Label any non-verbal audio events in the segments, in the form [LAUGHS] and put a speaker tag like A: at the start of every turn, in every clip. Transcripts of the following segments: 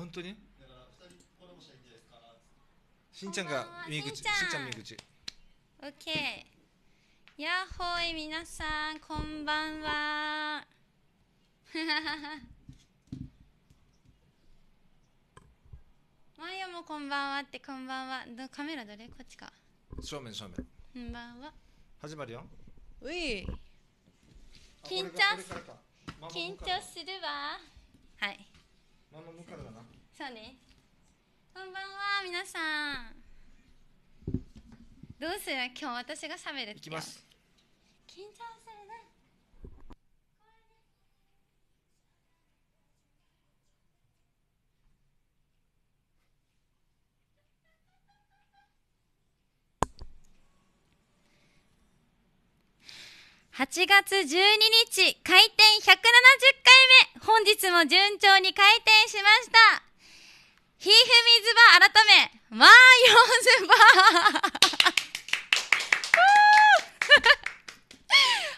A: 本当にしんちゃんがみぐちしんちゃんみぐち
B: オッケーやっほい皆さんこんばんは [LAUGHS] マヤもこんばんはってこんばんはどカメラどれこっちか正面正面こんばんは始まるようい緊張緊張するわはい
A: ママ向からだな
B: そうねこんばんは皆さんどうする今日私が喋るって緊張8月12日、開店170回目本日も順調に開店しましたヒーフみずば改め、ワーヨーズバー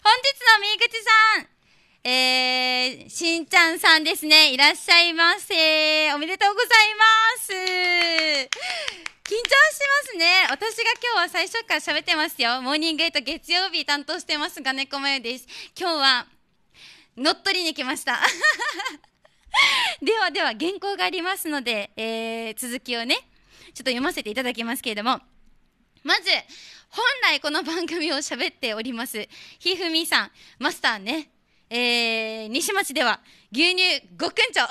B: 本日のみ口さんえー、しんちゃんさんですね。いらっしゃいませ。おめでとうございます。緊張しますね私が今日は最初から喋ってますよモーニングエイト月曜日担当してますがねこまゆです今日は乗っ取りに来ました [LAUGHS] ではでは原稿がありますので、えー、続きをねちょっと読ませていただきますけれどもまず本来この番組を喋っておりますひふみさんマスターねえー、西町では牛乳ごくんちょ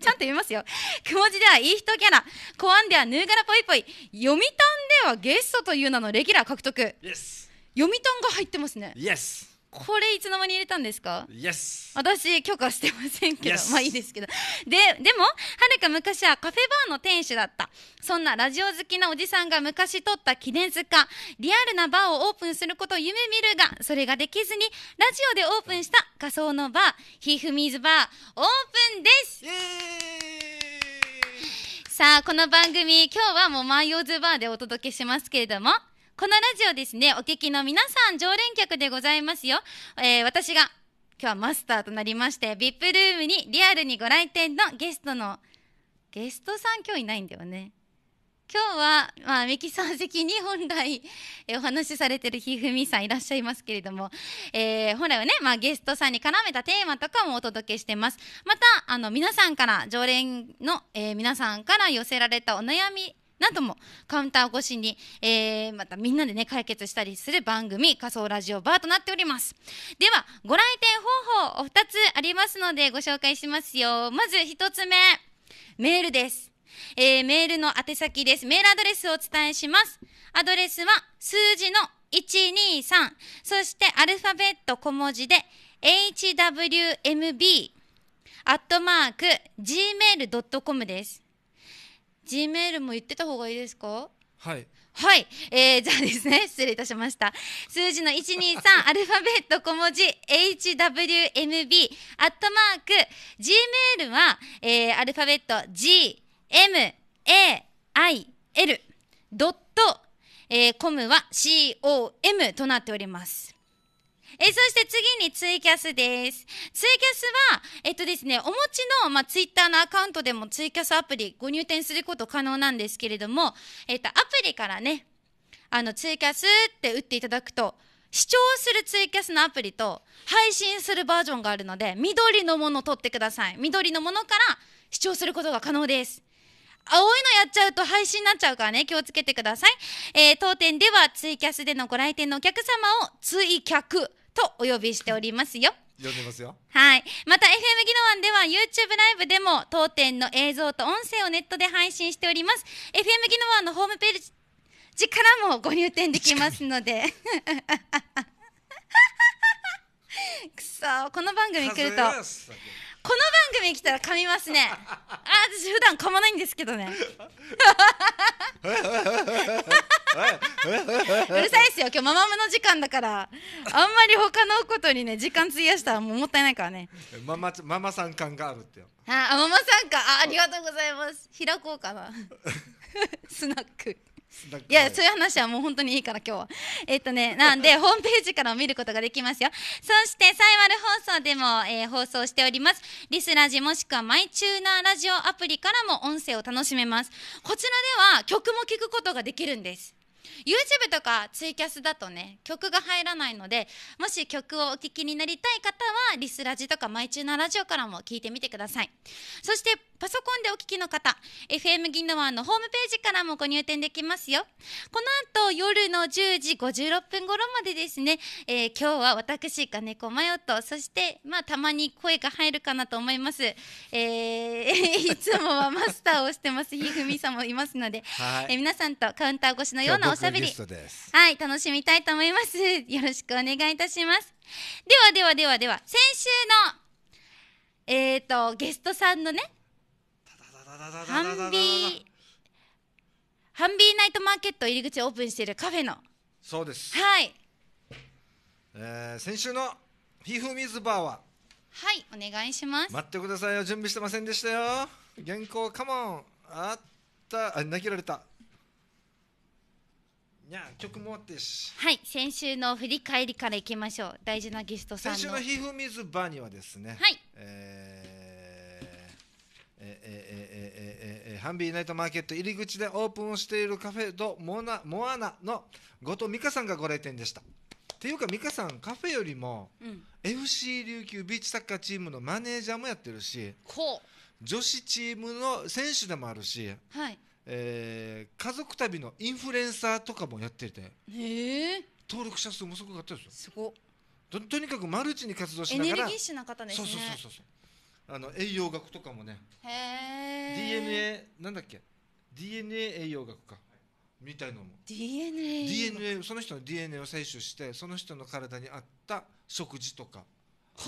B: ちゃんと言いますよ。くも字ではいい人キャラ、コアンではヌーガラぽいぽい、読谷ではゲストという名のレギュラー獲得。読
C: 谷
B: が入ってますね。Yes. これいつの間に入れたんですか ?Yes! 私、許可してませんけど、まあいいですけど。で、でも、はるか昔はカフェバーの店主だった。そんなラジオ好きなおじさんが昔撮った記念塚、リアルなバーをオープンすることを夢見るが、それができずに、ラジオでオープンした仮想のバー、ひふみずバー、オープンですイーイさあ、この番組、今日はもうマイオーズバーでお届けしますけれども、このラジオですね、お聞きの皆さん、常連客でございますよ。えー、私が、今日はマスターとなりまして、VIP ルームにリアルにご来店のゲストの、ゲストさん今日いないんだよね。今日は、まあ、ミキサー席に本来、えー、お話しされてるひふみさんいらっしゃいますけれども、えー、本来はね、まあ、ゲストさんに絡めたテーマとかもお届けしてます。また、あの、皆さんから、常連の、えー、皆さんから寄せられたお悩み何度もカウンター越しに、えー、またみんなでね解決したりする番組仮想ラジオバーとなっておりますではご来店方法お二つありますのでご紹介しますよまず一つ目メールですえー、メールの宛先です。メールアドレスをお伝えします。アドレスは数字の123、そしてアルファベット小文字で hwmb、アットマーク、gmail.com です。G メールも言ってた方がいいですかはい。はい、えー、じゃあですね、[LAUGHS] 失礼いたしました。数字の一二三 [LAUGHS] アルファベット小文字 H. W. M. B. アットマーク G. メールは、えー、アルファベット G. M. A. I. L. ドット、えコムは C. O. M. となっております。えそして次にツイキャスです。ツイキャスは、えっとですね、お持ちの、まあ、ツイッターのアカウントでもツイキャスアプリご入店すること可能なんですけれども、えっと、アプリからね、あの、ツイキャスって打っていただくと、視聴するツイキャスのアプリと配信するバージョンがあるので、緑のものを取ってください。緑のものから視聴することが可能です。青いのやっちゃうと配信になっちゃうからね、気をつけてください。えー、当店ではツイキャスでのご来店のお客様をツイ客。とお呼びしておりますよ。呼んでますよ。はい。また FM 技能ンでは YouTube ライブでも当店の映像と音声をネットで配信しております。FM 技能ンのホームページからもご入店できますので。[LAUGHS] くそこの番組来ると。この番組来たら噛みますねあ私普段噛まないんですけどね [LAUGHS]
C: うる
A: さい
B: ですよ今日ママムの時間だからあんまり他のことにね時間費やしたらもうもったいないからね
A: ママママさん感があるってよ
B: あママさんかあありがとうございます開こうかな [LAUGHS] スナックいやそういう話はもう本当にいいから今日はえっ、とねなんで [LAUGHS] ホームページからも見ることができますよそしてサイマル放送でも、えー、放送しておりますリスラジもしくはマイチューナーラジオアプリからも音声を楽しめますこちらでは曲も聴くことができるんです YouTube とかツイキャスだとね曲が入らないのでもし曲をお聴きになりたい方はリスラジとかマイチューナーラジオからも聴いてみてくださいそしてパソコンでお聞きの方 FM 銀のワンのホームページからもご入店できますよこの後夜の10時56分頃までですね、えー、今日は私金子マヨとそしてまあたまに声が入るかなと思います、えー、[LAUGHS] いつもはマスターをしてますひふみさんもいますので、はい、えー、皆さんとカウンター越しのようなおしゃべりはい楽しみたいと思いますよろしくお願いいたしますではではではでは先週のえっ、ー、とゲストさんのねハンビーハンビーナイトマーケット入り口オープンしているカフェのそうですはい、
A: えー先週のひバーはは
B: い、お願いします。
A: 待ってくださいよ準備してませんでしたよ原稿カモンあったあ泣きられたいや曲もあってし
B: はい、先週の振り返りからいきましょう。大事なゲストさん先の。週のひふ
A: みずバーにはですね、はい、えーええええハンビーナイトマーケット入り口でオープンしているカフェドモナモアナの後藤美香さんがご来店でした。っていうか美香さんカフェよりも、うん、FC 琉球ビーチサッカーチームのマネージャーもやってるし女子チームの選手でもあるし、はいえー、家族旅のインフルエンサーとかもやってて、え
B: ー、
A: 登録者数もすごかったですよ。すごとにかくマルチに活動しながらエネルギッシュな方ですねそうそうそうそうあの栄養学とかもね
B: へえ DNA
A: なんだっけ DNA 栄養学かみたいのも
B: DNA, DNA
A: その人の DNA を採取してその人の体に合った食事とか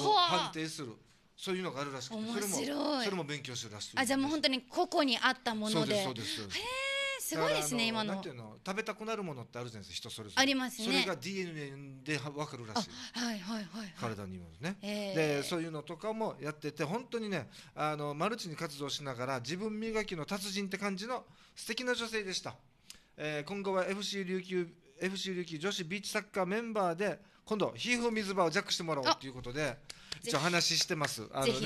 A: を判定するそういうのがあるらしくてそれもそれも勉強するらしいあじ
B: ゃあもう本当に個々に合ったものでそうですそうですへえすごいですね今の。なんていう
A: の食べたくなるものってあるじゃないですか人それぞれ。ありますね。それが DNA でわかるらしい。
B: はいはいはい、はい、
A: 体にもね。えー、でそういうのとかもやってて本当にねあのマルチに活動しながら自分磨きの達人って感じの素敵な女性でした。えー、今後は FC 琉球 FC 琉球女子ビーチサッカーメンバーで今度皮膚水場をジャックしてもらおうということで一応話してます。あのね、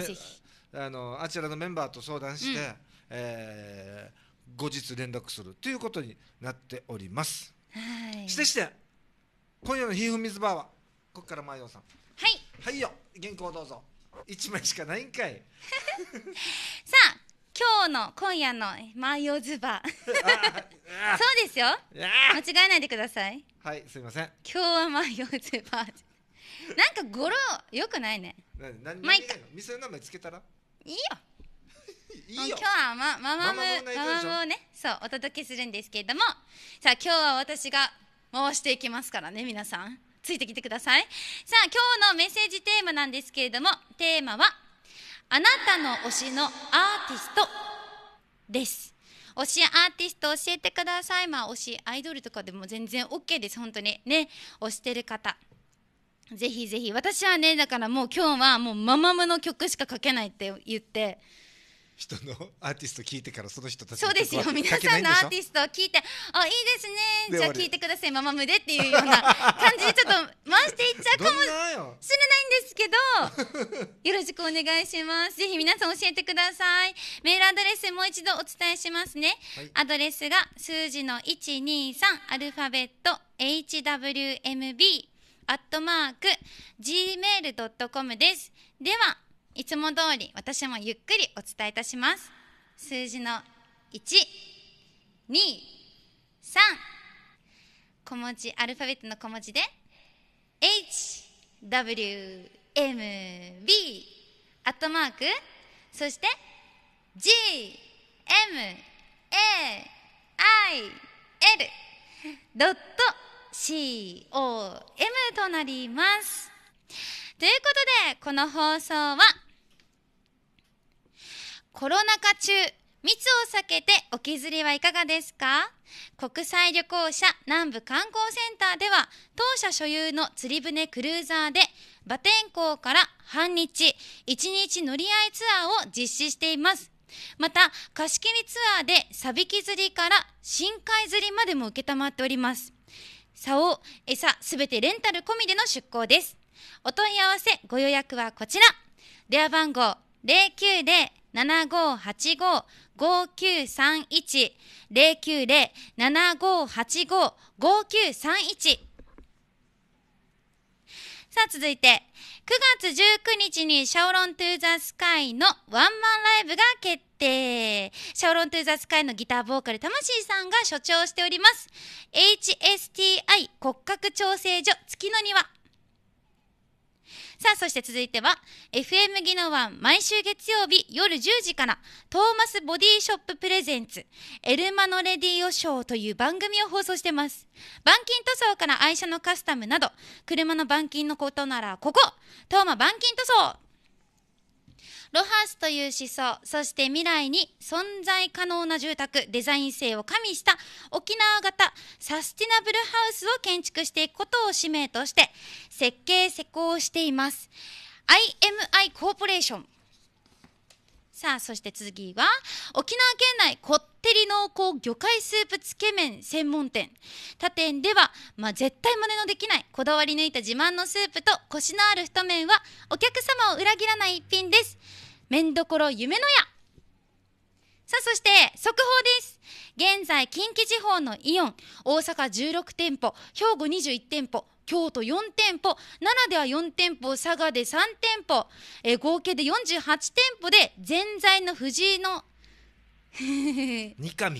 A: あのあちらのメンバーと相談して、うん、えー後日連絡するということになっております。はい。してして今夜のひふみずバーはここから前尾さん。はい。はいよ原稿どうぞ。一枚しかないんかい。[LAUGHS]
B: さあ今日の今夜のマヨズバそうですよ間違えないでください
A: はいすみません
B: 今日はマヨズバなんか語呂よくないね
A: な何何何店の名前つけたら
B: いいよいい今日はマママムママムをねそうお届けするんですけれどもさあ今日は私が回していきますからね皆さんついてきてくださいさあ今日のメッセージテーマなんですけれどもテーマは「あなたの推しのアーティスト」です推しアーティスト教えてくださいまあ推しアイドルとかでも全然 OK です本当にね推してる方ぜひぜひ私はねだからもう今日はもうママムの曲しか書けないって言って
A: 人のアーティスト聞いてからその人たちそうですよ皆さんのアーティ
B: ストを聞いてあいいですねじゃあ聞いてくださいママムでっていうような感じでちょっと回していっちゃうかもしれないんですけどよろしくお願いしますぜひ皆さん教えてくださいメールアドレスもう一度お伝えしますね、はい、アドレスが数字の123アルファベット HWMB アットマーク gmail.com ですではいつも通り私もゆっくりお伝えいたします数字の123小文字アルファベットの小文字で HWMB アットマークそして GMAIL.com となりますということでこの放送はコロナ禍中、密を避けて置き釣りはいかがですか国際旅行者南部観光センターでは当社所有の釣り船クルーザーで馬天港から半日1日乗り合いツアーを実施していますまた貸し切りツアーでサビキ釣りから深海釣りまでも承っております竿餌すべてレンタル込みでの出港ですお問い合わせご予約はこちら電話番号0 9 0 090-7585-5931 090-7585-5931さあ続いて9月19日にシャオロントゥーザスカイのワンマンライブが決定シャオロントゥーザスカイのギターボーカル魂さんが所長しております HSTI 骨格調整所月の庭さあ、そして続いては、FM 技能ワン毎週月曜日夜10時から、トーマスボディショッププレゼンツ、エルマノレディオショーという番組を放送してます。板金塗装から愛車のカスタムなど、車の板金のことならここ、トーマ板金塗装ロハスという思想そして未来に存在可能な住宅デザイン性を加味した沖縄型サスティナブルハウスを建築していくことを使命として設計施工しています IMI コーポレーションさあそして次は沖縄県内こってり濃厚魚介スープつけ麺専門店他店では、まあ、絶対真似のできないこだわり抜いた自慢のスープとコシのある太麺はお客様を裏切らない一品です麺どころ夢の屋さあ、そして、速報です。現在、近畿地方のイオン、大阪16店舗、兵庫21店舗、京都4店舗、奈良では4店舗、佐賀で3店舗、えー、合計で48店舗で、[LAUGHS] 全いの藤井のぜん全いの藤屋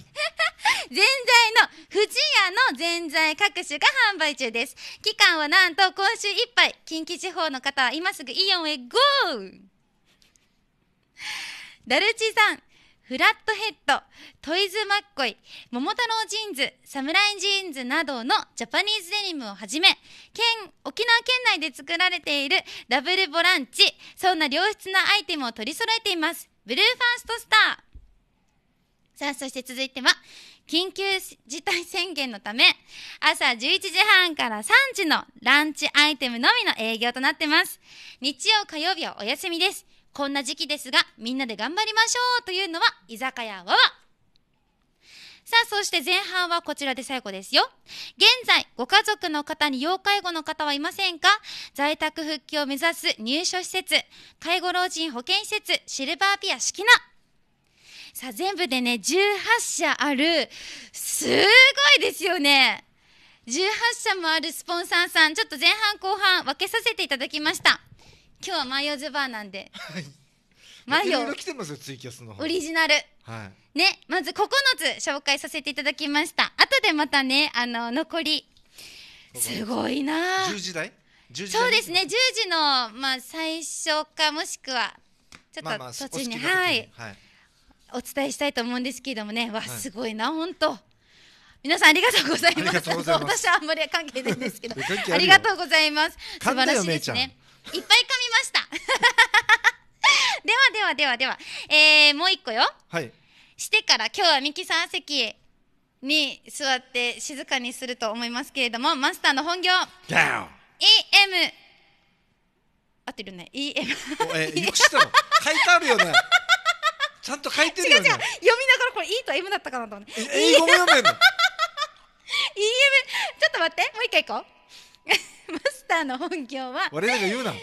B: の全い各種が販売中です期間はなんと今週いっぱい近畿地方の方は今すぐイオンへゴーダルチさんフラットヘッド、トイズ・マッコイ、桃太郎ジーンズ、サムライジーンズなどのジャパニーズデニムをはじめ、県、沖縄県内で作られているダブルボランチ、そんな良質なアイテムを取り揃えています。ブルーファーストスター。さあ、そして続いては、緊急事態宣言のため、朝11時半から3時のランチアイテムのみの営業となってます。日曜、火曜日はお休みです。こんな時期ですが、みんなで頑張りましょうというのは、居酒屋わわ。さあ、そして前半はこちらで最後ですよ。現在、ご家族の方に要介護の方はいませんか在宅復帰を目指す入所施設、介護老人保健施設、シルバーピア式な。さあ、全部でね、18社ある、すごいですよね。18社もあるスポンサーさん、ちょっと前半後半分けさせていただきました。今日はマヨズバーなんで。[LAUGHS] マヨ。いろ来
A: てますよ、ツイキャスのオリジナル。は
B: い。ね、まず九つ紹介させていただきました。後でまたね、あの、残り。
A: すごいな1時台そうです
B: ね、十時の、まあ、最初か、もしくは、ちょっと途中に、まあまあ、はい、はい、お伝えしたいと思うんですけれどもね、わ、すごいな、本当。皆さんありがとうございます。ます [LAUGHS] 私はあんまり関係ないんですけど、ありがとうございます。素晴らしいですね。いっぱい噛みました [LAUGHS] ではではではでは、えー、もう一個よ、はい、してから今日はミキサー席に座って静かにすると思いますけれどもマスターの本業 EM 合ってるね EM えー、よく知たの書いてあるよねちゃんと書いてるよね違う違う読みながらこれ E と M だったかなと思って英語読めんの EM ちょっと待ってもう一回いこう [LAUGHS] マスターの本業は我らが言うな EM 玉木牧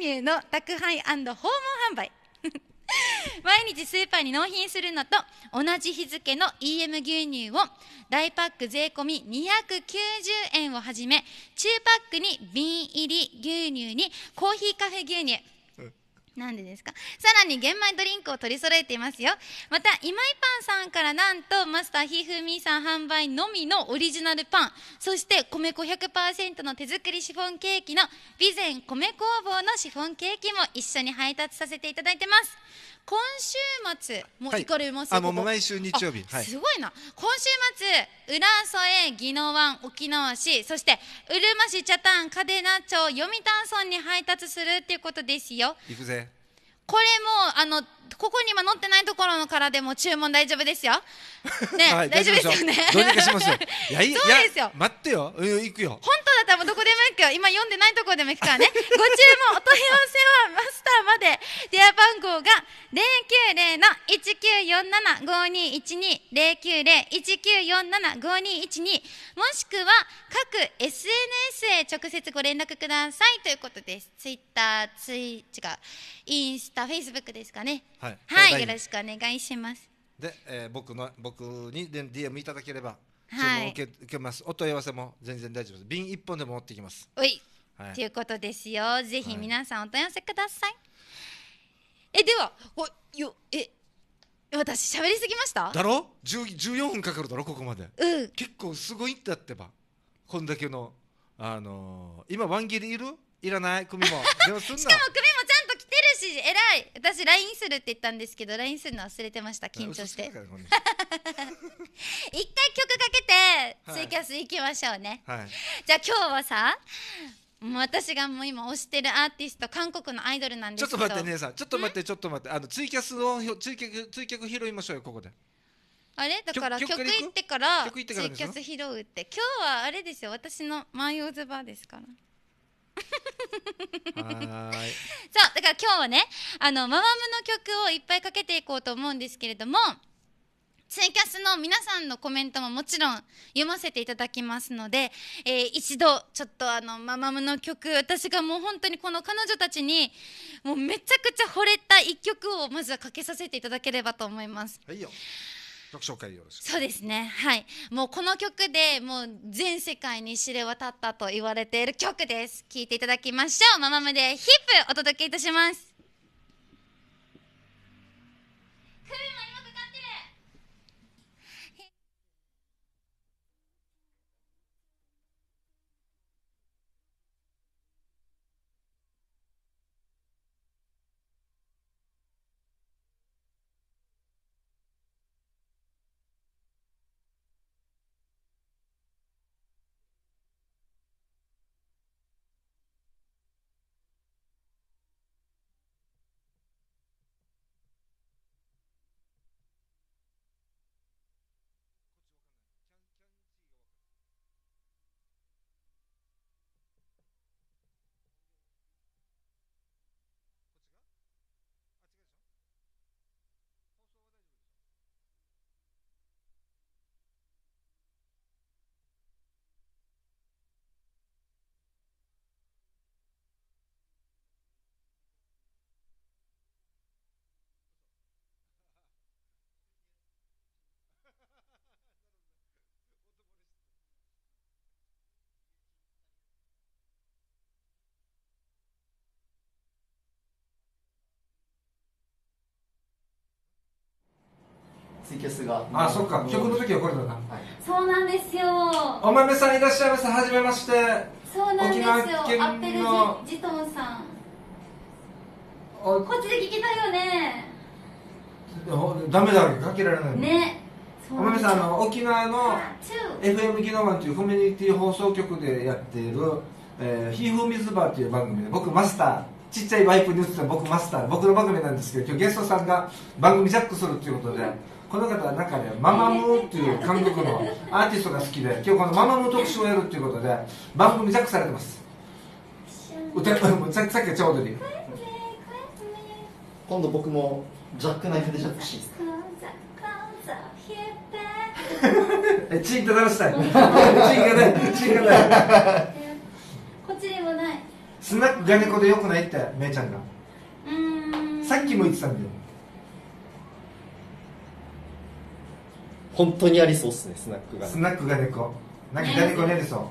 B: 場牛乳の宅配訪問販売 [LAUGHS] 毎日スーパーに納品するのと同じ日付の EM 牛乳を大パック税込み290円をはじめ中パックに瓶入り牛乳にコーヒーカフェ牛乳なんでですかさらに玄米ドリンクを取り揃えていますよまた今井パンさんからなんとマスターひふみさん販売のみのオリジナルパンそして米粉100%の手作りシフォンケーキの備前米工房のシフォンケーキも一緒に配達させていただいてます今週末も行かれますよ、はい、あもう毎週日曜日、はい、すごいな今週末浦添宜野湾沖縄市そしてうるま市北谷嘉手納町読谷村に配達するっていうことですよ行くぜこれもあのここに今載ってないところのからでも注文大丈夫ですよ。[LAUGHS] ね、はい、大丈夫ですよね。どうにかしますよ。いや、い [LAUGHS] そですよ。
A: 待ってよ。行くよ。本
B: 当だったらもうどこでも行くよ。今読んでないところでも行くからね。ご注文お問い合わせはマスターまで。電話番号が零九零の一九四七五二一二零九零一九四七五二一二もしくは各 SNS へ直接ご連絡くださいということです。ツイッター、ツイ違う、インスタ、フェイスブックですかね。
A: はい、はい、よろし
B: くお願いします。
A: で、えー、僕の僕に DM いただければ、はい、受け受けます。お問い合わせも全然大丈夫です。瓶一本でも持ってきます。おい、はい、いうこ
B: とですよ。ぜひ皆さんお問い合わせください。はい、え、では、およえ。私喋りすぎましただろ
A: 14分かかるだろここまで、うん、結構すごいんだってばこんだけの、あのー、今ワン切りいるいらない組も [LAUGHS] でもすんなしかも
B: 組るし偉い私 LINE するって言ったんですけど LINE するの忘れてました緊張して [LAUGHS] 一回曲かけてツイキャス行きましょうね、はい、じゃあ今日はさもう私がもう今推してるアーティスト韓国のアイドルなんですちょっと待って姉
A: さんちょっと待ってちょっと待ってあのツイキャスをツイキャツイキャ拾いましょうよここで
B: あれだから曲行ってからツイキャス拾うって今日はあれですよ私のマイオーズバーですから [LAUGHS] そうだから今日はねあのママムの曲をいっぱいかけていこうと思うんですけれどもツイキャスの皆さんのコメントももちろん読ませていただきますので、えー、一度ちょっとあのママムの曲私がもう本当にこの彼女たちにもうめちゃくちゃ惚れた一曲をまずはかけさせていただければと思います。はい
A: 曲紹介よろしく
B: そうですねはいもうこの曲でもう全世界に知れ渡ったと言われている曲です聴いていただきましょうママムでヒップお届けいたします
A: ツイキャスがあそっか曲の時はこれだな、はい、
B: そうなんですよ
A: お豆さんいらっしゃいませはじめまして
B: そうなんですよアッペルジジトンさんこっちで聞きたよね
A: ダメだかけられないね
B: お豆さんあの沖縄の
A: FM ギノマンというコミュニティ放送局でやっている「えー、ヒーフーという番組で僕マスターちっちゃいバイクに映った僕マスター僕の番組なんですけど今日ゲストさんが番組ジャックするっていうことで。この方は中でママムーっていう韓国のアーティストが好きで今日このママムー特集をやるっていうことで番組ジャックされてます歌も [LAUGHS] さっきさっちょうどに今度僕もジャックナイフでジャックしえチンって鳴
B: らしたいチンがないチンがないこっちにもない
A: スナックが猫でよくないってめいちゃんがさっきも言ってたんだよ本当にありそうっすねスナックがスナックが猫なんかが猫ねでしょ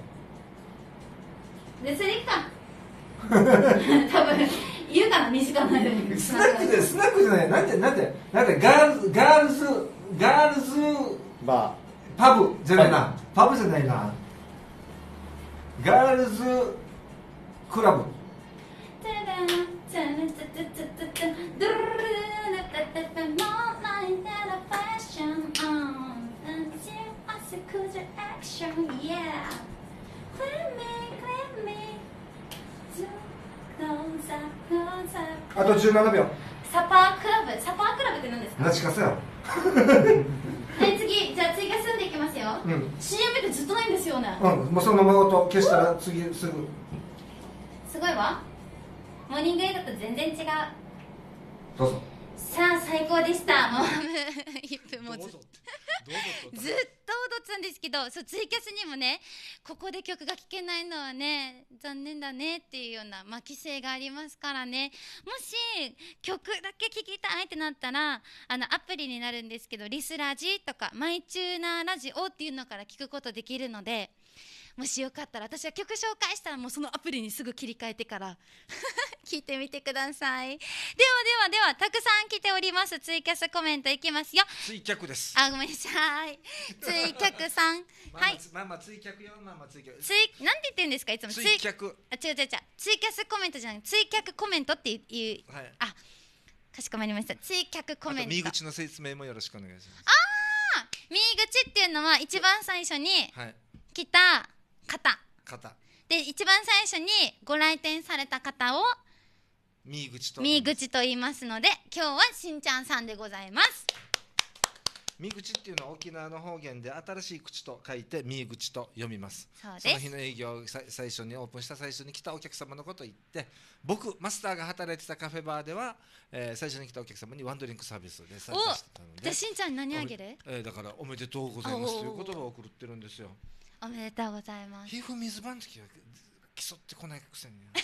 B: う別にいいか多分言うから短めでスナッ
A: クでスナックじゃないなんてなんてなんてガールズガールズガールズバーパブじゃないなパブじゃないなガールズクラブ
B: タランタランタタタタタドゥルルル Who's your action? Yeah. l a i m e l m s p s
A: p あと17秒。
B: サパークラブ。サパークラブって何ですかなかせよ。はい、次、じゃあ追加進んでいきますよ。うん CM ってずっとないんですよね。う
A: ん、もうそのままごと消したら次すぐ。
B: すごいわ。モーニングエイドと全然違う。どうぞ。さあ最高でした [LAUGHS] もう一分もずっとずっと踊ってたんですけどそうツイキャスにもねここで曲が聴けないのはね残念だねっていうような、ま規制がありますからねもし曲だけ聴きたいってなったらあのアプリになるんですけど「リスラジ」とか「マイチューナーラジオ」っていうのから聴くことできるので。もしよかったら私は曲紹介したらもうそのアプリにすぐ切り替えてから [LAUGHS] 聞いてみてくださいではではではたくさん来ておりますツイキャスコメントいきますよ
A: ツイキャクですあ
B: ごめんなさいツイキャクさん [LAUGHS] はい
A: ママツイキャクよママツイキャクツイ
B: なんて言ってんですかいつもツイキャクあ違う違う違うツイキャスコメントじゃなくツイキャクコメントっていう、はい、あかしこまりましたツイキャクコメント右口
A: の説明もよろしくお願いします
B: ああ右口っていうのは一番最初に来た、はい
A: 方方
B: で一番最初にご来店された方を
A: 三ーぐとみー
B: と言いますので今日はしんちゃんさんでございます
A: 三口っていうのは沖縄の方言で新しい口と書いて三口と読みますその日の営業最初にオープンした最初に来たお客様のこと言って僕マスターが働いてたカフェバーでは、えー、最初に来たお客様にワンドリンクサービスでサービスしてたのでじゃしんちゃん何あげる、えー、だからおめでとうございますという言葉を送ってるんですよ
B: おめでとうございます皮膚水番付が競ってこないくせに [LAUGHS]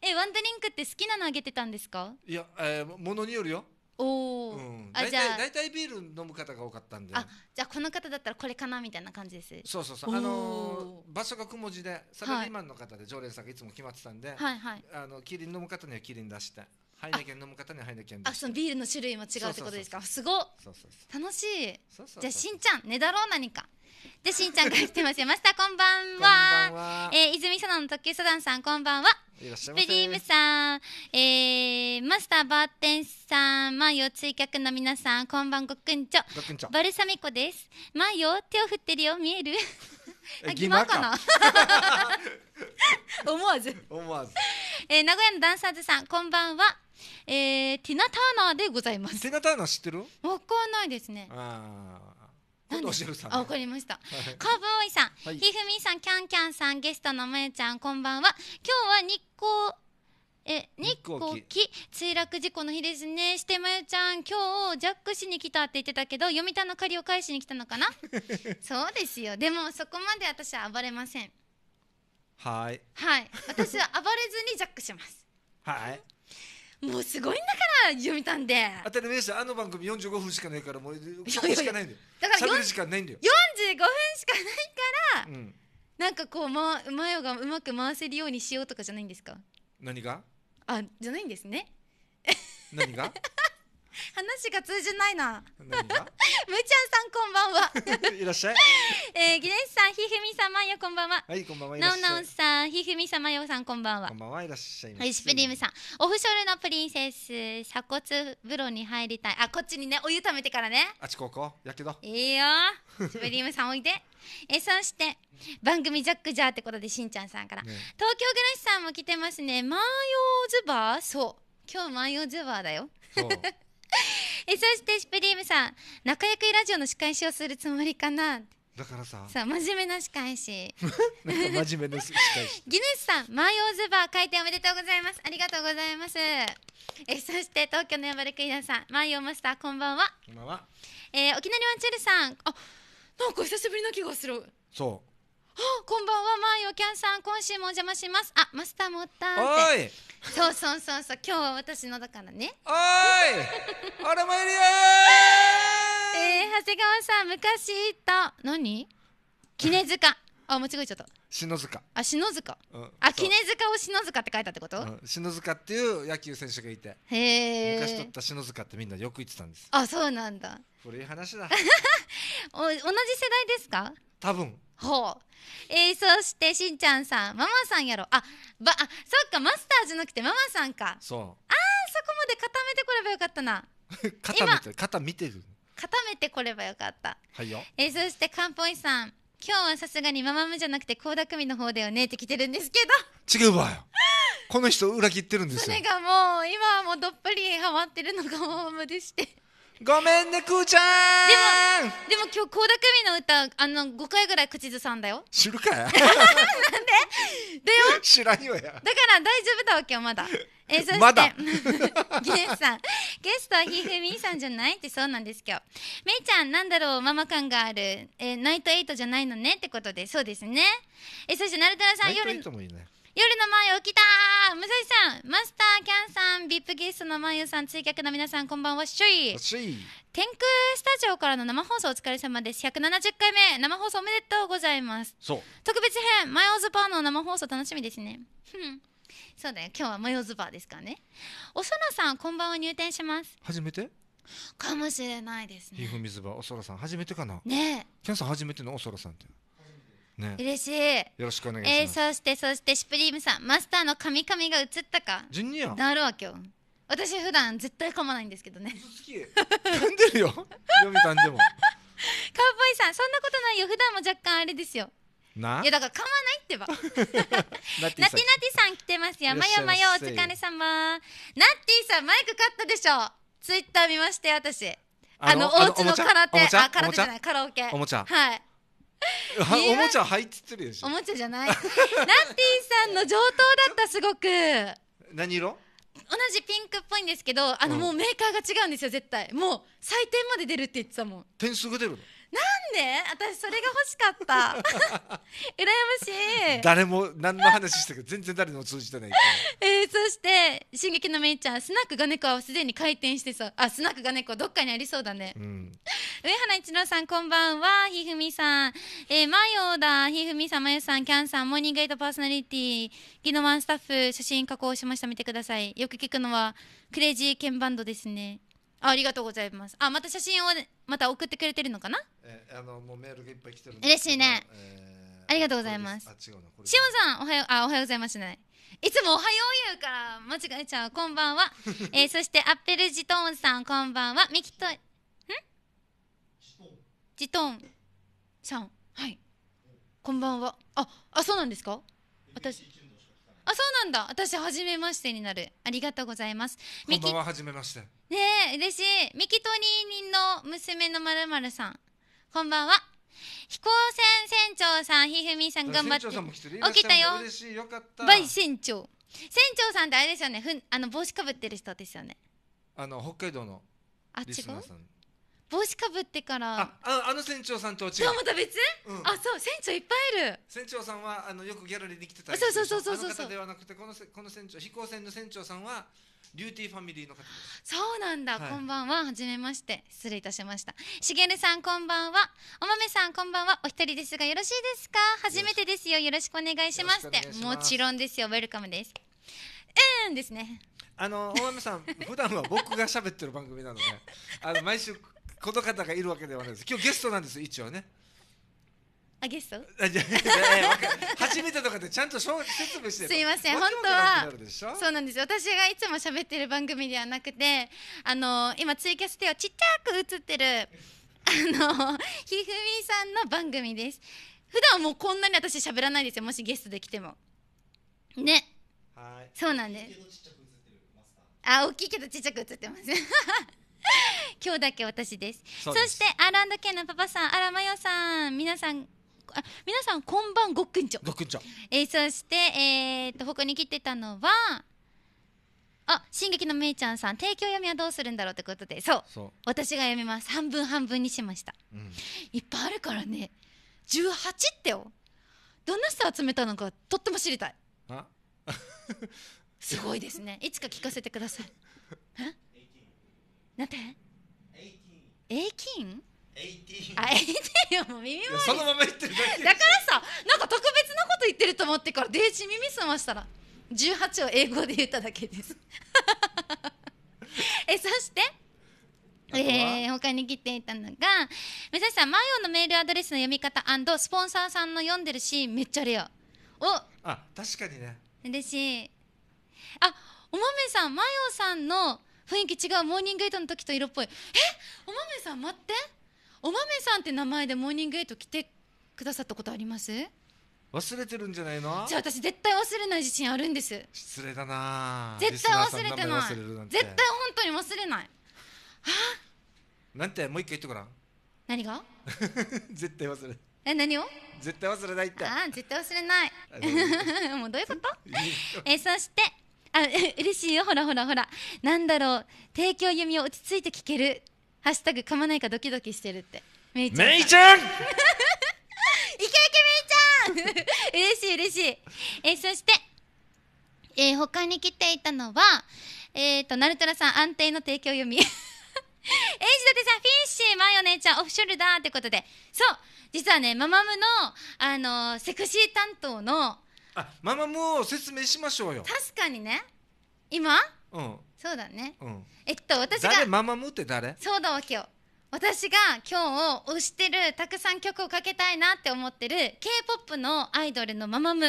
B: えワンドリンクって好きなのあげてたんですか
A: いや、えー、ものによるよ
B: おお、うん、あじゃあ大
A: 体ビール飲む方が多かったんであ
B: じゃあこの方だったらこれかなみたいな感じですそうそうそうあの
A: ー、場所がくも字でサラリーマンの方で常連さんがいつも決まってたんで、はいはい、あのキリン飲む方にはキリン出してハイネケン飲む方にはハイネケンあそ
B: のビールの種類も違うってことですかすごそうそうそ楽しいじゃあしんちゃんねだろう何かでしんちゃんが来てますよましたこんばんはこんばんはえー、泉佐野の特急サダンさんこんばんはい
C: プリ
B: ームさん、えー、マスターバーテンさん、マヨ追客の皆さん、こんばんごくんちょ、ごくんちょバルサミコです。マヨ手を振ってるよ、見えるえあ疑問かな [LAUGHS] 思わず。思わずえー名古屋のダンサーズさん、こんばんは。えー、ティナ・ターナーでございます
A: ティナ・ターナー知ってる
B: わかんないですね
A: あ
B: ああ、わかりました。カーブオイさん、ひふみさん、キャンキャンさん、ゲストのまゆちゃん、こんばんは。今日は日光え日光機墜落事故の日ですねしてまゆちゃん今日ジャックしに来たって言ってたけど読谷の借りを返しに来たのかな [LAUGHS] そうですよでもそこまで私は暴れませんはいはい私は暴れずにジャックします
A: はいもうすごいんだか
B: ら読みたんで
A: 当たり前ですあの番組45分しかないからもうしかないんだよだから喋る時間ないんだよ
B: 45分しかないから、うん、なんかこう、ま、まよがうまく回せるようにしようとかじゃないんですか何があじゃないんですね
A: 何が [LAUGHS]
B: 話が通じないな。[LAUGHS] むちゃんさんこんばんは。
A: [LAUGHS] いらっしゃい。[LAUGHS]
B: えー、ギネスさん、ひふみさん、まよこんばんは。はい、
A: こんばんは。なおなお
B: さん、ひふみさん、まよさん、こんばんは。こん
A: ばんはいらっしゃいはい、スプ
B: リームさん、オフショルのプリンセス、鎖骨風呂に入りたい。あ、こっちにね、お湯ためてからね。
A: あっちここ、やけど。
B: いいよ。スプリームさん、おいで。えそして番組ジャックジャーってことでしんちゃんさんから、ね、東京暮らしさんも来てますねマーヨーズバーそう今日マーヨーズバーだよ [LAUGHS] えそしてシュプリームさん仲良くラジオの仕返しをするつもりかな
A: だからさそう
B: 真面目な仕返し
A: なんか真面目な仕返し
B: ギネスさんマイオーズバー開店おめでとうございますありがとうございますえそして東京のヤバルクイナさんマイオマスターこんばんはこんばんは、えー、沖縄にワンチュルさんあなんか久しぶりな気がするそうこんばんは、まいよ、きゃんさん、今週もお邪魔します。あ、マスターもおったーって。そうそうそうそう、今日は私のだからね。おい。あれもいるよー。[LAUGHS] えー、長谷川さん、昔行った、何。絹塚。あ、間違えちゃった。篠塚。あ、篠塚。うん、あ、絹塚を篠塚って書いたってこと。うん、
A: 篠塚っていう野球選手がいて。へえ。昔取った篠塚ってみんなよく言ってたんです。
B: あ、そうなんだ。
A: 古い話だ
B: [LAUGHS] お同じ世代ですか多分ほうえー、そしてしんちゃんさんママさんやろあばあそっかマスターじゃなくてママさんかそうあーそこまで固めてこればよかったな [LAUGHS] 固め
A: て固めてる
B: 固めてこればよかったはいよ、えー、そしてかんぽいさん今日はさすがにママムじゃなくて倖田組の方だよねって来てるんですけ
A: ど違うわよ [LAUGHS] この人裏切ってるんですよそれが
B: もう今はもうどっぷりハマってるのがママムでしてごめんねくーちゃんでもでも今日倖田來未の歌あの5回ぐらい口ずさんだよ
A: 知るかい [LAUGHS] なんでだよ知らんよやだか
B: ら大丈夫だわけよまだえそして、ま、[LAUGHS] ゲスさんゲストはひふみさんじゃないってそうなんですけど。めいちゃんなんだろうママ感がある、えー、ナイトエイトじゃないのねってことでそうですねえそしてなるたらさん夜ナイトエイトもいいね夜の前起きた武蔵さんマスターキャンさんビップゲストのまゆさん追客の皆さんこんばんはしょい天
A: 空
B: スタジオからの生放送お疲れ様です170回目生放送おめでとうございます特別編マヨズバーの生放送楽しみですね [LAUGHS] そうだよ今日はマヨズバーですからねおそらさんこんばんは入店します初めてかもしれないですねひ
A: ふみずばおそらさん初めてかなねえキャンさん初めてのおそらさんってね、嬉しいよろしくお願いします、えー、
B: そしてそしてシュプリームさんマスターの髪髪が映ったかジュニアなるわけよ私普段絶対噛まないんですけどね好き噛んで
A: るよ [LAUGHS] 読みたんでもカウボー
B: イさんそんなことないよ普段も若干あれですよないやだから噛まないってば [LAUGHS] ナティナティさん来てますよまよまよお疲れ様ナッティさんマイク買ったでしょツイッター見まして私あのおうちの空手あ空手じゃないカラオケおもちゃはい
A: おもちゃ入ってるで
B: しょおもちゃじゃないラッピーさんの上等だったすごく何色同じピンクっぽいんですけどあのもうメーカーが違うんですよ絶対もう採点まで出るって言ってたもん点数が出るのなんで私それが欲しかった [LAUGHS] 羨ましい誰
A: も何の話してか全然誰にも通じてない
B: えー、そして「進撃のメイちゃん」スナックが猫はすでに回転してそう。あスナックが猫どっかにありそうだね、うん、上原一郎さんこんばんはひふみさん、えー、マヨだひふみさんまゆさんキャンさんモーニングエイトパーソナリティギノワンスタッフ写真加工しました見てくださいよく聞くのはクレイジーケンバンドですねありがとうございます。あ、また写真を、ね、また送ってくれてるのかな。
A: えー、あの、もうメールがいっぱい来てる。嬉しいね、
B: えー。ありがとうございます。すあ、違うな。しおさん、おはよう、あ、おはようございますね。いつもおはよう言うから間違えちゃう。こんばんは。[LAUGHS] えー、そしてアッペルジトーンさん、こんばんは。ミキと。んジトーンさん。はい。こんばんは。あ、あ、そうなんですか私。あそうなんだ私初めましてになるありがとうございますこんばん
A: は初めましてね
B: え嬉しいミキトニー人の娘のまるまるさんこんばんは飛行船船長さんひふみさん頑張って起きたよ嬉
A: しいよかったバイ
B: 船長船長さんってあれですよねふんあの帽子かぶってる人ですよね
A: あの北海道のあ違う
B: 帽子かぶってからあ
A: ああの船長さんとは違うまた別、
B: うん、あそう船長いっぱいいる
A: 船長さんはあのよくギャラリーに来てたそうそうそうそうそうそうではなくてこのこの船長飛行船の船長さんはリューティーファミリーの方
B: そうなんだ、はい、こんばんは。はじめまして。失礼いたしました。しげるさん、こんばんは。おまめさん、こんばんは。お一人ですが、よろしいですか初めてですよ。よろしくお願いしますって。もちろんですよ。ウェルカムです。うんですね。
A: あの、おまめさん、普段は僕が喋ってる番組なので、あの、毎週この方がいるわけではないです今日ゲストなんです一応ねあゲスト初めてとかでちゃんと説明してすいません本当は
B: そうなんです私がいつも喋ってる番組ではなくてあの今ツイキャスではちっちゃく映ってるあの [LAUGHS] ひふみさんの番組です普段もうこんなに私喋らないですよもしゲストで来てもねはいそうなんですあ大きいけどちっちゃく映ってます [LAUGHS] 今日だけ私ですそしてアランドケのパパさんあらまよさん皆さんあ皆さんこんばんごっくんちょごっくんちょ、えー、そしてえー、っと他に切ってたのはあ、進撃のめいちゃんさん、提供読みはどうするんだろうってことで、そう。そう私が読みます。半分半分にしました。うん、いっぱいあるからね。18ってよ。どんな人集めたのか、とっても知りたい。あ [LAUGHS] すごいですね。いつか聞かせてください。えなんて ?18? 18? あ、18もう耳もそのまま言ってるだけだからさ、なんか特別なこと言ってると思ってから、デイジ耳澄ましたら、18を英語で言っただけです。[LAUGHS] え、そして、えー、他に切っていたのが、目指したマヨのメールアドレスの読み方スポンサーさんの読んでるシーン、めっちゃレア。お
A: あ、確かにね。
B: 嬉しい。あ、おまめさん、マヨさんの雰囲気違うモーニングエイトの時と色っぽいえお豆さん待ってお豆さんって名前でモーニングエイト来てくださったことあります
A: 忘れてるんじゃないのじゃあ私
B: 絶対忘れない自信あるんです
A: 失礼だな絶対忘れてない絶対本
B: 当に忘れない
A: あなんてもう一回言ってごらん何が [LAUGHS] 絶対忘れえ何を絶対忘れないってあ
B: 絶対忘れない [LAUGHS] もうどういうことえそしてあ嬉しいよほらほらほらなんだろう提供弓を落ち着いて聞けるハッシュタグ噛まないかドキドキしてるってめいちゃんめいちゃんいけいけめいちゃん [LAUGHS] 嬉しい嬉しいえそしてえー、他に来ていたのはえっ、ー、とナルトラさん安定の提供読み [LAUGHS] エイジだってさフィンシーマヨネちゃんオフショルダーってことでそう実はねママムの、あのー、セクシー担当の
A: あママーを説明しましょうよ
B: 確かにね今うんそうだね、うん、えっと私が誰
A: ママムーって誰
B: そうだわけよ私が今日推してるたくさん曲をかけたいなって思ってる k p o p のアイドルのママム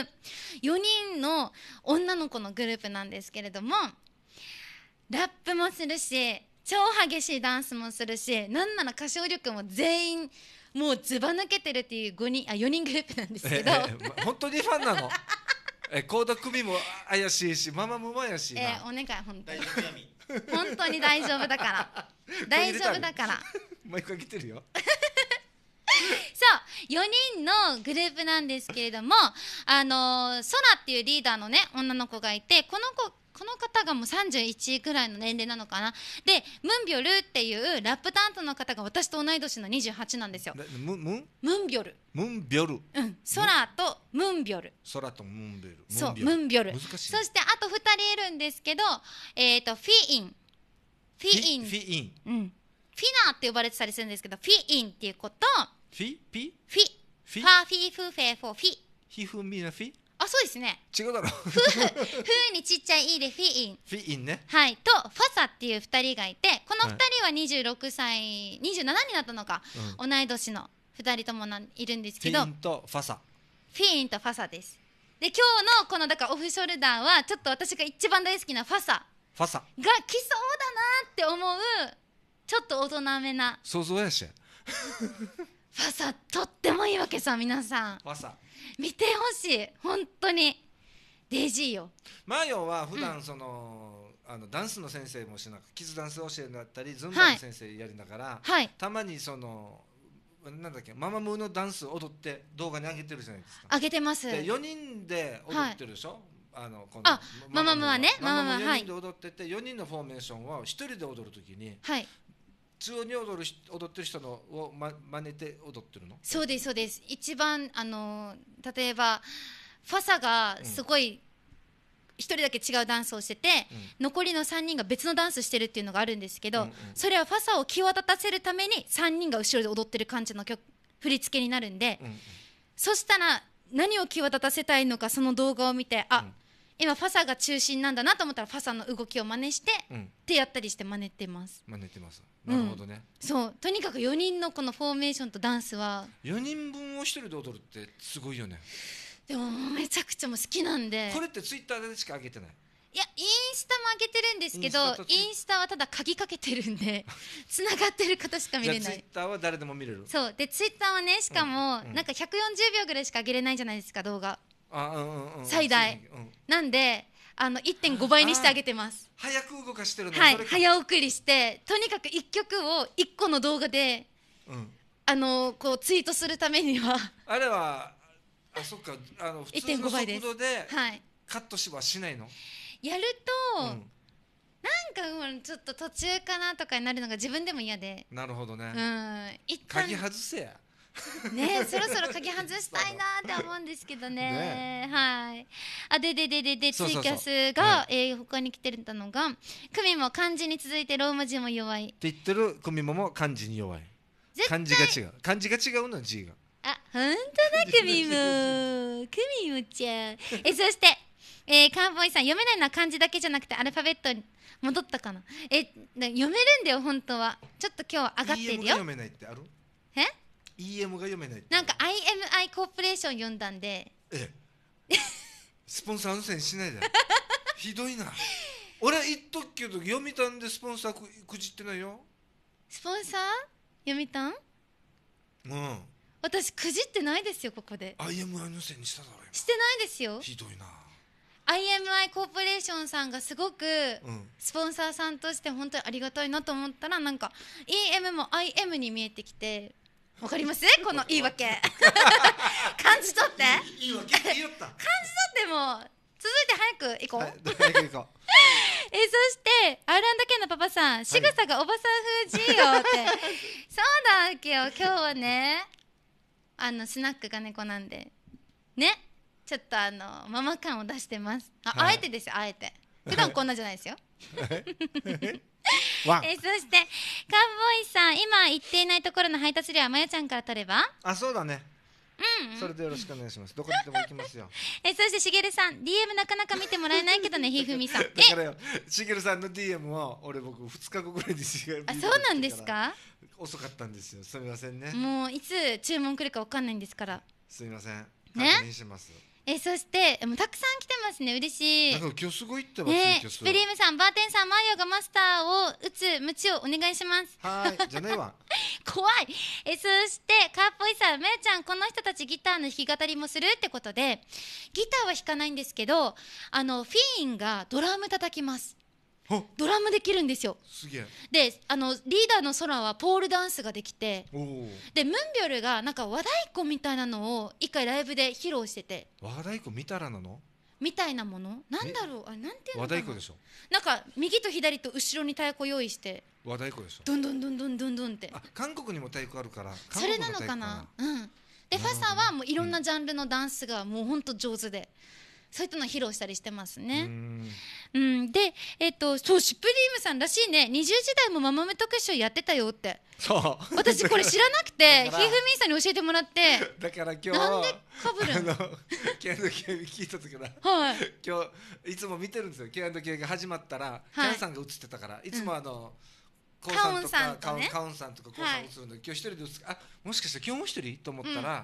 B: 4人の女の子のグループなんですけれどもラップもするし超激しいダンスもするしなんなら歌唱力も全員もうずば抜けてるっていう五人あ四人グループなんですけど、ええ
A: え、本当にファンなの [LAUGHS] え高田組も怪しいしママも怪しいな、え
B: ー、お願い本当に本当に大丈夫だから [LAUGHS] 大丈夫だから
A: [LAUGHS] もう一回来てるよ
B: そう4人のグループなんですけれどもあのソラっていうリーダーのね女の子がいてこの子この方がもう31くらいの年齢なのかなでムンビョルっていうラップ担当の方が私と同い年の28なんですよムムムンビョル
A: ムンビョル
B: うん空とムンビョル
A: 空とムンビョル
B: そうムンビョルそしてあと2人いるんですけどえっ、ー、とフィインフィインフィイン、うん、フィナーって呼ばれてたりするんですけどフィインっていうことフィピフィファーフィーフーフェーフォーフィヒフミナフィあそうですね違うだろふ [LAUGHS] ふにちっちゃい「い」でフィインフィインねはいとファサっていう2人がいてこの2人は26歳、27になったのか、うん、同い年の2人ともいるんですけどフィイ
A: ンとファサ
B: フィインとファサですで今日のこのだからオフショルダーはちょっと私が一番大好きなファサファサが来そうだなって思うちょっと大人めな
A: 想像やしフ
B: ァサとってもいいわけさ皆さんファサ見てほしい本当にデイジーよ
A: マヨは普段その、うん、あのダンスの先生もしなくキズダンス教えなったりズンバの先生やりながら、はい、たまにそのなんだっけママムーのダンス踊って動画に上げてるじゃないですか
B: 上げてますで4
A: 人で踊ってるでしょ、はいあのこのあママムはねママムは4人で踊ってて、は4人のフォーメーションは1人で踊るときに、はい、通に踊る踊ってる人のをま真似て踊
B: ってるのそうですそうです一番あの例えばファサがすごい、一人だけ違うダンスをしてて、うん、残りの3人が別のダンスしてるっていうのがあるんですけど、うんうん、それはファサを際立たせるために3人が後ろで踊ってる感じの曲振り付けになるんで、うんうん、そしたら何を際立たせたいのかその動画を見てあ、うん今ファサが中心なんだなと思ったらファサの動きを真似して、ってやったりして真似てます
A: 真似てますなるほどね、うん、
B: そうとにかく4人のこのフォーメーションとダンスは
A: 4人分を1人で踊るってすごいよね
B: でもめちゃくちゃも好きなんでこれっ
A: てツイッターでしか上げてない
B: いやインスタも上げてるんですけどインスタはただ鍵かけてるんでつな [LAUGHS] がってる方しか見れないツイッ
A: ターは誰でも見れる
B: そうでツイッターはねしかも、うん、なんか140秒ぐらいしか上げれないじゃないですか動画
A: あ、うんうんうん、最大、うん、
B: なんであの1.5倍にしてあげてます
A: 早く動かしてるの、はい、早
B: 送りしてとにかく一曲を一個の動画で、うん、あのこうツイートするためには
A: あれはあそっかあの普通の速度でカットしはしないの、
B: やると、うんなんかちょっと途中かなとかになるのが自分でも嫌で
A: なるほどねう
B: ん一旦鍵外せやねそろそろ鍵外したいなって思うんですけどねはいあでででででツイキャスが、えー、他に来てたのが「クミも漢字に続いてローマ字も弱い」っ
A: て言ってるクミもも漢字に弱い漢字が違う漢字が違
B: うの字があ本当だクミもクミもちゃんえそしてえー、カンボイさん読めないのは漢字だけじゃなくてアルファベットに戻ったかなえ読めるんだよ本当はちょっと今日は上がってるよ読めないってあるえ
A: EM が読めない
B: なんか IMI コーポレーション読んだんで
A: ええスポンサーのせしないで [LAUGHS] ひどいな俺言っとくけど読みたんでスポン
B: サーくくじってないよスポンサー読みたんうん私くじってないですよここで IMI のせいにしただろしてないですよひどいな IMI コーポレーションさんがすごくスポンサーさんとして本当にありがたいなと思ったらなんか EM も IM に見えてきてわかりますこの言い訳 [LAUGHS] 感じ取っていいわけ言った感じ取っても続いて早く行こう、はい、
A: 早く行こ
B: う [LAUGHS] えそしてアーランド系のパパさん仕草がおばさん風じいよって、[LAUGHS] そうだわけよ今日はねあのスナックが猫なんでねちょっとあのママ感を出してますあはい、あえてですよあえて普段こんなじゃないですよえそしてカンボイさん今行っていないところの配達料はまやちゃんから取ればあそうだねうん、うん、それで
A: よろしくお願いしますどこ行っても行きますよ
B: [LAUGHS] えそしてしげるさん DM なかなか見てもらえないけどね [LAUGHS] ひふみさんだか
A: らよしげるさんの DM は、俺僕2日後ぐらいにしげるあそうなんですか遅かったんですよすみませんね
B: もういつ注文来るかわかんないんですから
A: すみません確認します、ね
B: えそしてもうたくさん来てますね嬉しいだか
A: 今日すごいってますねスリーム
B: さんバーテンさんマリオがマスターを打つムチをお願いしますはいじゃわ [LAUGHS] 怖いえそしてカーポイさんめいちゃんこの人たちギターの弾き語りもするってことでギターは弾かないんですけどあのフィーンがドラム叩きますドラムできるんですよすげえであのリーダーの空はポールダンスができてでムンビョルがなんか和太鼓みたいなのを一回ライブで披露してて
A: 和太鼓見たらなの
B: みたいなものなんだろうあなんていうの和太鼓でしょなんか右と左と後ろに太鼓用意して
A: 和太鼓でしょどんど
B: んどんどんどんどんってあ
A: 韓国にも太鼓あるからそれなのかな
B: うんでファサはもういろんなジャンルのダンスがもうほんと上手で、そういったのを披露したりしてますね。うん、で、えっ、と、そう、シュプリームさんらしいね、20時代もママメ特集やってたよって。
A: そう私これ知ら
B: なくてひふみんさんに教えてもらって
A: だから今日なんでかぶるの K&K 聞いた時から、はい、今日いつも見てるんですよ K&K が始まったら、はい、キさんが映ってたからいつもあの、うん、カオンさんとか、ね、カさんとかコウさん映るの、はい、今日一人で映すあもしかして今日も一人と思ったら、うん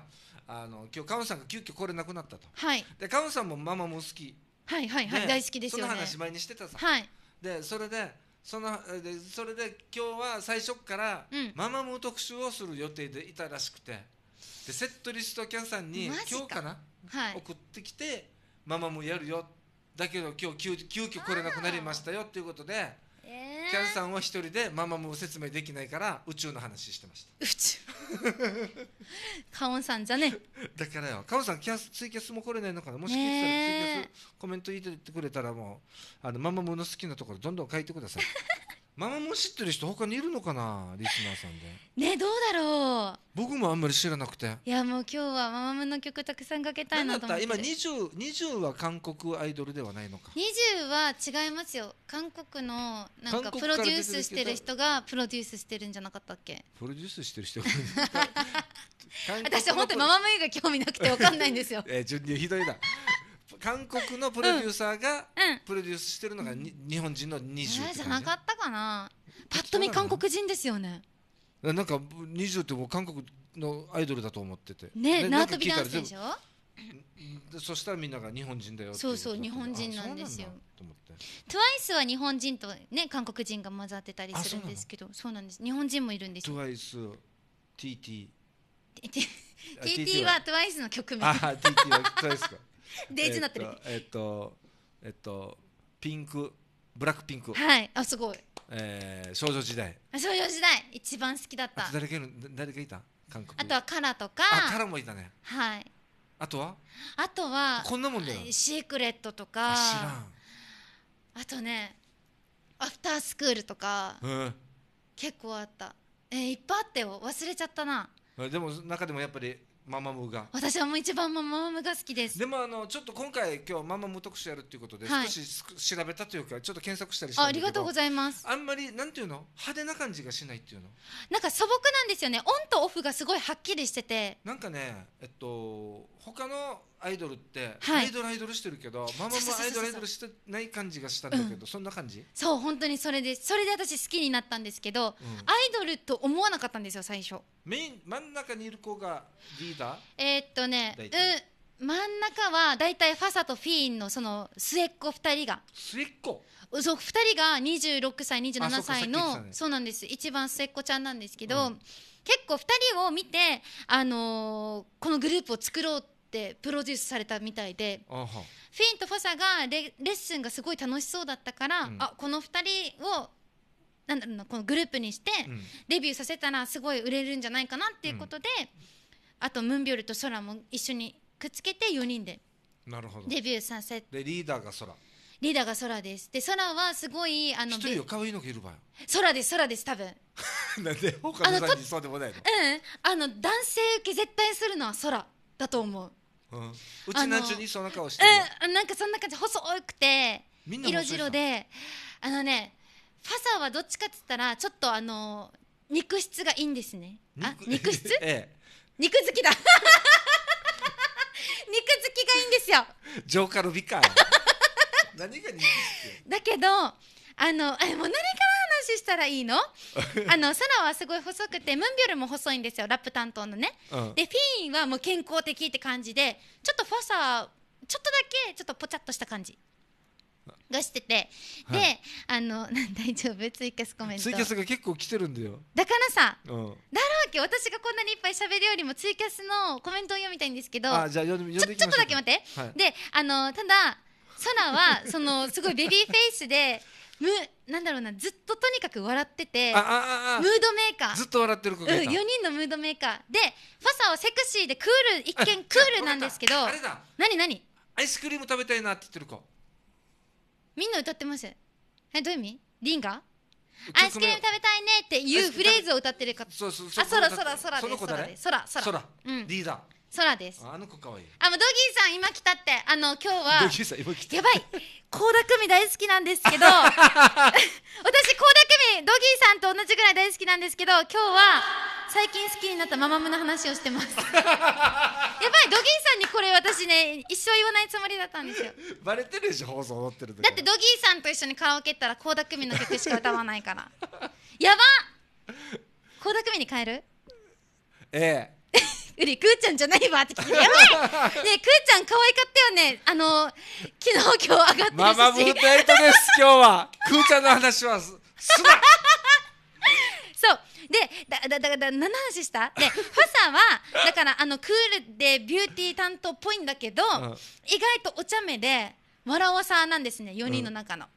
A: あの今日カウンさんが急遽来れなくなったと、はい、でカウンさんもママも好き
B: はいはいはい、ね、大好きですよねその話
A: 前にしてたさ、はい、でそれでそのでそれで今日は最初から、ママム特集をする予定でいたらしくてでセットリストキャンさんに今日かな、はい、送ってきてママムやるよだけど今日急急遽来れなくなりましたよっていうことで。キャンさんは一人でママも説明できないから宇宙の話してました宇
B: 宙 [LAUGHS] カオンさんじゃね
A: だからよカオンさんキャスツイキャスも来れないのかなもし聞いてたらツイキャスコメント入れてくれたらもうあのママもの好きなところどんどん書いてくださいママも知ってる人他にいるのかなリスナーさんで
B: ねどうだろう
A: 僕もあんまり知らなくて
B: いやもう今日はママムの曲たくさんかけたいなと思って今 20,
A: 20は韓国アイドルではないのか
B: 20は違いますよ韓国のなんかプロデュースしてる人がプロデュースしてるんじゃなかったっけ
A: プロデュースしてる人が [LAUGHS]
B: 私本当にママム以外興味なくて分かんないんですよ
A: [LAUGHS] えー、ひどいな韓国のプロデューサーがプロデュースしてるのが、日本人の20、えー、じゃなか
B: ったかなパッと見韓国人ですよね
A: なんか20ってもう韓国のアイドルだと思っててね縄跳びダンスでしょそしたらみんなが日本人だよそうそう
B: 日本人なんですよと思って TWICE は日本人とね韓国人が混ざってたりするんですけどそうなんです日本人もいるんです
A: TWICETT TT は
B: TWICE の曲名あ TT は TWICE か [LAUGHS] デイジになってる
A: えっとえっとピンクブラックピンクはいあすごいえー、少女時代
B: 少女時代一番好きだった誰
A: が誰がいた韓国あとは
B: カラとかあカラもいたねはいあとはあとはこんなもんだよシークレットとかあとねアフタースクールとか、うん、結構あったえー、いっぱいあったよ忘れちゃったな
A: でも中でもやっぱりママムが
B: 私はもう一番ママムが好きですでもあのちょっと今回今日ママ
A: ム特集やるっていうことで、はい、少し調べたというかちょっと検索したりしたありがとうございま
B: すあんまりな
A: んていうの派手な感じがしないっていうの
B: なんか素朴なんですよねオンとオフがすごいはっきりしてて
A: なんかねえっと
B: 他の
A: アイドルって、はい、アイドルアイドルしてるけどママもアイドルアイドルしてない感じがしたんだけど、うそんな感じ
B: そう本当にそれでそれで私好きになったんですけど、うん、アイドルと思わなかったんですよ最初
A: メイン真ん中にいる子がリーダー
B: えー、っとねうん真ん中は大体ファサとフィーンのその末っ子2人が末っ子そう2人が26歳27歳のそ,、ね、そうなんです一番末っ子ちゃんなんですけど、うん結構2人を見て、あのー、このグループを作ろうってプロデュースされたみたいでフィンとファサがレレッスンがすごい楽しそうだったから、うん、あこの2人をなんだろうなこのグループにしてデビューさせたらすごい売れるんじゃないかなっていうことで、うん、あとムンビョルとソラも一緒にくっつけて4人でデビューさせ
A: てリーダーがソラ
B: リーダーがソラですでソラはすごいあの一人よ可愛いのがいるよソラですソラです多分
A: [LAUGHS] なんで他の3人そうでもないのう
B: んあの男性受け絶対するのはソラだと思う
A: うちなちゅにその顔して
B: うんなんかそんな感じ細くて色白であのねファサーはどっちかって言ったらちょっとあの肉質がいいんですねあ肉質、[LAUGHS] ええ、肉好きだ [LAUGHS] 肉好きがいいんですよ
A: ジョーカルビか
B: 何が肉好だけどあのえもう何かしたらいいの [LAUGHS] あのサナはすごい細くてムンビョルも細いんですよラップ担当のね、うん、でフィーンはもう健康的って感じでちょっとファサちょっとだけちょっとぽちゃっとした感じがしてて、はい、であの [LAUGHS] 大丈夫ツイキャスコメントツイキャスが
A: 結構来てるんだよ
B: だからさ、うん、だろうけ私がこんなにいっぱい喋るよりもツイキャスのコメントを読みたいんですけどあじゃあ読んでちょっとだけ待って、はい、であのただソナはそのすごいベビーフェイスでむなんだろうなずっととにかく笑っててムードメーカーずっ
A: と笑ってる子がうん、4人
B: のムードメーカーでファサはセクシーでクール一見クールなんですけどあれだ何何
A: アイスクリーム食べたいなって言ってる子
B: みんな歌ってますえどういう意味リンがアイスクリーム食べたいねっていうフレーズを歌ってる方そうそうそうそ空空空ですそでそ空うん、リーダー空ですあの子可愛いあもうドギーさん今来たってあの今日はドギーさん今来たやばい倖田來未大好きなんですけど [LAUGHS] 私倖田來未ドギーさんと同じぐらい大好きなんですけど今日は最近好きになったママムの話をしてます [LAUGHS] やばいドギーさんにこれ私ね一生言わないつもりだったんですよ
A: バレてるでしょ放送踊ってるだってド
B: ギーさんと一緒にカラオケ行ったら倖田來未の曲しか歌わないから [LAUGHS] やば倖田來未に変えるええうりくーちゃんじゃないわって聞いてやばい [LAUGHS] ねくーちゃん可愛かったよねあの昨日今日上がってるママブーテイトです今日
A: は [LAUGHS] くーちゃんの話はす
B: すなそうでだだだだ何話したでファサはだからあのクールでビューティー担当っぽいんだけど、うん、意外とお茶目で笑わさなんですね4人の中の。うん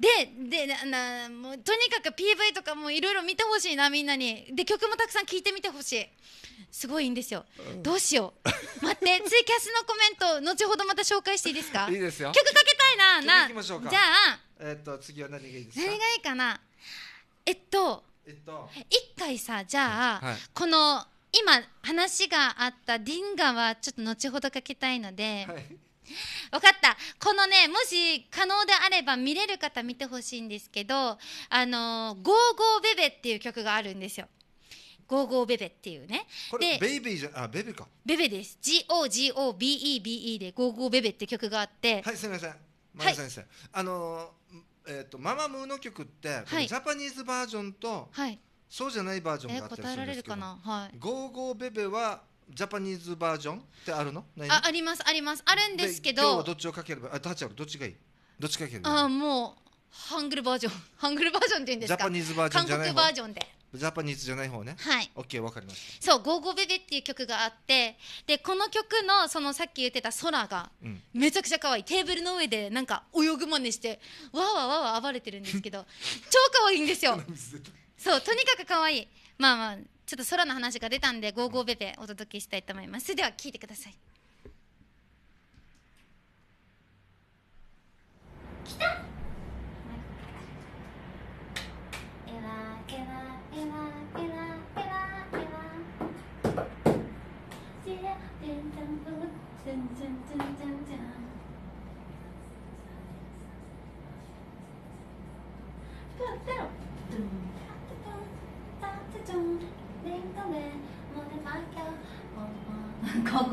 B: ででなもうとにかく PV とかもいろいろ見てほしいなみんなにで曲もたくさん聴いてみてほしいすごいいいんですよ、うん、どうしよう待ってツイ [LAUGHS] キャスのコメント後ほどまた紹介していいですかいいですよ曲かけたいななじゃあ
A: えっと次は何がいいですか何が
B: いいかなえっとえっと一回さじゃあ、はい、この今話があったディンガはちょっと後ほどかけたいので、はい分かったこのねもし可能であれば見れる方見てほしいんですけど「あのー、ゴーゴーベベ」っていう曲があるんですよ。ゴーゴーベベっていうね。これベ
A: イビーじゃあベベか。
B: ベベです。G O G O B E B E でゴーゴーベベって曲があって。はいすみません。
A: マリ先生、はい、あのえっ、ー、とママムーの曲って、はい、ジャパニーズバージョンと、はい、そうじゃないバージョンがあったりするんですけど。えー、答えられるかな。はい。ゴーゴーベベはジャパニーズバージョンってあるの？あ
B: ありますありますあるんですけど。今日はど
A: っちをかければあタチャルどっちがいい？どっちかけい。あ
B: もうハングルバージョンハングルバージョンって言うんですか？ジャパニーズバージョン韓国バージョンで。
A: ジャパニーズじゃない方ね。はい。オッケーわかりまし
B: た。そう、ゴーゴーベベっていう曲があって、でこの曲のそのさっき言ってた空がめちゃくちゃ可愛い。テーブルの上でなんか泳ぐ真似して、わわわわ暴れてるんですけど、[LAUGHS] 超可愛いんですよ。そう、とにかく可愛い。まあまあ、ちょっと空の話が出たんで、ゴーゴーベベお届けしたいと思います。では聞いてください。来た。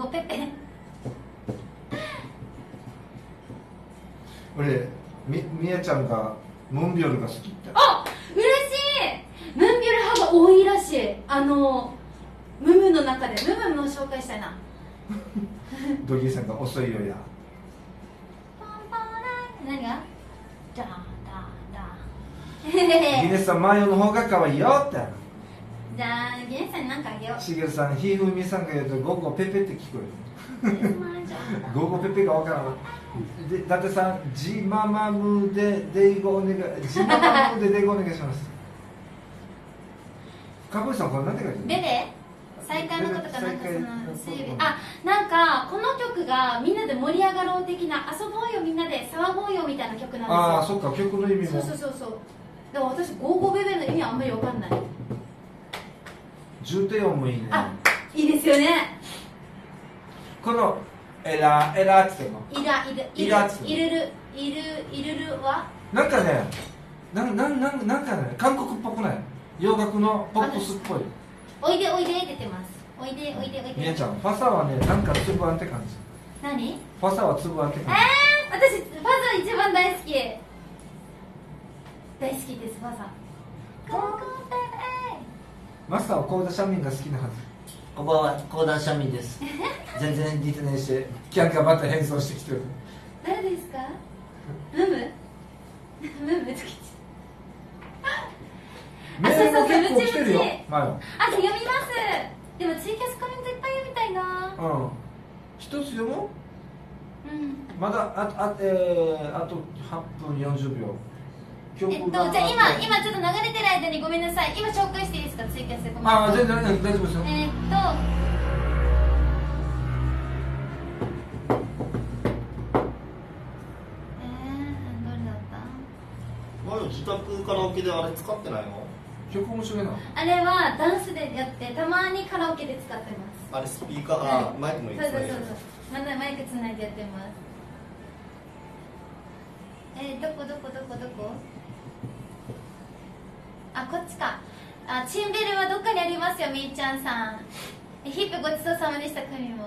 B: ゴペペ
A: 俺みみえちゃんがモンビオルが好きってあ
B: 嬉しいムンビル派が多いらしいあのムムの中でムムの紹介したいな [LAUGHS]
A: ドギーさんが遅いようや
B: パンパン何がダダダ [LAUGHS] ギ
A: ネスさんマヨの方が可愛いよって
B: じゃあギネスさんに何かあげよう
A: しげるさんひふみさんが言うとゴゴペペって聞こえる [LAUGHS] ゴゴペペが分からんで伊達さんジママムでデイゴお願いジママムでデイゴお願いします看護さんこれ何て書いてるベ
B: ベ再開のことかなんかそのあなんかこの曲がみんなで盛り上がろう的な遊ぼうよみんなで騒ごうよみたいな曲なんですよああそっ
A: か曲の意味もそうそ
B: うそうそうでも私ゴーゴーベベの意味はあんまり分かんない
A: 重低音もいいね
B: あいいですよね
A: このエラエラっての
B: イライライライルルイルイルルは
A: なんかねなんなんなんなんかね韓国っぽくない洋楽のポップスっぽい
B: おいでおいで出てますおいでおいでおいでみやち
A: ゃんファサはねなんかつぶあんって感じ何ファサはつぶあんって感じ
B: えー、私ファサ一番大好き大好きですファサ
A: マスターは高田庶民が好きなはずこんばんは、講談社民です。全然リツネして、キャンキャまた変装してきてる。
B: 誰ですか。ムム。[LAUGHS] ムムつけち
A: ゃ。[LAUGHS] あ、そうそうそう、うちうち。あ、読みま
B: す。でもツイキャスコメントいっぱい読みたいな。
A: うん。一つ読もう。うん。まだああえー、あと八分四十秒。えっと、じゃあ今今ちょっと流
B: れてる間にごめんなさい今紹介していいですかツイキャスコメントあ全然大丈夫ですよえっとえどれだ
A: った自宅カラオケであれ使ってないの曲面白いな
B: あれはダンスでやってたまにカラオケで使ってますあれスピーカー、はい、マイクもいいそうそうそうそうマイクつないでやってますえー、どこどこどこどこあこっちかあチンベルはどっかにありますよみーちゃんさんヒップごちそうさまでしたクミも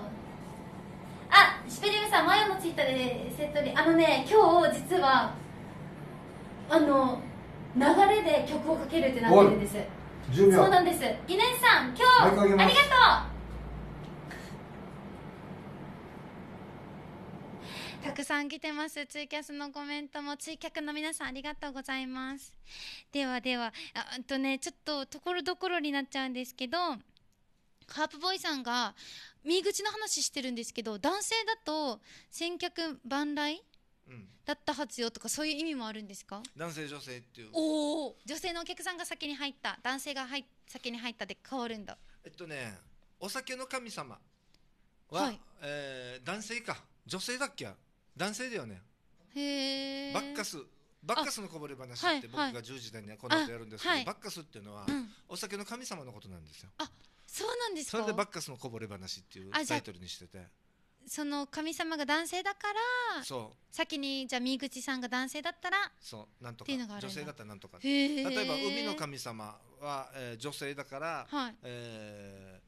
B: あシペリムさん前のツイッターでセットであのね今日実はあの流れで曲をかけるってなってるんですそうなんです稲井さん今日ありがとうたくさん来てますツイキャスのコメントもツイキャスの皆さんありがとうございますではではあとねちょっとところどころになっちゃうんですけどハープボーイさんが右口の話してるんですけど男性だと先客万来だったはずよとかそういう意味もあるんですか
A: 男性女性っていう
B: おお女性のお客さんが先に入った男性が入先に入ったで変わるんだ
A: えっとねお酒の神様は、はい、えー、男性か女性だっけ男性だよね
B: へえバッカ
A: スバッカスのこぼれ話って僕が10時台にこの後やるんですけど、はい、バッカスっていうのは、お酒の神様のことなんですよあ
B: そうなんですかそれでバ
A: ッカスのこぼれ話っていうタイトルにしてて
B: その神様が男性だから先にじゃあ三口さんが男性だったら
A: そうなんとか女性だったらなんとか例えば海の神様は、えー、女性だから、はい、え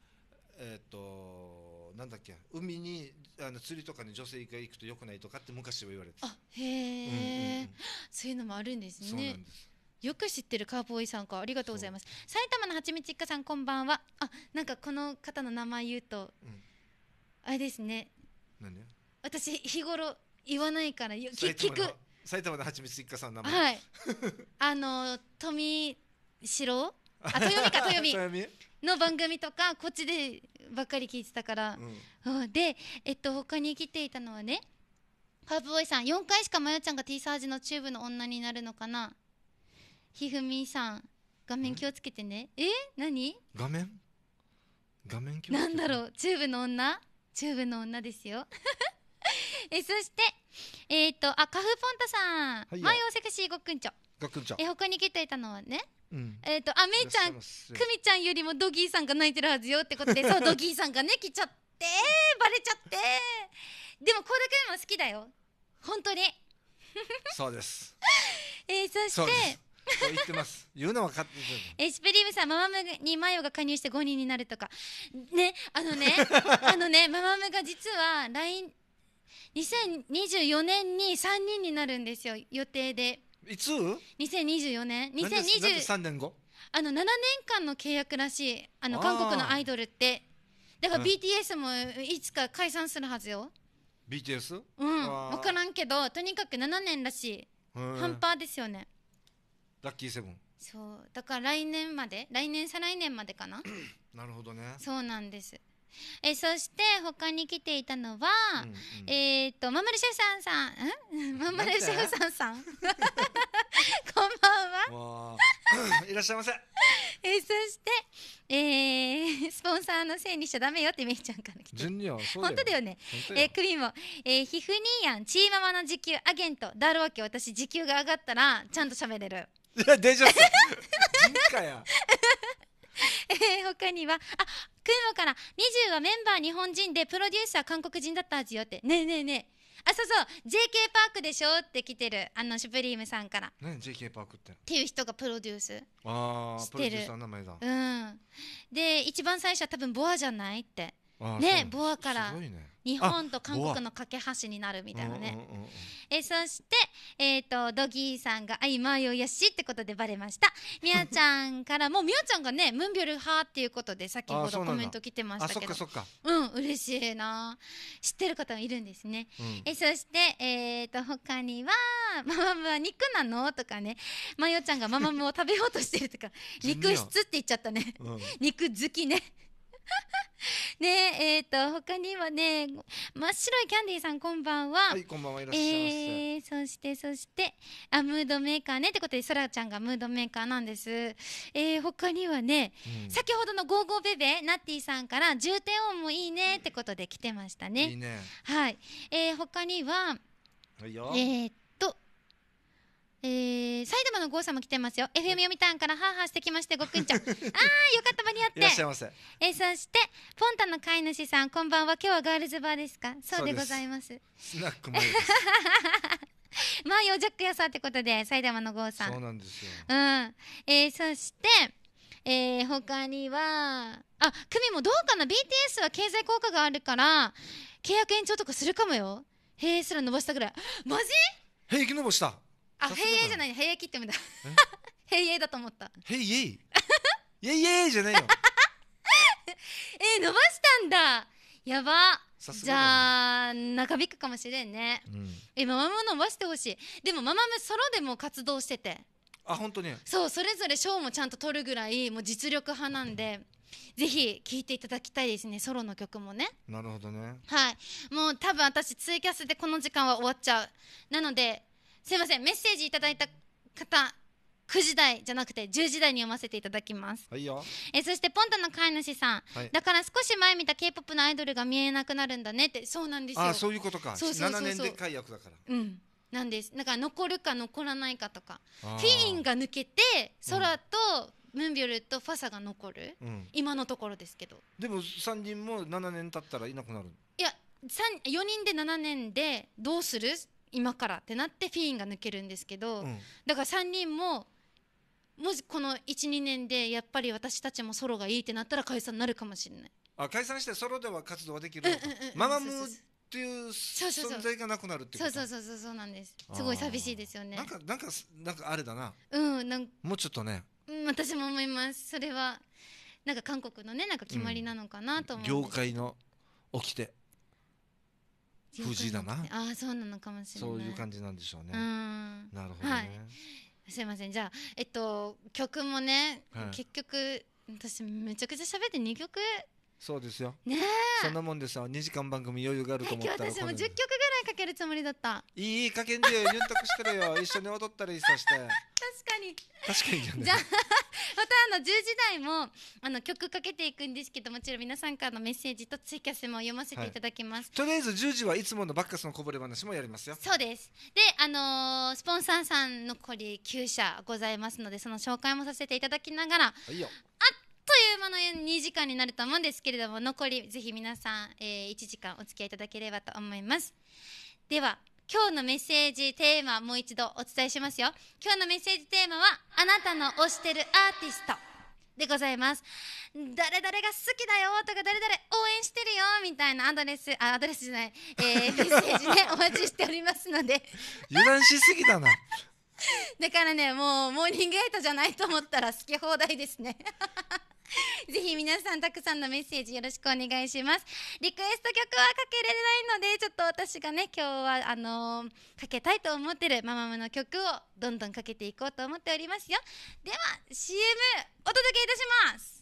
A: ー、えー、となんだっけ海にあの釣りとかに女性が行くとよくないとかって昔は言
B: われてあへえ、うんうん、そういうのもあるんですねそうなんですよく知ってるカーボーイさんかありがとうございます埼玉のはちみち一家さんこんばんはあなんかこの方の名前言うと、うん、あれですね私日頃言わないから聞く
A: 埼玉のはちみつ一家さんの名前
B: はい [LAUGHS] あの富城 [LAUGHS] あ豊美か豊美の番組とかこっちでばっかり聞いてたから、うん、でえっと他に来ていたのはねカープボーイさん4回しかまよちゃんが T サージのチューブの女になるのかなひふみさん画面気をつけてねえ何
A: 画面画面気をつけてなん
B: だろうチューブの女チューブの女ですよ [LAUGHS] えそしてえっ、ー、とあカフーポンタさん、はい、マイオセクシーごくんちょごっくんちょえ他に来ていたのはねうん、えっ、ー、とあめいちゃんくみちゃんよりもドギーさんが泣いてるはずよってことで [LAUGHS] そうドギーさんがね来ちゃってバレちゃってでもこれだけでも好きだよ本当に [LAUGHS] そうですえー、そして
A: そう言ってます。言うのは勝手です
B: エスプリームさん、ママムにマヨが加入して5人になるとか。ね、あのね、[LAUGHS] あのね、ママムが実は LINE、2024年に3人になるんですよ、予定で。いつ ?2024 年。2023年後あの、7年間の契約らしい。あの、韓国のアイドルって。だから BTS もいつか解散するはずよ。
A: BTS? うん。わから
B: んけど、とにかく7年らしい。半端ですよね。ラッキーセブンそうだから来年まで来年再来年までかな [COUGHS]
A: なるほどね
B: そうなんですえそして他に来ていたのは、うんうん、えっ、とまんまるシェフさんさんんまんまるシェフさんさん [LAUGHS] こんばんは [COUGHS] いらっしゃいませえそしてえー、[LAUGHS] スポンサーのせいにしちゃだめよってめいちゃんから来
A: て順にはそうだよ本当だよ
B: ねえー、首も、えー、ひふにやんちーママの時給アゲントだるわけ私時給が上がったらちゃんと喋れる
A: や大丈夫かや
B: えー、他にはあクンから20はメンバー日本人でプロデューサー韓国人だったはずよってねえねえねえあそうそう JK パークでしょって来てるあのシュプリームさんから
A: 何 JK パークってっ
B: ていう人がプロデュース
A: ああプロデューサー名前だう
B: んで一番最初は多分ボアじゃないってねボアから日本と韓国の架け橋になるみたいなね、えそして、えーと、ドギーさんが「あ今よよし」ってことでばれましたみやちゃんからもうみやちゃんがね「ムンビョル派」っていうことで先ほどコメント来てましたけどうん嬉しいな知ってる方もいるんですね、うん、えそしてえっ、ー、と他には「ママムは肉なの?」とかねまよちゃんがママムを食べようとしてるとか「肉質」って言っちゃったね、肉好きね [LAUGHS] ねえ、えっ、ー、と、他にはね、真っ白いキャンディーさん、こんばんは。はい、こんばんはいらっしゃいませ。えー、そして、そして、あ、ムードメーカーね、ってことで、そらちゃんがムードメーカーなんです。えー、他にはね、うん、先ほどのゴーゴーベベ、ナッティさんから、重低音もいいね、ってことで来てましたね。いいね。はい。えー、他には、
C: はい
A: よ。え
B: ー、っえー、埼玉の郷さんも来てますよ FM 読み谷からハーハーしてきましてごくんちん [LAUGHS] あーよかった間に合っていらっしゃいませ、えー、そしてポンタの飼い主さんこんばんは今日はガールズバーですかそうでございます
A: スナックも
B: マヨジャックやさってことで埼玉の郷さんそうなんですよ、うんえー、そしてえー、他にはあ組もどうかな BTS は経済効果があるから契約延長とかするかもよへえすら伸ばしたぐらいマジ
A: 平気伸ばした
B: あ、平いじゃない、平へ切ってみた平 [LAUGHS] いだと思った。
A: へいえい。イエじゃないよ。[LAUGHS]
B: え伸ばしたんだ。やば。じゃあ長引くかもしれんね、うん、えママも伸ばしてほしいでもママもソロでも活動しててあ本当にそうそれぞれ賞もちゃんと取るぐらいもう実力派なんで、うん、ぜひ聴いていただきたいですねソロの曲もね
A: なるほどね
B: はいもう多分私ツイキャスでこの時間は終わっちゃうなのですいませんメッセージいただいた方9時台じゃなくて10時台に読ませていただきます、はい、えそしてポンタの飼い主さん、はい、だから少し前見た k p o p のアイドルが見えなくなるんだねってそうなんですよあそういうことかそうそうそう年で解約だからうんなんですだから残るか残らないかとかフィインが抜けて空と、ムンビョルとファサが残る、うん、今のところですけど
A: でも3人も7年経ったらいなくなる
B: いや4人で7年でどうする今からってなってフィーンが抜けるんですけど、うん、だから3人ももしこの12年でやっぱり私たちもソロがいいってなったら解散になるかもしれない
A: あ解散してソロでは活動はできる、うんうん、ママムっ
B: ていう存在
A: がなくなるってそうそう
B: そうそうそうなんですすごい寂しいですよねなんか
A: なんかなんかあれだなうんなんもうちょっとね、
B: うん、私も思いますそれはなんか韓国のねなんか決まりなのかなと思うん、業
A: 界の起きて藤神だな
B: あそうなのかもしれないそういう感じなんでしょうねなるほどね、はい、すいませんじゃあえっと曲もね、はい、結局私めちゃくちゃ喋って二曲そうですよね
A: そんなもんでさ2時間番組余裕があると思ったら私も10曲ぐ
B: らいかけるつもりだった
A: いい加減でゆんたくしてるよ [LAUGHS] 一緒に踊ったりさして確
B: かに確かにじゃ、ね、じゃあまたあの10時台もあの曲かけていくんですけどもちろん皆さんからのメッセージとツイキャスも読ませていただきます、はい、
A: とりあえず10時はいつものバッカスのこぼれ話もやりますよ
B: そうですであのー、スポンサーさん残り9社ございますのでその紹介もさせていただきながらあっいう間の2時間になると思うんですけれども残りぜひ皆さん、えー、1時間お付き合いいただければと思いますでは今日のメッセージテーマもう一度お伝えしますよ今日のメッセージテーマはあなたの推してるアーティストでございます誰々が好きだよとか誰々応援してるよみたいなアドレスあアドレスじゃない、えー、メッセージね [LAUGHS] お待ちしておりますので
A: 油断しすぎだな
B: [LAUGHS] だからね、もう、モーニングエイトじゃないと思ったら、好き放題ですね。[LAUGHS] ぜひ皆さんたくさんのメッセージよろしくお願いします。リクエスト曲はかけられないので、ちょっと私がね、今日はあのー、かけたいと思ってるママムの曲をどんどんかけていこうと思っておりますよ。では、CM お届けいたします。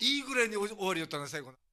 A: いいぐらいに終わりよったな、最後の。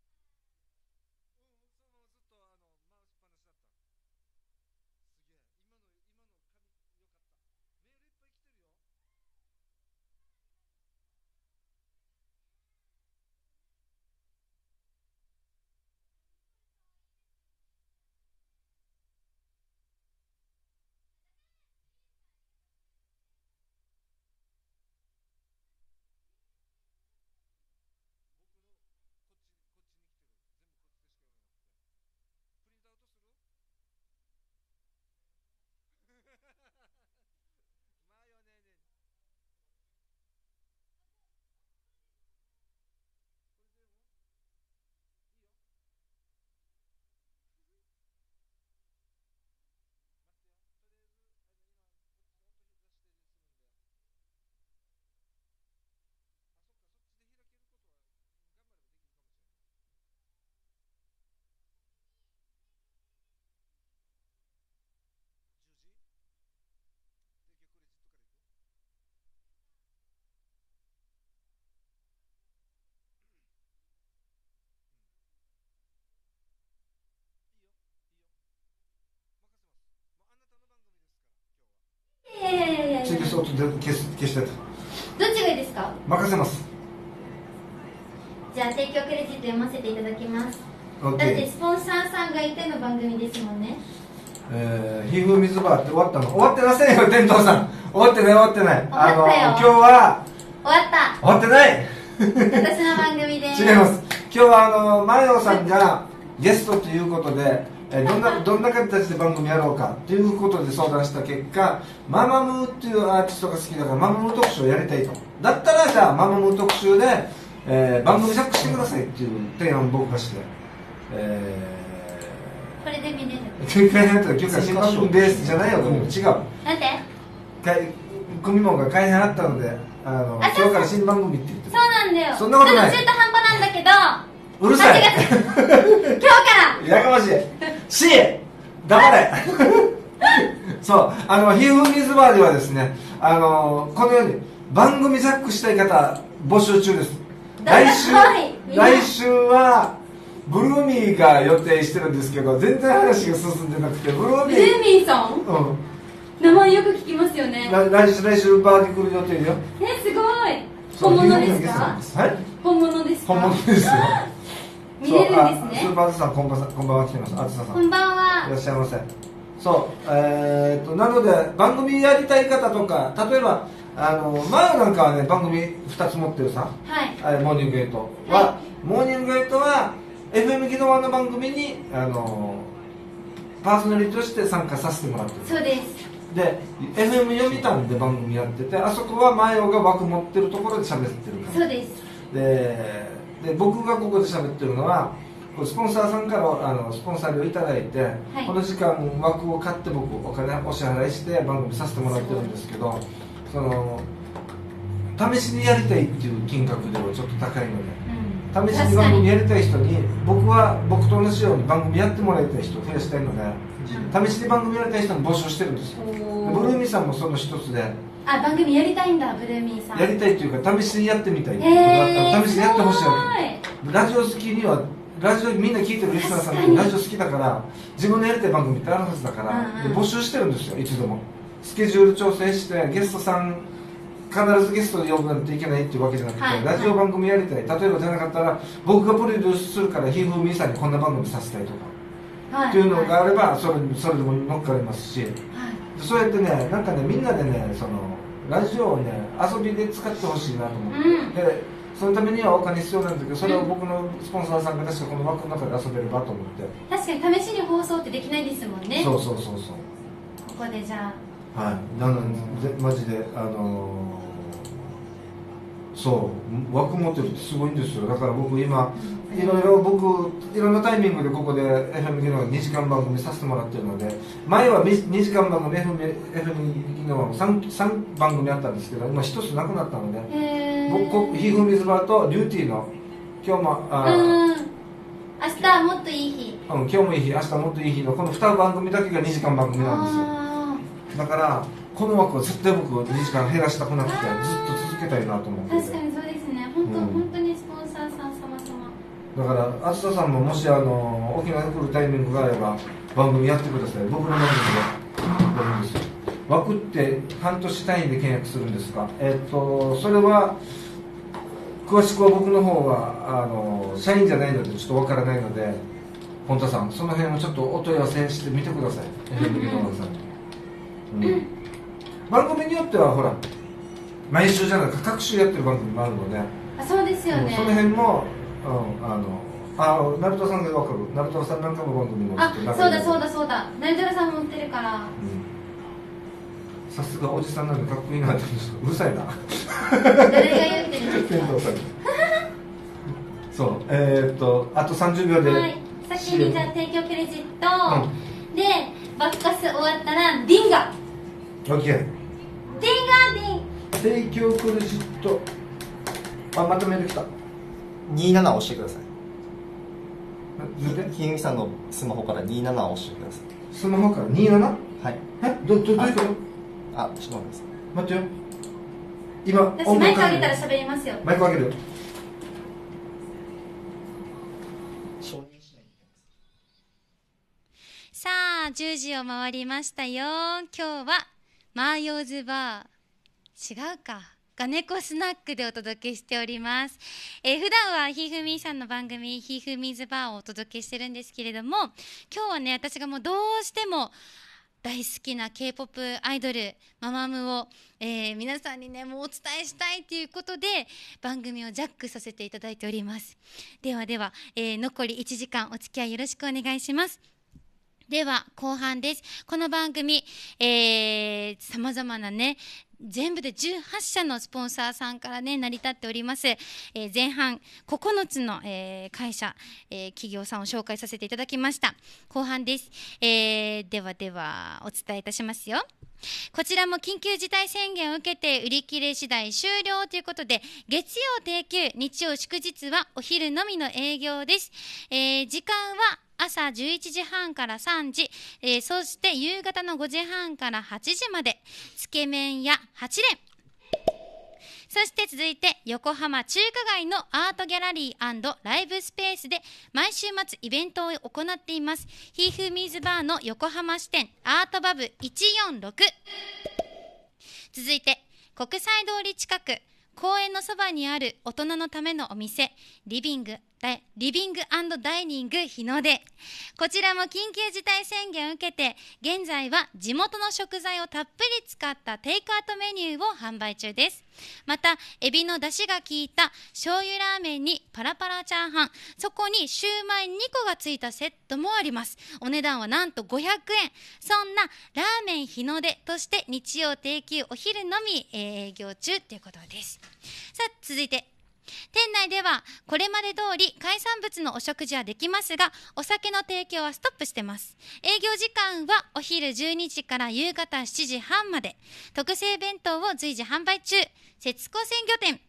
A: 消す消してどっちがいいですか任せます
B: じゃあ提供クレジット読ませていただきますだってスポンサーさんがいての番組ですもんね
A: えー、ひふみずばって終わったの終わってませんよ天童さん終わってない終わってないあの今日は終わった終わってな
B: い私の番組です [LAUGHS] 違います
A: 今日はあのマヨさんがゲストということでどんなどんな形で番組やろうかということで相談した結果ママムーっていうアーティストが好きだからママムー特集をやりたいとだったらじゃあママムー特集で、えー、番組ジャックしてくださいっていう提案を僕がして、え
B: ー、これで見れる回ったらから新番組ですじゃないよ、
A: 違うなんで組もが買いあったのであの今日から新番組って言っ
B: てそうなんだよそんなことない中途半端なんだけど
A: うるさい今日から [LAUGHS] やかましい死へ黙れ [LAUGHS] そうあのひふみずバーではですねあのこのように番組ザックしたい方募集中です
B: 来週来週
A: はブルーミーが予定してるんですけど全然話が進んでなくてブルーミーブルーミーさん、うん
B: 名前よく聞きますよね
A: 来週来週バーに来る予定よ
B: えすごい本物ですか本物です本物ですよ [LAUGHS] 見れるんですねスー
A: パーアツさんこんばんこんばんは来てますアツさんこんばんはいらっしゃいませそうえー、っとなので番組やりたい方とか例えばあの前なんかはね番組2つ持ってるさ、はい、モーニングエイトは、はい、モーニングエイトは FM 機能ワの番組にあのパーソナリティとして参加させてもらってるそうですで FM 読みたんで番組やっててあそこは前尾が枠持ってるところで喋ってるからそうですでで僕がここで喋ってるのはスポンサーさんからあのスポンサー料いただいて、はい、この時間枠を買って僕お金お支払いして番組させてもらってるんですけどその試しにやりたいっていう金額ではちょっと高いので、うん、試しに番組やりたい人に僕は僕と同じように番組やってもらいたい人を増やしたいので、うん、試しに番組やりたい人も募集してるんで
B: すよブルーミ
A: さんもその一つで
B: あ番組やりたいんだブルーミーさんやり
A: たいっていうか試しにやってみたいっていうがあったら試しにやってほしいわけラジオ好きにはラジオみんな聞いてるリスナーさんがラジオ好きだから自分のやりたい番組ってあるはずだから、うんうん、募集してるんですよ一度もスケジュール調整してゲストさん必ずゲストで呼ぶなんていけないっていうわけじゃなくて、はい、ラジオ番組やりたい、例えばじゃなかったら僕がプロデュースするからひふみさんにこんな番組させたいとか、はい、っていうのがあればそれそれでも乗っかりますし、そうやってねなんかねみんなでねそのラジオをね遊びで使ってほしいなと思って、うん、でそのためにはお金必要なんだけどそれを僕のスポンサーさんが確かこの枠の中で遊べればと思って
B: 確かに試しに放送ってできないですもんねそうそうそうそうここでじゃ
A: あはいなのでマジであのー、そう枠持ってるってすごいんですよだから僕今、いろいろ僕いろんなタイミングでここで FM 技能2時間番組させてもらってるので前は 2, 時間番組 FM, f 技能は 3, 3番組あったんですけど今1つなくなったの
B: で僕ひ
A: ふみずばとリューティーの今日もあ
B: 明日もっといい日、
A: うん、今日もいい日明日もっといい日のこの2番組だけが2時間番組なんですよだからこの枠は絶対僕2時間減らしたくなくてずっと続けたいなと思って確
B: かにそうですね本当、うん、本当に
A: だからあつさんももしあの沖縄に来るタイミングがあれば番組やってください僕の番組で分かです枠って半年単位で契約するんですかえっ、とそれは詳しくは僕の方はあの社員じゃないのでちょっとわからないので本田さんその辺をちょっとお問い合わせしてみてください、んうん、番組によってはほら毎週じゃなく各週やってる番組もあるので
B: あそうですよね、その辺
A: もあのあナルトさんがわかるナルトさんなんかの番組もあそうだそ
B: うだそうだナルトさんも売ってるから、
A: さすがおじさんなんでかっこいいなってうるさいな誰
B: が言ってるの、天
A: [LAUGHS] 童さん。そうえー、っとあと三十秒で、はい、
B: 先にじゃ提供クレジット、うん、でバッカス終わったらディンガ OK ディンガディン提供クレジット
A: あまたメール来た27を押してくださいひゆみさんのスマホから27を押してくださいスマホから 27? はい
B: えどどどういうこと
A: あちょっと待ってください待ってよ今私マイクあげたら喋りますよマイクあげるよ
B: さあ10時を回りましたよ今日はマーヨーズバー違うかが猫スナックでお届けしております、えー、普段はひふみさんの番組ひふみずバーをお届けしてるんですけれども今日はね私がもうどうしても大好きな k p o p アイドルママムを、えー、皆さんにねもうお伝えしたいということで番組をジャックさせていただいておりますではでは、えー、残り1時間お付き合いよろしくお願いしますでは後半ですこの番組さまざまなね全部で18社のスポンサーさんからね成り立っております、えー、前半9つの、えー、会社、えー、企業さんを紹介させていただきました後半です、えではではお伝えいたしますよこちらも緊急事態宣言を受けて売り切れ次第終了ということで、月曜定休、日曜祝日はお昼のみの営業です。えー、時間は朝11時半から3時、えー、そして夕方の5時半から8時までつけ麺や8連そして続いて横浜中華街のアートギャラリーライブスペースで毎週末イベントを行っています。ヒーフミーズバーの横浜支店アートバブ146続いて国際通り近く公園のそばにある大人のためのお店リビングリビングダイニング日の出こちらも緊急事態宣言を受けて現在は地元の食材をたっぷり使ったテイクアウトメニューを販売中ですまたエビの出汁が効いた醤油ラーメンにパラパラチャーハンそこにシューマイ2個がついたセットもありますお値段はなんと500円そんなラーメン日の出として日曜定休お昼のみ営業中ということですさあ続いて店内ではこれまで通り海産物のお食事はできますがお酒の提供はストップしてます営業時間はお昼12時から夕方7時半まで特製弁当を随時販売中節子鮮魚店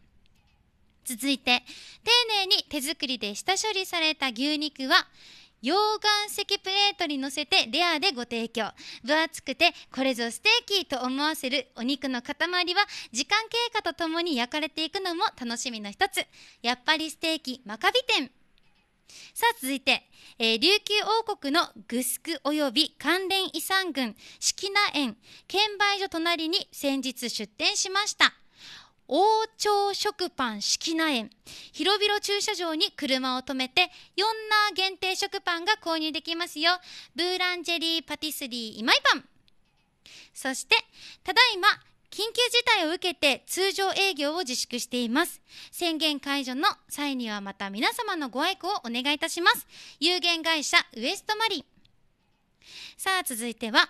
B: 続いて丁寧に手作りで下処理された牛肉は溶岩石プレートに乗せてレアでご提供分厚くてこれぞステーキと思わせるお肉の塊は時間経過とともに焼かれていくのも楽しみの一つやっぱりステーキマカビ店さあ続いて、えー、琉球王国のグスクよび関連遺産群式名園券売所隣に先日出店しました王朝食パン式な園広々駐車場に車を止めて4ナー限定食パンが購入できますよブーランジェリーパティスリー今井パンそしてただいま緊急事態を受けて通常営業を自粛しています。宣言解除の際にはまた皆様のご愛顧をお願いいたします。有限会社ウエストマリン。さあ続いては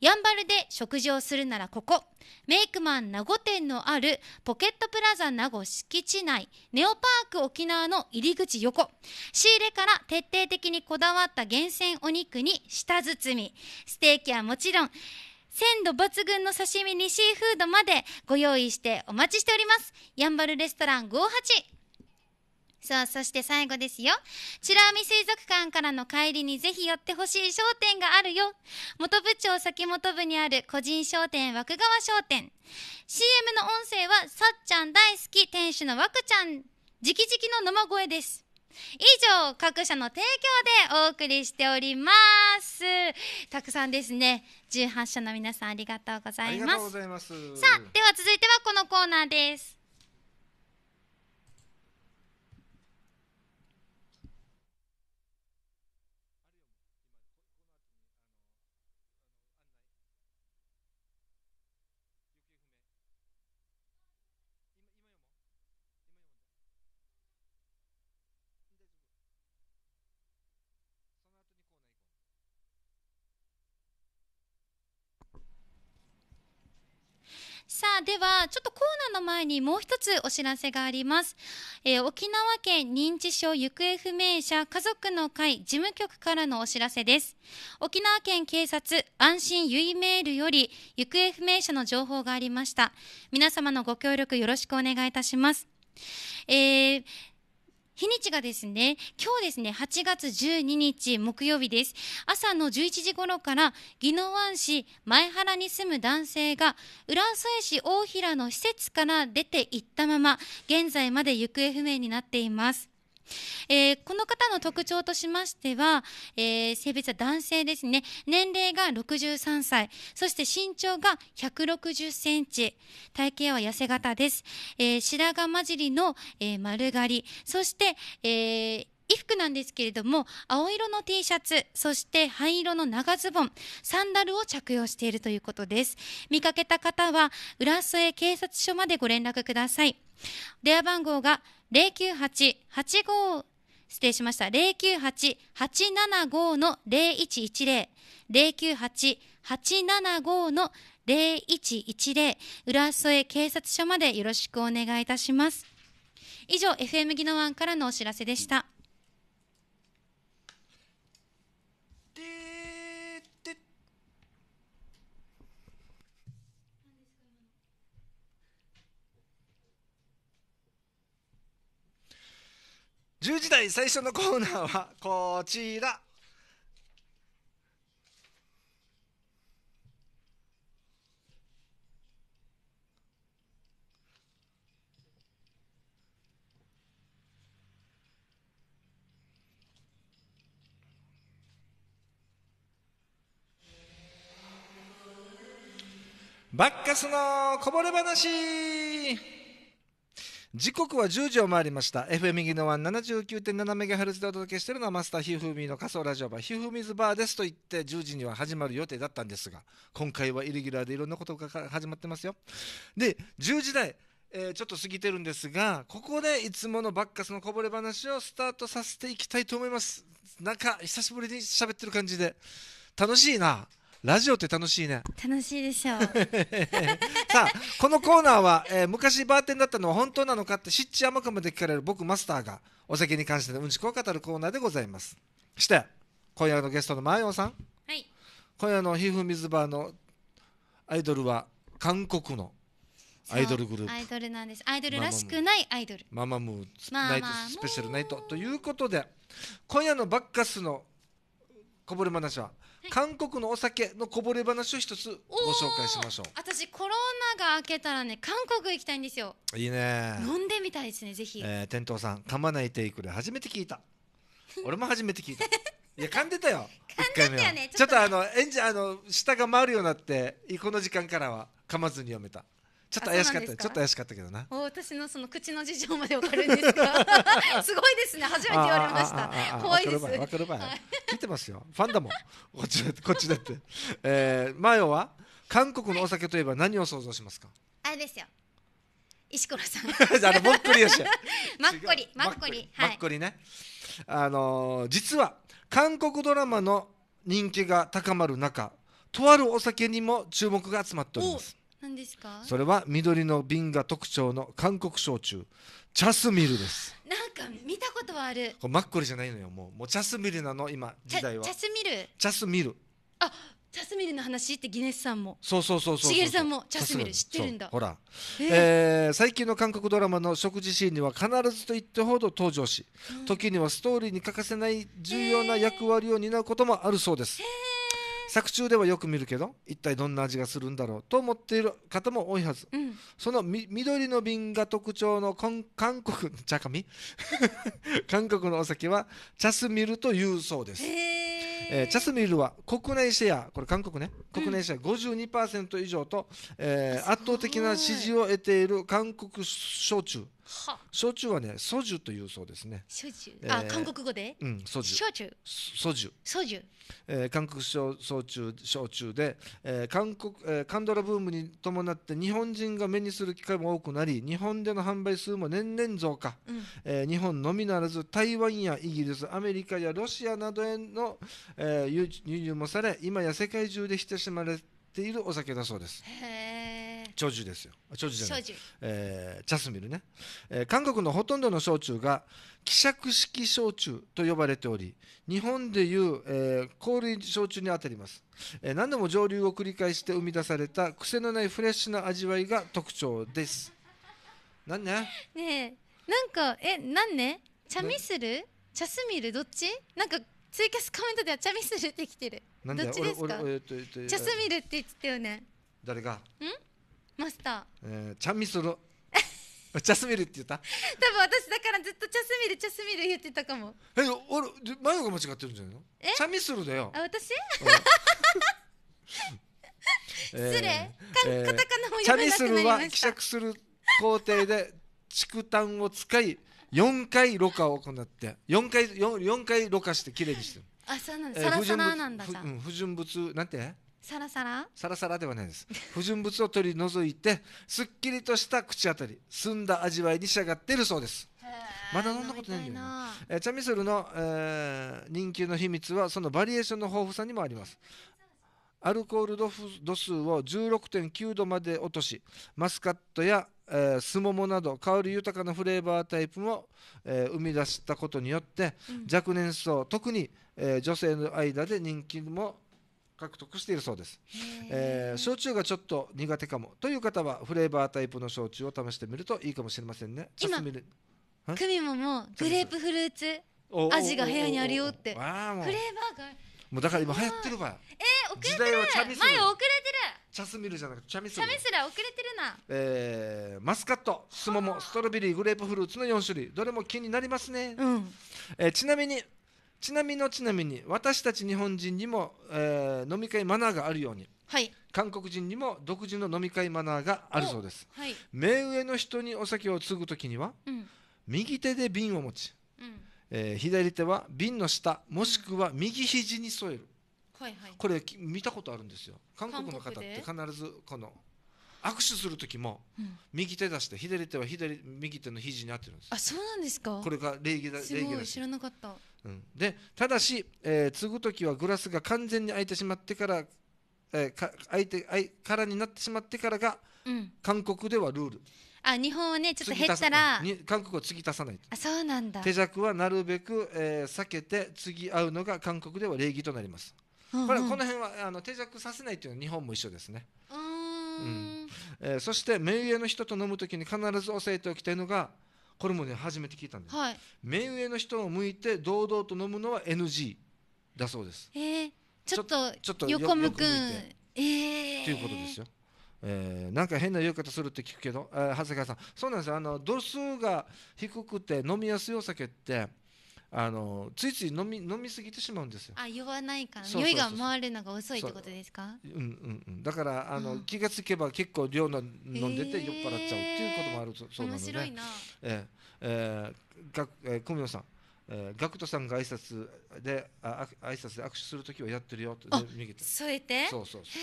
B: やんばるで食事をするならここメイクマン名護店のあるポケットプラザ名護敷地内ネオパーク沖縄の入り口横仕入れから徹底的にこだわった厳選お肉に舌包みステーキはもちろん鮮度抜群の刺身にシーフードまでご用意してお待ちしておりますやんばるレストラン58さあ、そして最後ですよ。チラ海水族館からの帰りにぜひ寄ってほしい商店があるよ。元部長先元部にある個人商店枠川商店。CM の音声は、さっちゃん大好き店主のわくちゃん、直々の生声です。以上、各社の提供でお送りしております。たくさんですね。18社の皆さんありがとうございます。ますさあ、では続いてはこのコーナーです。さあ、では、ちょっとコーナーの前にもう一つお知らせがあります。えー、沖縄県認知症行方不明者家族の会事務局からのお知らせです。沖縄県警察安心ゆいメールより行方不明者の情報がありました。皆様のご協力よろしくお願いいたします。えー日にちがですね、今日ですね、8月12日木曜日です。朝の11時頃から、宜野湾市前原に住む男性が、浦添市大平の施設から出て行ったまま、現在まで行方不明になっています。えー、この方の特徴としましては、えー、性別は男性ですね年齢が63歳そして身長が160センチ体型は痩せ型です、えー、白髪混じりの、え丸刈りそして、え衣服なんですけれども青色の T シャツそして灰色の長ズボンサンダルを着用しているということです見かけた方は浦添警察署までご連絡ください電話番号が098-85、失礼しました。098-875の0110、098-875の0110、浦添警察署までよろしくお願いいたします。以上、FM 技能案からのお知らせでした。
A: 10時台最初のコーナーはこちらバッカスのこぼれ話時刻は10時を回りました FM 右のン7 9 7メガヘルツでお届けしているのはマスターひふみの仮想ラジオバーひふみズバーですと言って10時には始まる予定だったんですが今回はイレギュラーでいろんなことが始まってますよで10時台えー、ちょっと過ぎてるんですが、ここでいつものバッカスのこぼれ話をスタートさせていきたいと思います。なんか、久しぶりに喋ってる感じで、楽しいな。ラジオって楽しいね
B: 楽しいでしょう
A: [LAUGHS] さあこのコーナーは、えー、昔バーテンだったのは本当なのかってしっちあまかまで聞かれる僕マスターがお酒に関してのうんちくを語るコーナーでございますして今夜のゲストのマーヨンさん、はい、今夜のひふみずばのアイドルは韓国のアイドルグループアイ
B: ドルなんですアイドルらしくないアイドル
A: ママムーナイトスペシャルナイトということで今夜のバッカスのこぼれ話は韓国のお酒のこぼれ話を一つご紹介しましょう
B: 私コロナが明けたらね韓国行きたいんですよ
A: いいね飲
B: んでみたいですねぜひ、
A: えー、店頭さん噛まないテイクで初めて聞いた俺も初めて聞いた [LAUGHS] いや噛んでたよ噛んでたよねちょっとあのエンジンあの舌が回るようになってこの時間からは噛まずに読めたちょっと怪しかったちょっと怪しかったけどな
B: 私のその口の事情までわかるんですか [LAUGHS] すごいですね初めて言われまし
A: た怖いですわかるばい聞いてますよファンだもんこっちだってこっちだって、えー、マヨは韓国のお酒といえば何を想像しますか、
B: あれですよ石ころさん [LAUGHS] あのもっこりよし [LAUGHS] マッコリマッコリマ
A: ッコリねあのー、実は韓国ドラマの人気が高まる中とあるお酒にも注目が集まっております
B: 何ですかそ
A: れは緑の瓶が特徴の韓国焼酎チャスミルです
B: なんか見たことはある
A: これマッコリじゃないのよもうもうチャスミルなの今時代はチャスミルチャスミル
B: あチャスミルの話ってギネスさんもそうそ
A: うそうそうしげるさんもチャスミル知ってるんだほら、えー、えー、最近の韓国ドラマの食事シーンには必ずと言ってほど登場し、うん、時にはストーリーに欠かせない重要な役割を担うこともあるそうです、えー作中ではよく見るけど一体どんな味がするんだろうと思っている方も多いはず、うん、その緑の瓶が特徴の韓国茶紙 [LAUGHS] 韓国のお酒はチャスミルというそうです、えー、チャスミルは国内シェアこれ韓国ね国内シェア52%以上と、うん、えー、圧倒的な支持を得ている韓国焼酎焼酎はねソジュというそうですねソ
B: ジュ、あ韓国語でう
A: んソジュ焼酎ソジュソジュ、え韓国焼酎焼酎で、え韓国、えカンドラブームに伴って日本人が目にする機会も多くなり日本での販売数も年々増加、え日本のみならず台湾やイギリスアメリカやロシアなどへの、え輸入もされ今や世界中で親しまれているお酒だそうですへえ長寿ですよ長寿じゃない焼酎えー、チャスミルね、えー、韓国のほとんどの焼酎が希釈式焼酎と呼ばれており日本でいう、えー、氷焼酎にあたります、えー、何度も蒸留を繰り返して生み出された癖のないフレッシュな味わいが特徴です何ね
B: ねえなんかえ何ねチャミスルチャスミルどっちなんかツイキャスコメントではチャミスルってきてるどっちですかチ
A: ャス
B: ミルって言ってたよね誰がうんマスタ
A: ー、えー、チャンミスル [LAUGHS] チャスミルって言った多
B: 分私だからずっとチャスミルチャスミル言ってたかも
A: え俺マヨが間違ってるんじゃないのチャミスルだよあ私 [LAUGHS] 失礼、えー、カタカナも読めなくチャミスルは希釈する工程で [LAUGHS] 竹炭を使い四回ろ過を行って四回四、四回ろ過してきれいにしてるあそうなんだ、えー、サラサラなんだ不純物なんて
B: サラサラ
A: サラサラではないです [LAUGHS] 不純物を取り除いてすっきりとした口当たり澄んだ味わいに仕上がっているそうですまだ飲んだことないんだよな、えチャミソルの、えー、人気の秘密はそのバリエーションの豊富さにもありますアルコール度数を16.9度まで落としマスカットや、えもスモモなど香り豊かなフレーバータイプも、えー、生み出したことによって、うん、若年層特に、えー、女性の間で人気も獲得しているそうです、えー、焼酎がちょっと苦手かもという方はフレーバータイプの焼酎を試してみるといいかもしれませんね今ク
B: ミももうグレープフルーツ
A: 味が部屋にあるよってフレーバーがもうだから今流行ってるわえ
B: ー、遅れてる前遅れてる
A: チャスミルじゃなくてチャミスルチャミス
B: ル遅れてるな、
A: えー、マスカットスモモストロベリーグレープフルーツの4種類どれも気になりますね、うん、えー、ちなみにちなみにちなみに私たち日本人にも、えー、飲み会マナーがあるように、はい、韓国人にも独自の飲み会マナーがあるそうです、はい、目上の人にお酒を継ぐ時には、うん、右手で瓶を持ち、うん、えー、左手は瓶の下もしくは右肘に添える、はいはい、これ見たことあるんですよ韓国の方って必ずこの握手する時も、右手出して左手は左右手の肘に合ってるんで
B: すあそうなんですかこれ
A: が礼儀だ礼儀だ知らなかったうん、でただし、えー、継ぐ時はグラスが完全に空いてしまってから、えー、かいて空になってしまってからが、うん、韓国ではルール。
B: あ日本はねちょっと減ったら
A: 韓国を継ぎ足さないあそ
B: うなんだ手
A: 酌はなるべく、えー、避けて継ぎ合うのが韓国では礼儀となります、
B: うんうん、これはこの辺
A: はあの手酌させないというのは日本も一緒ですねうん、えー、そして目上の人と飲む時に必ず押さえておきたいのがこれもね初めて聞いたんです、はい、目上の人を向いて堂々と飲むのは NG だそうです、
B: えー、ちょっとちょっと横向くえー、というこ
A: とですよえー、なんか変な言い方するって聞くけど、えー、長谷川さんそうなんですよあの度数が低くて飲みやすいお酒ってあのついつい飲み飲みすぎてしまうんですよ。あ
B: 酔わないから酔いが回るのが遅いってことですか？うんうんう
A: ん。だからあの、うん、気がつけば結構量の飲んでて酔っ払っちゃうっていうこともあるそうなので、ね。面白いな。ええー、がえー、小宮さん。えー、ガクトさんが挨拶であ挨拶で握手するときはやってるよってて添えてそうそうそ
B: う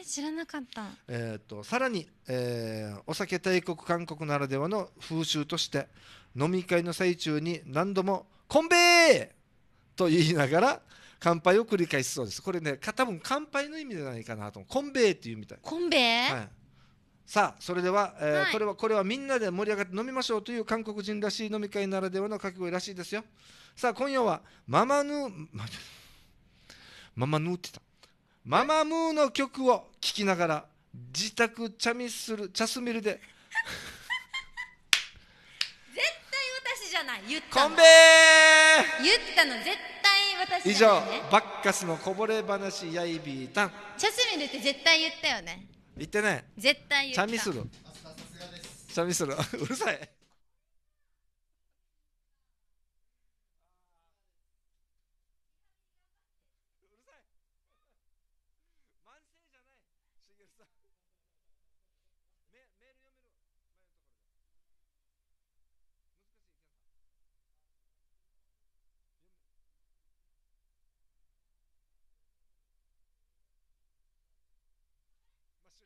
B: え知らなかった
A: えっ、とさらに、えー、お酒大国韓国ならではの風習として飲み会の最中に何度も「コンベと言いながら乾杯を繰り返しそうですこれね多分乾杯の意味じゃないかなとコンベっていうみたいコンベ、はい、さあそれでは、えーはい、これはこれはみんなで盛り上がって飲みましょうという韓国人らしい飲み会ならではの掛け声らしいですよさあ今夜はママヌー [LAUGHS] ママヌーってたママムーの曲を聴きながら自宅チャミするチャスミルでった言ったコンベ
B: 言ったの絶対私、ね、以上
A: バッカスのこぼれ話やいびーたん
B: チャスミルって絶対言ったよね
A: 言ってい絶対言ったチャミスルチャミスル [LAUGHS] うるさい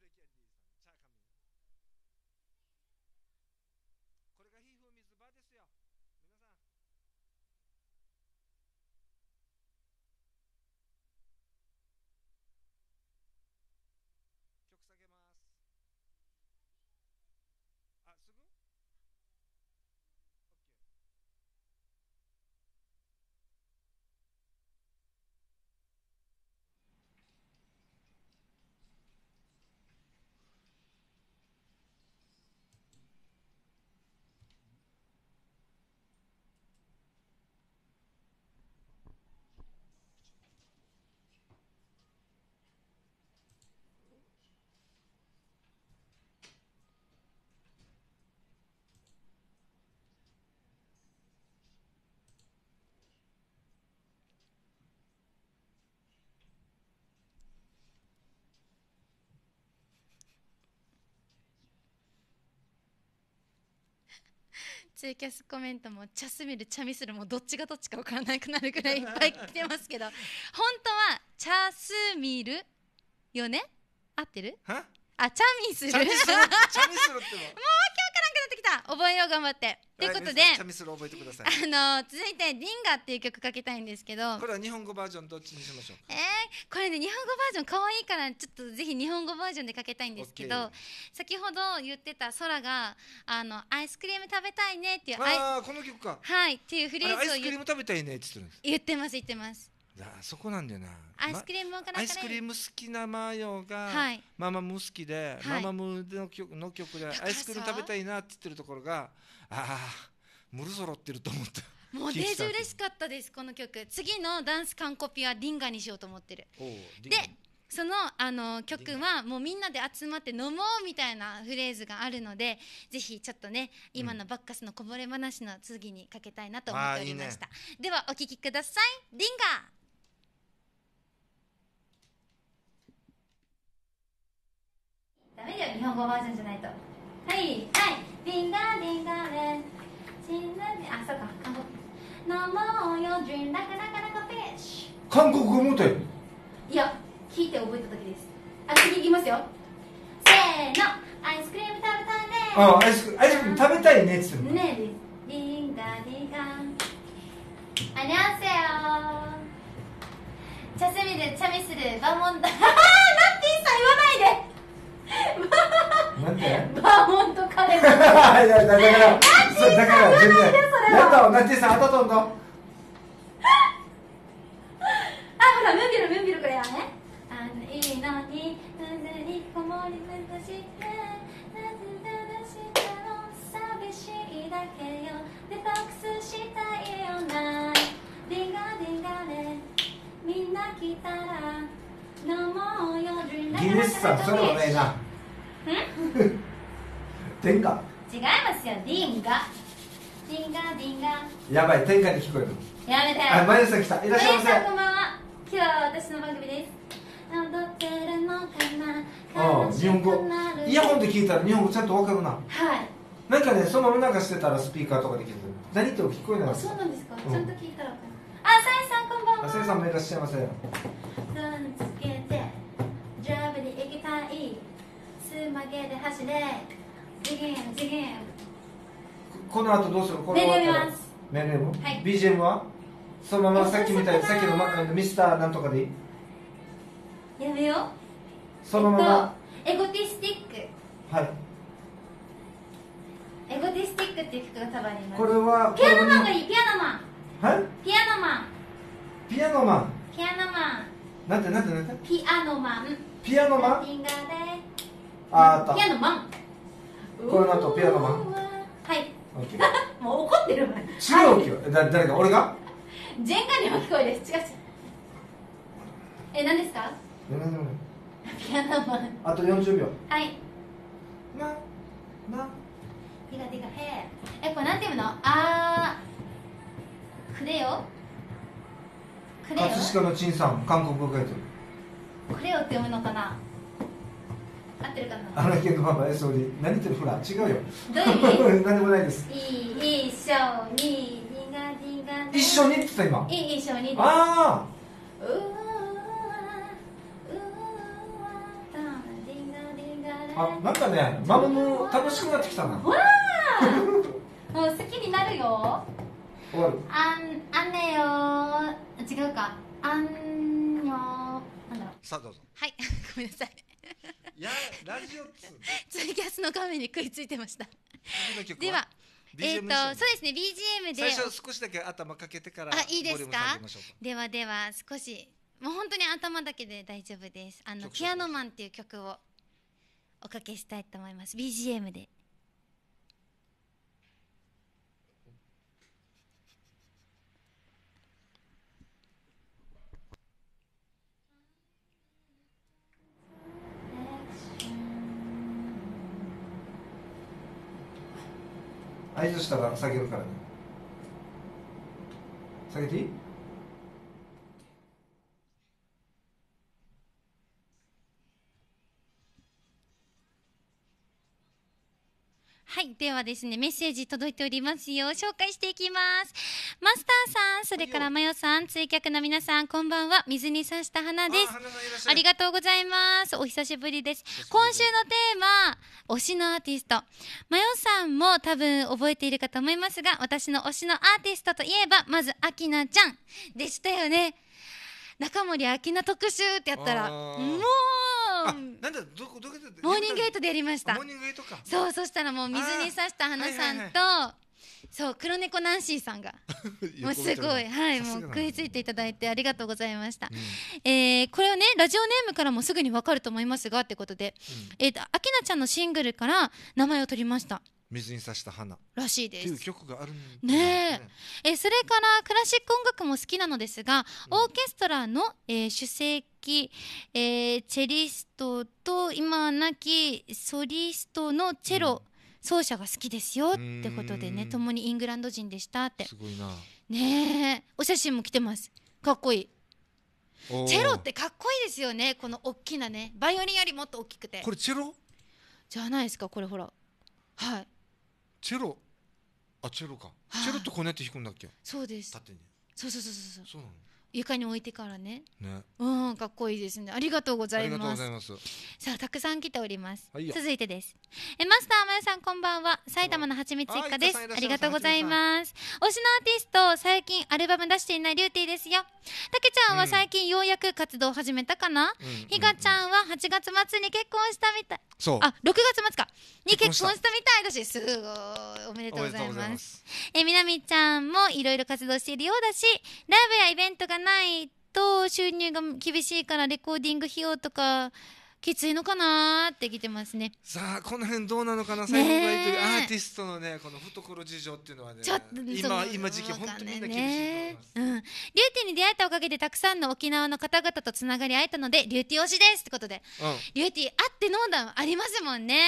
A: Merci.
B: ツイキャスコメントもチャスミルチャミスルもどっちがどっちか分からなくなるぐらいいっぱい来てますけど [LAUGHS] 本当はチャスミルよね合ってるあチャミスルチャミスルってもう [LAUGHS] 覚えよう頑張ってということで、あ
A: の
B: 続いてリンガっていう曲かけたいんですけど、これは日本語バージョンどっちにしましょうえー、これね日本語バージョン可愛いからちょっとぜひ日本語バージョンでかけたいんですけど、先ほど言ってた空があのアイスクリーム食べたいねっていうああこの曲かはいっていうフレーズを言ってアイスクリーム
A: 食べたいねって言ってるんで
B: す。言ってます言ってます。
A: あそこなんだよなアイスクリームもかなアイスクリーム
B: 好きなマヨが、はい、
A: ママム好きで、はい、ママムの曲の曲でアイスクリーム食べたいなって言ってるところがああムル揃ってると思ったもうデージ嬉し
B: かったですこの曲次のダンスカンコピはリンガにしようと思ってるでそのあの曲はもうみんなで集まって飲もうみたいなフレーズがあるのでぜひちょっとね今のバッカスのこぼれ話の次にかけたいなと思っておりました、うんね、ではお聴きくださいリンガーダメだよ日本語バージョンじゃないとはいはいビンダディンダレンチンダディあそうか韓国ナモヨジンラカラカラカフィッシュ韓
A: 国語もたよ
B: いや聞いて覚えた時ですあ次いきますよせーのアイスクリーム食べたいねあアイ
A: スアイスクリーム食べたいねっつって
B: ねえリンダディガンあゃん안녕하세요ミ스미드차미스드마몬다バーモントカレーだから [LAUGHS] だからだからだからだから
A: だからだからだからやばい天下に聞こえる
B: やめてあマユさん来たいらっしゃいませこんばんは今日は私の番組です踊ってるのかなあ日本語イヤホンで聞
A: いたら日本語ちゃんとわかるなはいなんかねそのままかしてたらスピーカーとかできる何言っても聞こえないそうなん
B: ですか、うん、ちゃんと聞いたらかあさえさんこんばんはさ
A: えさんもいらっしゃいませどン
B: つけてジャブに行きたいすまげで走れ次元次元
A: この後どうするこれ終わったらメレム、はい、BGM はそのままさっきみたいさっきのマカミスターなんとかでいいやめようそのまま、
B: えっと、エゴティスティックはいエゴティスティックっていう曲がたまにこれ
A: はピアノマンが
B: いいピアノマンはいピアノマンピアノマンピアノマン
A: なんてなんてなんて
B: ピアノマン
A: ピアノマンああったピ
B: アノマンこれの
A: 後ピアノマン
B: はい [LAUGHS] もう怒ってるもん違う
A: きは誰か俺が
B: ジェンガにも聞こえる違う違うえ何ですかピアノマン
A: あと40秒
B: はいななへえこれなんていうのあーくれよくれよ葛飾
A: の陳さん韓国語書いて
B: るくれよって読むのかな合ってるかなの何言っ
A: てるほら違うよどういう意味 [LAUGHS] 何でもないです
B: いい一緒にがが一緒にって言った今いい一緒にああうわ
A: あなんかねマも楽しくなってきたなわあ
B: もう好きになるよ終わるあんよ違うかあんよなんだろう
A: さあどうぞはい [LAUGHS] ごめんなさいいやラジオっ
B: つツイキャスの画面に食いついてました。次の曲では。えっ、ー、とそうですね BGM で最初
A: 少しだけ頭かけてからあいいですか
B: ではでは少しもう本当に頭だけで大丈夫ですあのピアノマンっていう曲をおかけしたいと思います BGM で
A: 合図したら下げるからね下げていい
B: はい、ではですね、メッセージ届いておりますよ。紹介していきます。マスターさん、それからマヨさん、追客の皆さん、こんばんは。水に刺した花です。ありがとうございます。お久しぶりです。今週のテーマ、推しのアーティスト。マヨさんも多分覚えているかと思いますが、私の推しのアーティストといえば、まず、アキナちゃんでしたよね。中森明菜特集ってやったら、もうなんだどこどこでモーニングエイトでやりましたモーニングエイトかそうそしたらもう水にさした花さんと、そう黒猫ナンシーさんが
C: [LAUGHS] もうすごいはいもう食い
B: ついていただいてありがとうございました、うん、えー、これはねラジオネームからもすぐにわかると思いますがってことで、うん、えー、あきなちゃんのシングルから名前を取りました、
A: 水に刺した花らしいです。いう曲がある
B: ねえ、えそれからクラシック音楽も好きなのですが、オーケストラの、えー、主席、えー、チェリストと今亡きソリストのチェロ、奏者が好きですよってことでね、共にイングランド人でしたって。すごいな。ねえ、お写真も来てます。かっこいい。チェロってかっこいいですよね。この大きなね、バイオリンよりもっと大きくて。これチェロ？じゃないですか、これほら。はい。チェロあチェロか、
A: チェロとうネって弾くんだっけそうです縦に
B: そうそうそうそうそうなの床に置いてからねねうんかっこいいですねありがとうございますさあたくさん来ております、はい、続いてですえマスターまやさんこんばんは埼玉のはちみつ一家ですありがとうございます推しのアーティスト最近アルバム出していないリューティーですよたけちゃんは最近ようやく活動を始めたかな、ひがちゃんは8月末に結婚したみたいそうあ6月末かに結婚したみたいだしすごいおめでとうございますえみなみちゃんもいろいろ活動しているようだしライブやイベントがないと収入が厳しいからレコーディング費用とかきついのかなってきてますねさあ
A: この辺どうなのかな最後のバイとアーティストのねこの懐事情っていうのはねちょっと今今時期本当にみんな厳し
B: いと思います、ねうん、リューティに出会えたおかげでたくさんの沖縄の方々とつながり合えたのでリューティ推しですってことで、うん、リューティあって飲んだありますもんね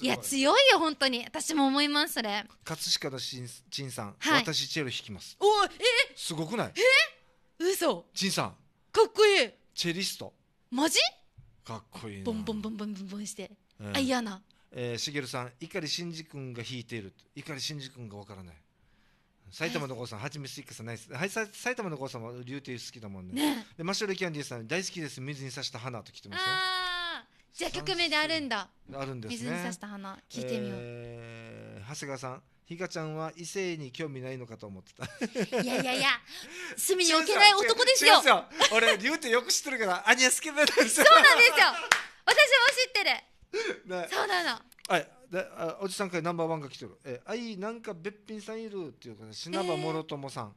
B: いや強いよ本当に私も思いますそれ
A: 葛飾のしんちんさん、はい、私チェロ弾きますおえすごくない
B: え嘘
A: 陳さんかっこいいチェリストマジかっこいいボンボ
B: ンボンボンボンボンして、
A: うん、あ嫌なえしげるさん碇シンジ君が弾いている碇シンジ君がわからない埼玉の子さん、はちみつ一家さんないです。はい、さ埼玉の子さんは竜亭好きだもんね。ねで、マシュルキャンディーさん、大好きです。水に刺した花と聞いてます
B: よ。じゃあ曲名であるんだ。
A: あるんです、ね、水に刺した
B: 花、聞いてみよう。
A: えー、長谷川さん、ひかちゃんは異性に興味ないのかと思ってた
B: いやいやいや [LAUGHS] 隅に置けない男ですよ
A: 俺リュウってよく知ってるからアニヤスケベですそうなんですよ私
B: も知って
A: るそうなのはいであおじさんからナンバーワンが来てるえあいなんかべっぴんさんいるっていうかしなばもろともさん、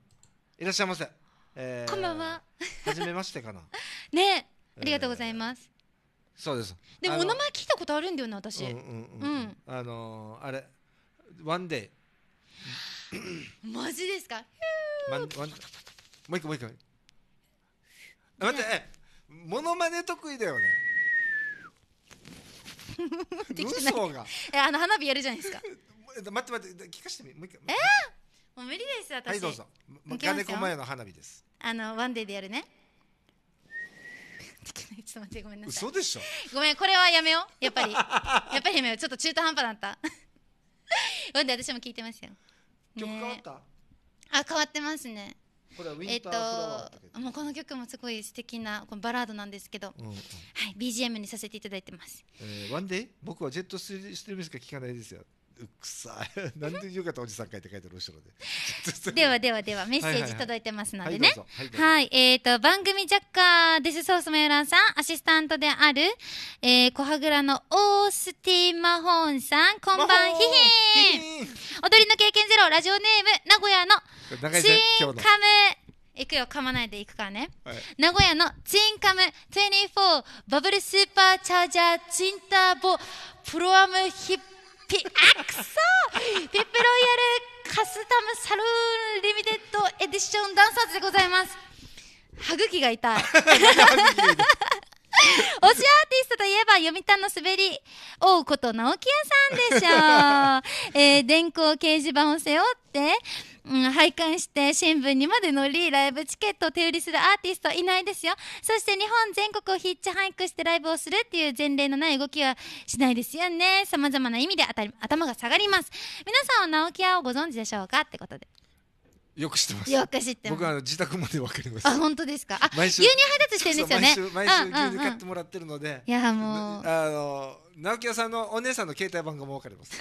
A: えー、いらっしゃいませ、えー、こんばんははじめましてかな
B: [LAUGHS] ねありがとうございます、えーそうです。でもお名前聞いたことあるんだよね私。うんうんうん。うん、
A: あのー、あれワンデー。[COUGHS]
B: マジですか
A: ま、もう一個もう一個待ってモノマネ得意だよね
B: [LAUGHS] できてない嘘がえあの花火やるじゃないですか
A: [LAUGHS] 待って待って聞かしてみもう一回
B: えー、もう無理です私はいどうぞ金子の花火ですあのワンデーでやるね [LAUGHS] ちょっと待ってごめんなさい嘘でしょごめんこれはやめようやっぱりやっぱりやめようちょっと中途半端だったほんで私も聞いてますよ曲変わった、あ変わってますねこれはウィンターえっと、もうこの曲もすごい素敵なこのバラードなんですけど、うんうん、はい BGM にさせていただいてます。
A: えー、ワンデイ僕はジェットストリームしか聴かないですよ。うくさなんでよかったおじさん書いて書いてる後ろで
B: [LAUGHS] ではではではメッセージ届いてますのでねはいえっ、ー、と番組ジャッカーデスソースメーランさんアシスタントである、えハグはぐらのオースティマホンさんこんばんひひん踊りの経験ゼロラジオネーム名古屋の
A: チンカム
B: 行くよ噛まないで行くからね、はい、名古屋のチンカム24バブルスーパーチャージャーチンターボプロアムヒップピあくそピップロイヤルカスタムサルーンリミテッドエディションダンサーズでございます歯茎が痛い推しアーティストといえば読谷の滑り王こと直樹屋さんでしょう、えー、電光掲示板を背負ってうん、拝観して新聞にまで乗りライブチケットを手売りするアーティストいないですよそして日本全国をヒッチハイクしてライブをするっていう前例のない動きはしないですよねさまざまな意味で頭が下がります皆さんは直木屋をご存知でしょうかってことで
A: よく知ってます。よく知って僕は自宅までわかります。あ、
B: 本当ですか。あ、毎週牛乳配達してるんですよね。毎週毎週牛乳買っ
A: てもらってるので。うんうんうん、いやもうあの直木屋さんのお姉さんの携帯番号もわかります。[LAUGHS]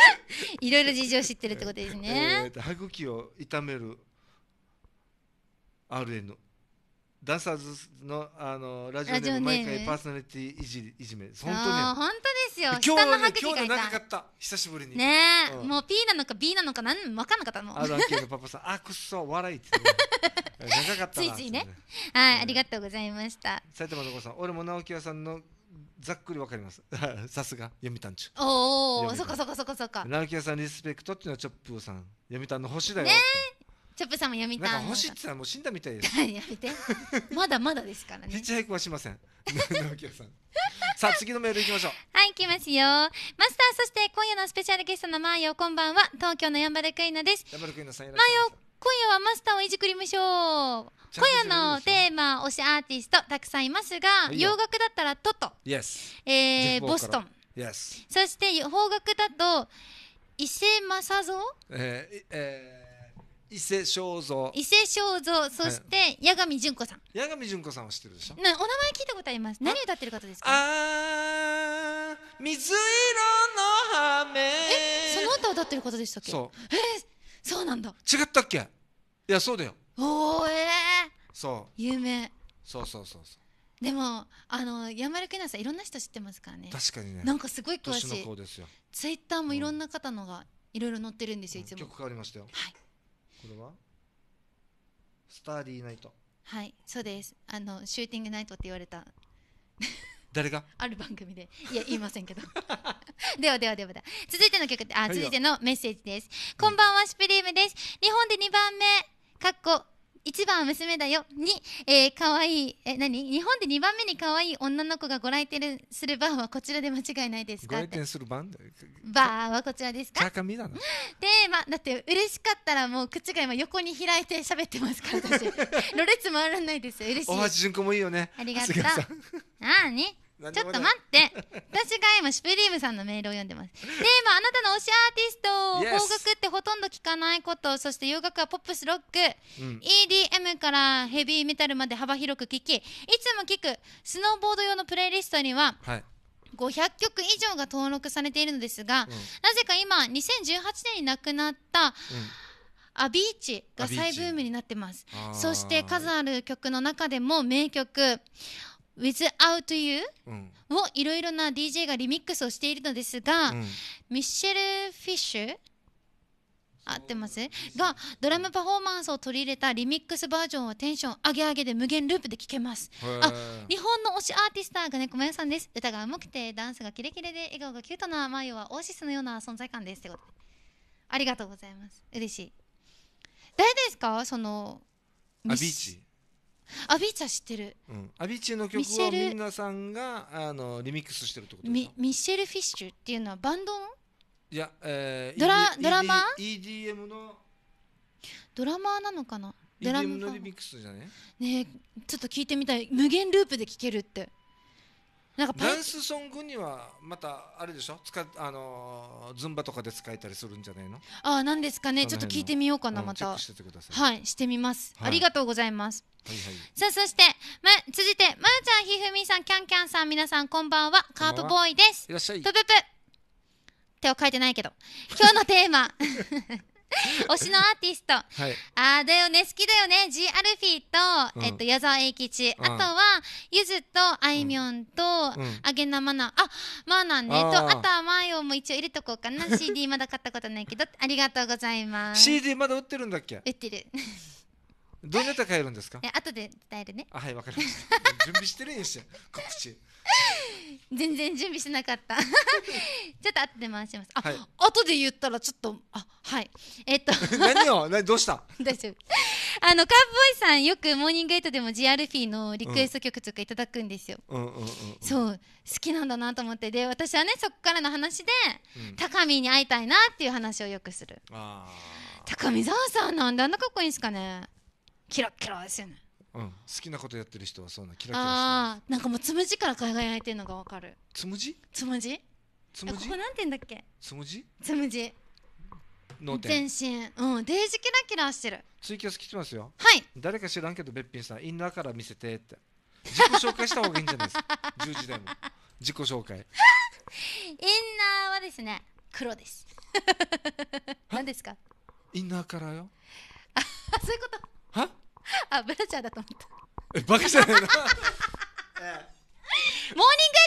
B: [LAUGHS] いろいろ事情知ってるってことですね。
A: えー、歯茎を痛める RN ダンサーズのあのラジオで毎回パーソナリティいじいじめ本当に本当
B: ですよ今日の歯茎
A: が痛かった久しぶりにねえ、うん、
B: もう P なのか B なのか何分かんなかったのあるわけ
A: のパパさんあくっそ笑いって、ね、[LAUGHS] 長かったついついね
B: はい、ありがとうございました
A: 埼玉の子さん俺も直樹屋さんのざっくりわかります。[LAUGHS] さすが、読谷中。
B: おお、そっかそっかそっかそっか。
A: ラーキアさんリスペクトっていうのはチョップさん。読谷の星だよ。ね
B: チョップさんも読谷。なんか星って
A: のもう死んだみたいで
B: す。[LAUGHS] やめて。まだまだですからね。
A: ヒッチハイクはしません。なるきやさん。[LAUGHS] さあ、次のメールいきましょう。
B: はい、いきますよ。マスター、そして今夜のスペシャルゲストのマーヨこんばんは。東京のヤンバルクイナです。
A: ヤンバルクイナさんよろしくお
B: 願いします。今夜はマスターをいじくりましょう今夜のテーマ推しアーティストたくさんいますが洋楽だったらトト、yes. えー、ボストン、yes. そして邦楽だと伊勢正蔵、
A: えーえー伊勢正蔵伊勢
B: 正蔵そして八神純子さん
A: 八神純子さんは知ってるでしょお名
B: 前聞いたことあります何歌ってる方ですかあ水色の羽えその歌歌ってる方でしたっけそうえーそうなんだ
A: 違ったっけいやそうだよ
B: おおええそう有名
A: そうそうそうそ
B: うでもあの山田くなさんいろんな人知ってますからね確
A: かにねなんかすごい詳しい年のですよ
B: ツイッターもいろんな方のがいろいろ載ってるんですよ、いつも曲
A: 変わりましたよはいこれはスターリーナイト
B: はいそうですあのシューティングナイトって言われた誰がある番組でいや言いませんけど [LAUGHS] ではではではでは続いての曲あ続いてのメッセージです、こんばんはシュプリームです日本で2番目かっこ1番は娘だよに、えー、かわいいえ何日本で2番目に可愛い女の子がご来店するバーはこちらで間違いないですかご来
A: 店するバー
B: バーはこちらですか高見だなテーマだって嬉しかったらもう口が今横に開いて喋ってますから私 [LAUGHS] ろれつ回らないですよ嬉しい大橋純
A: 子もいいよねありがとうああねちょっと待
B: って私が今シュプリームさんのメールを読んでますテーマあなたの推しアーティスト、y e 邦楽ってほとんど聞かないことそして洋楽はポップスロック、うん、EDM からヘビーメタルまで幅広く聞きいつも聞くスノーボード用のプレイリストには、はい500曲以上が登録されているのですが、うん、なぜか今2018年に亡くなった、うんアビーチが再ブームになってますそして数ある曲の中でも名曲 Without You、うん、をいろいろな DJ がリミックスをしているのですが、うん、ミッシェル・フィッシュ合ってますがドラムパフォーマンスを取り入れたリミックスバージョンはテンション上げ上げで無限ループで聴けますあ日本の推しアーティストがね小林さんです歌が重くてダンスがキレキレで笑顔がキュートなマヨはオアシスのような存在感ですってことありがとうございます嬉しい誰ですかその
A: ビーチ
B: アビーチャ知ってる、
A: うん、アビーチの曲をみんなさんがあのリミックスしてるってこと
B: ですかミミシェル・フィッシュっていうのはバンドの
A: いや、えー、ドラ、ED、ドラマ
B: EDM のドラマなのかなドラムのリミックスじゃねねちょっと聞いてみたい無限ループで聴けるってなんかダンス
A: ソングにはまたあれでしょ使あのズンバとかで使えたりするんじゃないの
B: あなんですかねちょっと聞いてみようかなまた、うん、してはいしてみます、はい、ありがとうございますはいはい、さあそして、ま、続いてまるちゃんひふみさんきゃんきゃんさん皆さんこんばんはカープボーイですいらっしゃいぷぷぷ手を書いてないけど今日のテーマ [LAUGHS] 推しのアーティスト、はい、あだよね好きだよね G アルフィーと、うん、えっと、矢沢永吉、あとはゆずとあいみょんと、うん、あげなまなあまあなんで、とあとはまヨも一応入れとこうかな CD [LAUGHS] まだ買ったことないけどありがとうございます CD
A: まだ売ってるんだっけ売ってるどうやって帰るんですかえ
B: 後で伝えるね
A: あはいわかりました [LAUGHS] 準備してるんですよ。告知
B: 全然準備しなかった [LAUGHS] ちょっと後で回しますあ、はい、後で言ったらちょっとあはいえっと [LAUGHS] 何
A: を何どうした
B: 大丈夫あのカウボーイさんよくモーニングエイトでもジアルフィーのリクエスト曲とかいただくんですよ、うんうんうんそう好きなんだなと思ってで私はねそこからの話で、うん、高見に会いたいなっていう話をよくする
A: ああ。
B: 高見沢さんなんであんなかっこいいんですかねキラキラですよね、
A: うん、好きなことやってる人はそうなキラキラして
B: ああなんかもうつむじから輝いてるのがわかるつむじつむじつむじここなんて言うんだっけつむじつむじ
A: 全身うんデージ
B: キラキラしてる
A: ツイキャス来てますよはい誰か知らんけどべっぴんさんインナーから見せてって自己紹介した方がいいんじゃないですか10時代も自己紹介 [LAUGHS] イン
B: ナーはですね黒です [LAUGHS] 何ですか
A: インナーからよそういう
B: こと [LAUGHS] あブラジャーだと思っ
A: たえバカじゃないの。モー
B: ニングエイ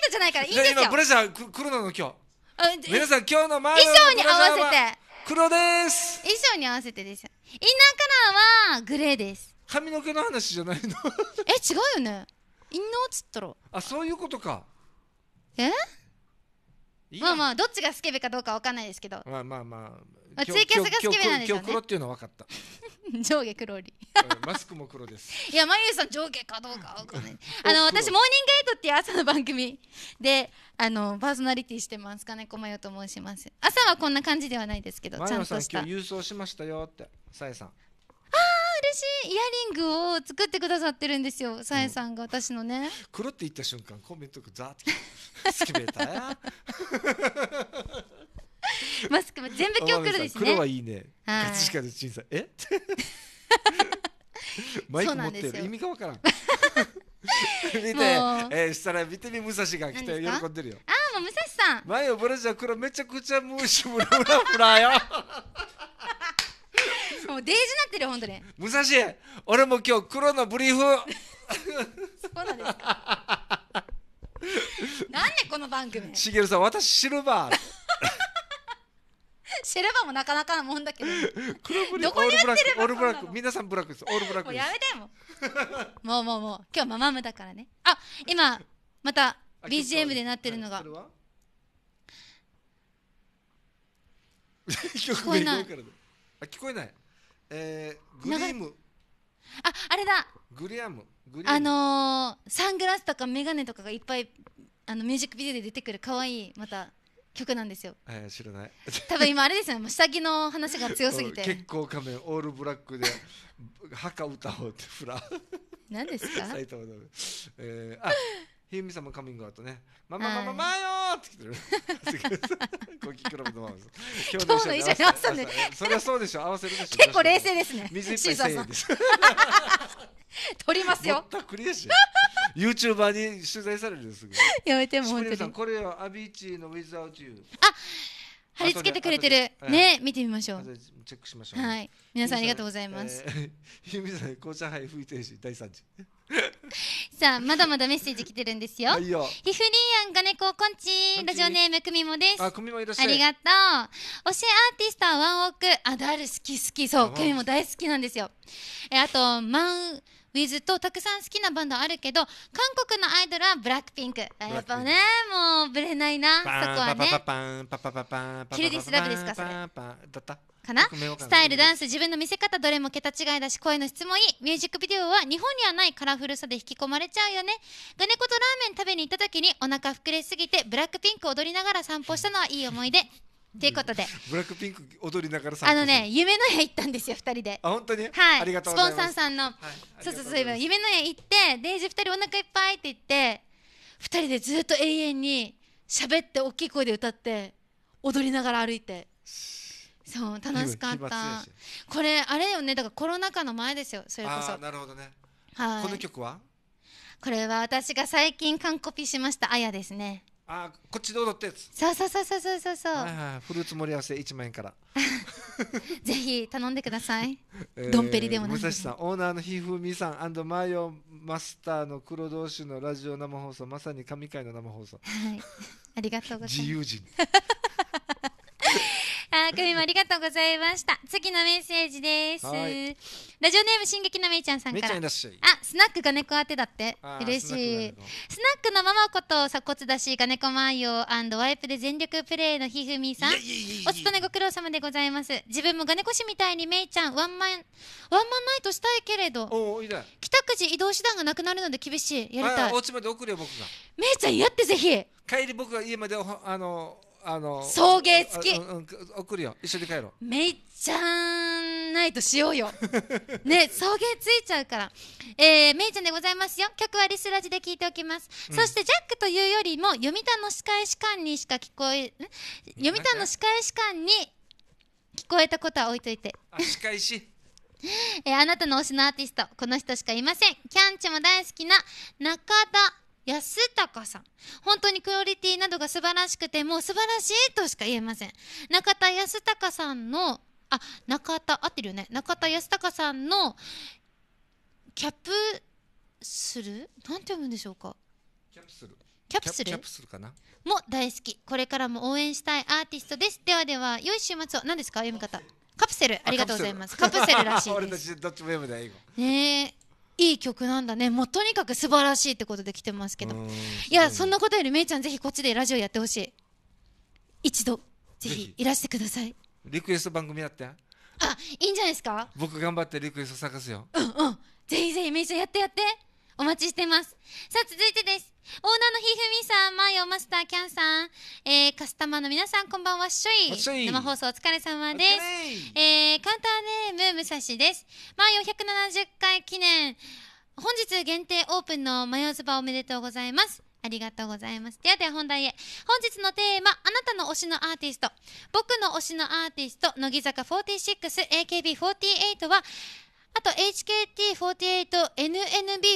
B: ドじゃないからいいんですよ今ブラジャ
A: ーく黒なの今
B: 日皆さん今日のマー衣装に合わせて黒です衣装に合わせてですインナーカラーはグレーです髪の毛の話じゃないのえ違うよねインナーっつったらあそういうことかえまあまあどっちがスケベかどうかわかんないですけど
A: まあまあまあツイキャスがスケベなんですよね黒っていうのは分かった [LAUGHS]
B: 上下黒り
A: マスクも黒です
B: [LAUGHS] いやまゆさん上下かどうかわかんない [LAUGHS] あの私モーニングエイトっていう朝の番組であのパーソナリティしてます金子まよと申します朝はこんな感じではないですけどちゃんと
C: した
A: 郵送しましたよってさえさん
B: 嬉しいイヤリングを作ってくださってるんですよさえさんが私のね、
A: くるって言った瞬間コメントがザーってきて [LAUGHS] マスクも全部今日来るですね黒はいいねガチしかで小さいえ [LAUGHS] マイク持ってる意味がわからん [LAUGHS] 見て、えー、したら見てみ武蔵が来て喜んでるよあ
B: あもう武蔵さん
A: 前をブラジャーこめちゃくちゃムーシュムラフラよ
B: もうデージなってるよ本当に
A: 武蔵俺も今日黒のブリーフそうなんです
B: かなんでこの番組
A: しげるさん私シルバー
B: シルバーもなかなかのもんだけど黒ブリーフオーブラックオールブラッ
A: ク皆さんブラックですオールブラックもうやめ
B: てももうもうもう今日ママムだからねあ今また BGM でなってるのが
A: 聞こえないあ [LAUGHS] 聞こえないえー、グリームああれだグリアムあ
B: のー、サングラスとか眼鏡とかがいっぱいあのミュージックビデオで出てくる可愛いまた曲なんですよ。
A: えー、知らない。[LAUGHS] 多分今
B: あれですよ、ね、下着の話が強すぎて。結
A: 構仮面オールブラックで [LAUGHS] 墓歌おうってフラ。何ですか？[LAUGHS] えー、あひみさんもカミングアウトね。マママママよって来てる。コキクラブのママで今日の衣装に合わせる。そりゃそうでしょ。合わせるでしょ。結構冷静ですね。水一杯千円です。
B: [LAUGHS] 取りますよ。
A: たくりでしょ。ユーチューバーに取材されるんですぐ。
B: やめても本当に。さん
A: これよアビーチのウィザーチュー。あ。
B: 貼り付けてくれてる、ね、見てみましょう。
A: チェックしましょう。はい、
B: 皆さんありがとうございます。
A: ひみさん、紅茶杯吹いてるし、大惨事。
B: さあまだまだメッセージ来てるんですよ。はいよひふりやがねここんちラジオネームくみもです。あ、いらっしゃありがとう。推しアーティストはワンオーク。あ、ダル好き好き。そう、ケミも大好きなんですよ。え、あと、マンウィズとたくさん好きなバンドあるけど、韓国のアイドルはブラックピンク。あやっぱね、もうぶれないな、そこはね。
A: パンパパパパンパパパパンパパパパパンパンパンパ
B: かなスタイル、ダンス、自分の見せ方、どれも桁違いだし、声の質もいい。ミュージックビデオは日本にはないカラフルさで引き込まれちゃうよね。ガネコとラーメン食べに行った時にお腹膨れすぎて、ブラックピンク踊りながら散歩したのはいい思い出。ということで、
A: ブラックピンク踊りながらあのね、
B: 夢の家行ったんですよ、二人で。あ、本当に。はい。ありがとうスポンサーさんの、はい、そうそうそう、夢の家行って、デイジ二人お腹いっぱいって言って。二人でずっと永遠に、喋って大きい声で歌って、踊りながら歩いて。そう楽しかったこれあれよねだからコロナ禍の前ですよそれこそなるほどね、はい、この曲はこれは私が最近完コピしましたあやですね
A: あこっちで踊ったやつ
B: そうそうそうそうそうそう、はい
A: はい、フルーツ盛り合わせ1万円から
B: [LAUGHS] ぜひ頼んでください [LAUGHS] えー、ドンペリでもない武蔵さ
A: んオーナーのひふみさんマヨマスターの黒同士のラジオ生放送まさに神回の生放送はい
B: ありがとうございます自由人 [LAUGHS] あくみもありがとうございました。次のメッセージです。ラジオネーム進撃のめいちゃんさんから。あ、スナックが猫あてだって。嬉しい。スナックのママこと鎖骨だし、が猫アンドワイプで全力プレイのひふみさん。お勤めご苦労様でございます。自分もが猫氏みたいにめいちゃんワンマンワンマンナイトしたいけれど、おい帰宅時移動手段がなくなるので厳しい。やりたい。お家
A: まで送るよ僕が。
B: めいちゃんやってぜひ。
A: 帰り僕が家まであのあの送迎付き、うん送るよ一緒に帰ろ
B: うめいちゃんないとしようよ [LAUGHS] ね送迎ついちゃうからえー、めいちゃんでございますよ曲はリスラジで聞いておきます、うん、そしてジャックというよりも読谷の司会士官にしか聞こえ読谷の司会士官に聞こえたことは置いといて歯 [LAUGHS] えー、あなたの推しのアーティストこの人しかいませんキャンチも大好きな中田安高さん本当にクオリティなどが素晴らしくてもう素晴らしいとしか言えません中田安高さんのあ中田合ってるよね中田安高さんのキャプするなんて読むんでしょうかキャプするキャプするキャプするかなも大好きこれからも応援したいアーティストですではでは良い週末を何ですか読み方カプセルありがとうございますカプセルらしいです [LAUGHS]
A: 俺たちどっちも読むだ英語
B: ねえいい曲なんだねもうとにかく素晴らしいってことで来てますけどいやそんなことよりめいちゃんぜひこっちでラジオやってほしい一度ぜひいらしてください
A: リクエスト番組やってあ
B: いいんじゃないですか
A: 僕頑張ってリクエスト探すよ
B: うんうんぜひぜひめいちゃんやってやってお待ちしてます。さあ、続いてです。オーナーのひふみさん、マイオマスターキャンさん、えー、カスタマーの皆さん、こんばんは、しょい。生放送お疲れ様です。えー、カウンターネーム、武蔵です。マイオ170回記念、本日限定オープンのマヨズバおめでとうございます。ありがとうございます。ではでは本題へ。本日のテーマ、あなたの推しのアーティスト。僕の推しのアーティスト、乃木坂46、AKB48 は、あと HKT48、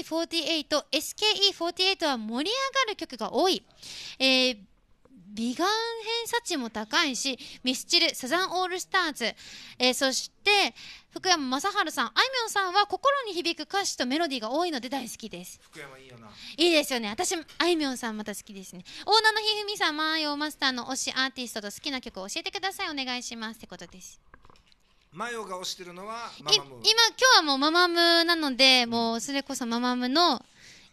B: NNB48、SKE48 は盛り上がる曲が多い。えー美顔偏差値も高いし、ミスチル、サザンオールスターズ、えー、そして、福山雅治さん、あいみょんさんは心に響く歌詞とメロディーが多いので大好きです。
A: 福山いいよな。
B: いいですよね。私、あいみょんさんまた好きですね。オーナーのひふみさん、マーヨーマスターの推しアーティストと好きな曲を教えてください。お願いします。ってことです。
A: マヨが推してるのはママム今今
B: 日はもうママムなのでもうそれこそママムの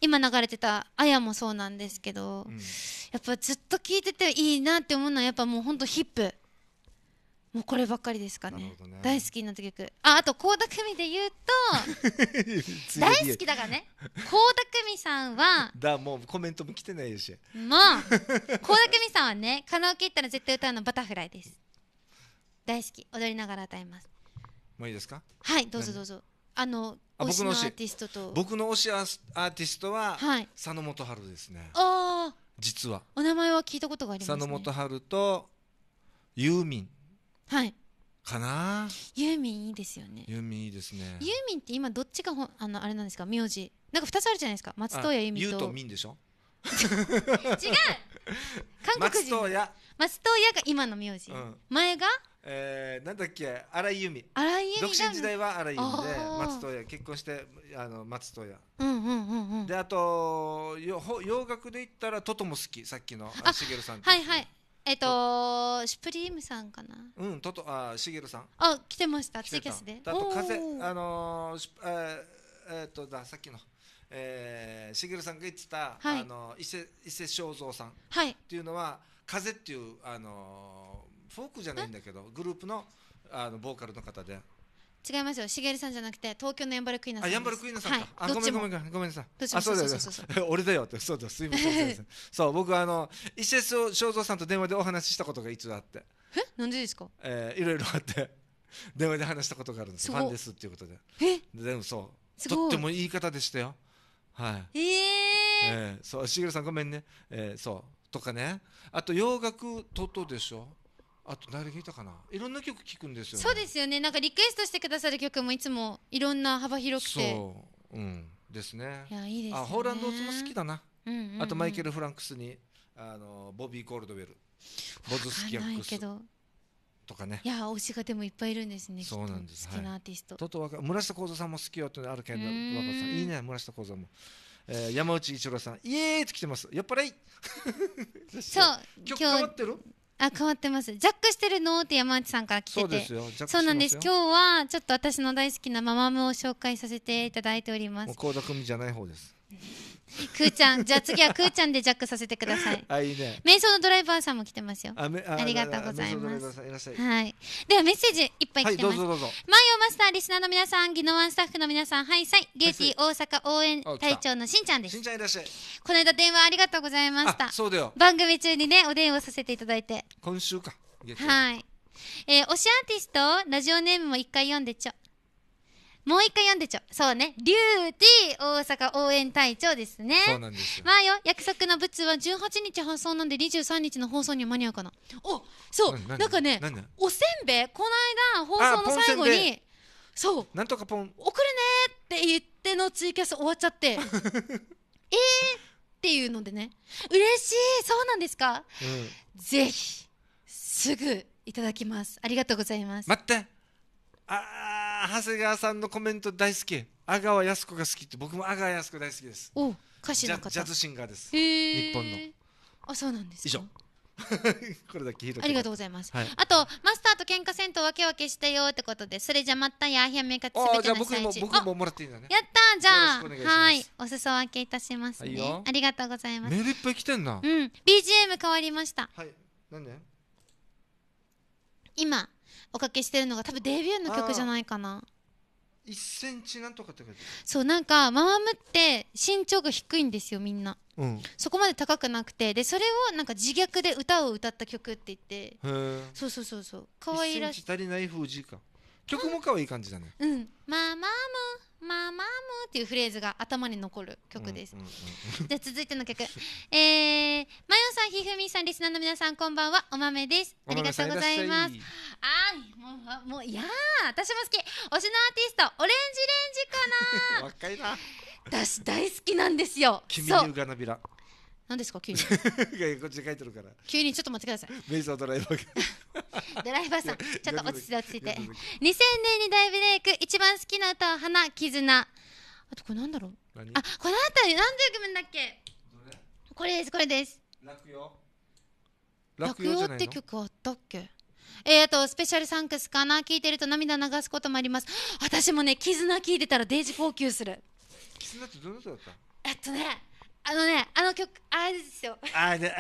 B: 今流れてた「あや」もそうなんですけど、うん、やっぱずっと聴いてていいなって思うのはやっぱもうほんとヒップもうこればっかりですかね、ね、大好きな曲ああと倖田來未で言うと
A: [LAUGHS] 大好きだか
B: らね倖田來未さんは
A: [LAUGHS] だもうコメントも来てないし
B: もう [LAUGHS] 倖田來未さんはねカラオケ行ったら絶対歌うの「バタフライ」です大好き踊りながら歌います
A: もういいですかはいどうぞどう
B: ぞあの僕のアーティストと僕の
A: 推しアーティストは、はい、佐野元春ですね
B: ああ実はお名前は聞いたことがあります、ね、佐野元
A: 春とユーミンはいかな
B: ユーミンいいですよねユー
A: ミンいいですねユー
B: ミンって今どっちがほあのあれなんですか名字なんか二つあるじゃないですか松任谷由実とユーとミ
A: ンでしょ [LAUGHS] 違う
B: [LAUGHS] 韓国人松任谷が今の名字、うん、前が
A: えー、なんだっけ荒井由美荒井由美独身時代は荒井由美で松任谷結婚してあの松任谷、であとよ洋楽で言ったらトトも好きさっきのしげるさんは
B: いはいえっ、とシュプリームさんかな
A: うんトトあしげるさん
B: あ来てましたツイキャスであと風
A: あのー、えー、えー、っとださっきのえしげるさんが言ってた、はい、あの伊勢伊勢正蔵さんっていうのは「風」っていうあのーフォークじゃないんだけどグループのあのボーカルの方で
B: 違いますよ、しげるさんじゃなくて、東京のヤンバルクイナさん。あ、ヤンバルクイーナさんか。はい、あ、ごめんごめ
A: んごめんなさい。あ、そうだよ。俺だよって、そうだ、すいません。[LAUGHS] そう、僕あの石井正蔵さんと電話でお話ししたことが一度あって。
B: え、なんでですか。
A: えー、いろいろあって電話で話したことがあるんです。すファンですっていうことで。え、でもそう。とっても言い方でしたよ。はい。えー、えー、そう、しげるさんごめんね。えー、そう。とかねあと洋楽ととでしょあと誰聞いたかないろんな曲聞くんですよ、ね、そうで
B: すよねなんかリクエストしてくださる曲もいつもいろんな幅広くてそ
A: ううんですねいやいいです、ね、あホーランドオも好きだな、うんうんうん、あとマイケル・フランクスにあのボビー・コールドウェルボズスキヤックスとかねいや
B: 推しがでもいっぱいいるんですねそうなんです好きなアーティスト、はい、とと
A: 村下幸三さんも好きよってあるけど若さんいいね村下幸三もえー、山内一郎さん、イエーイって来てます。酔っ払い。
B: そう、[LAUGHS] 曲日。変わってる。あ変わってますジャックしてるのって山内さんから来ててそうなんです今日はちょっと私の大好きなママムを紹介させていただいております
A: 倖田來未じゃない方です
B: くーちゃん、じゃあ次はくーちゃんでジャックさせてください。あ、[LAUGHS] いいね。瞑想のドライバーさんも来てますよ。ああありがとうございます。はい。ではメッセージいっぱい来てます。はい、どうぞどうぞマイオマスターリスナーの皆さん、技能ワンスタッフの皆さん、はい、さい、ゲーティ大阪応援隊長のしんちゃんです。しんちゃんいらっしゃい。この間電話ありがとうございました。そうだよ。番組中にね、お電話させていただいて。今週か。はい。えー、推しアーティスト、ラジオネームも一回読んでちょ。もう一回読んでちょそうねリュウティ大阪応援隊長ですねそうなんですよまあよ約束の物は18日発送なんで23日の放送には間に合うかなおそうなんかねおせんべいこの間放送の最後に
A: そうなんとかポン
B: 送るねって言ってのツイキャス終わっちゃって [LAUGHS] えーっていうのでね嬉しいそうなんですか、うん、ぜひすぐいただきますありがとうございます待って
A: ああ長谷川さんのコメント大好き阿川靖子が好きって僕も阿川靖子大好きですお歌手の方ジャズシンガーです日本の
B: あそうなんです
A: 以上 [LAUGHS] これだけありがとうございます、はい、あ
B: とマスターと喧嘩せんとわけわけしたよってことでそれじゃまったんやひやめかつべての僕も僕ももらっていいんだねやったじゃあはいお裾分けいたしますね、はい、ありがとうございま
A: すメールいっぱい来てんなうん
B: BGM 変わりました
A: はい何で
B: 今おかけしてるのが多分デビューの曲じゃないかな
A: 1センチなんとかって書いてある
B: そうなんかママムって身長が低いんですよみんな、うん、そこまで高くなくてでそれをなんか自虐で歌を歌った曲って言ってそうそうそうそうかわいらしい1
A: センチ足りない風じか曲も可愛い感じだね
B: うん、まあまあママムっていうフレーズが頭に残る曲です、じゃあ続いての曲 [LAUGHS] えー、まよさんひふみさんリスナーの皆さんこんばんはおまめですありがとうございますあもうもういや私も好き推しのアーティストオレンジレンジかな [LAUGHS] 私大好きなんですよ君うガナビラ何ですか急に
A: [LAUGHS] こっちで書いてるから
B: 急にちょっと待ってください
A: メイドライバー
B: [LAUGHS] ドライバーさんちょっと落ち着いて落ち着いて2000年に大ブレイク一番好きな歌は花絆あとこれなんだろうあこのあたり何ていう曲だっけこれですこれです
A: 落葉落
B: 葉って曲あったっけえー、あとスペシャルサンクスかな聞いてると涙流すこともあります私もね絆聞いてたらデージ号泣する
A: 絆ってどんな歌だった
B: えっとねあのね、あの曲、あれですよ。あ
A: れです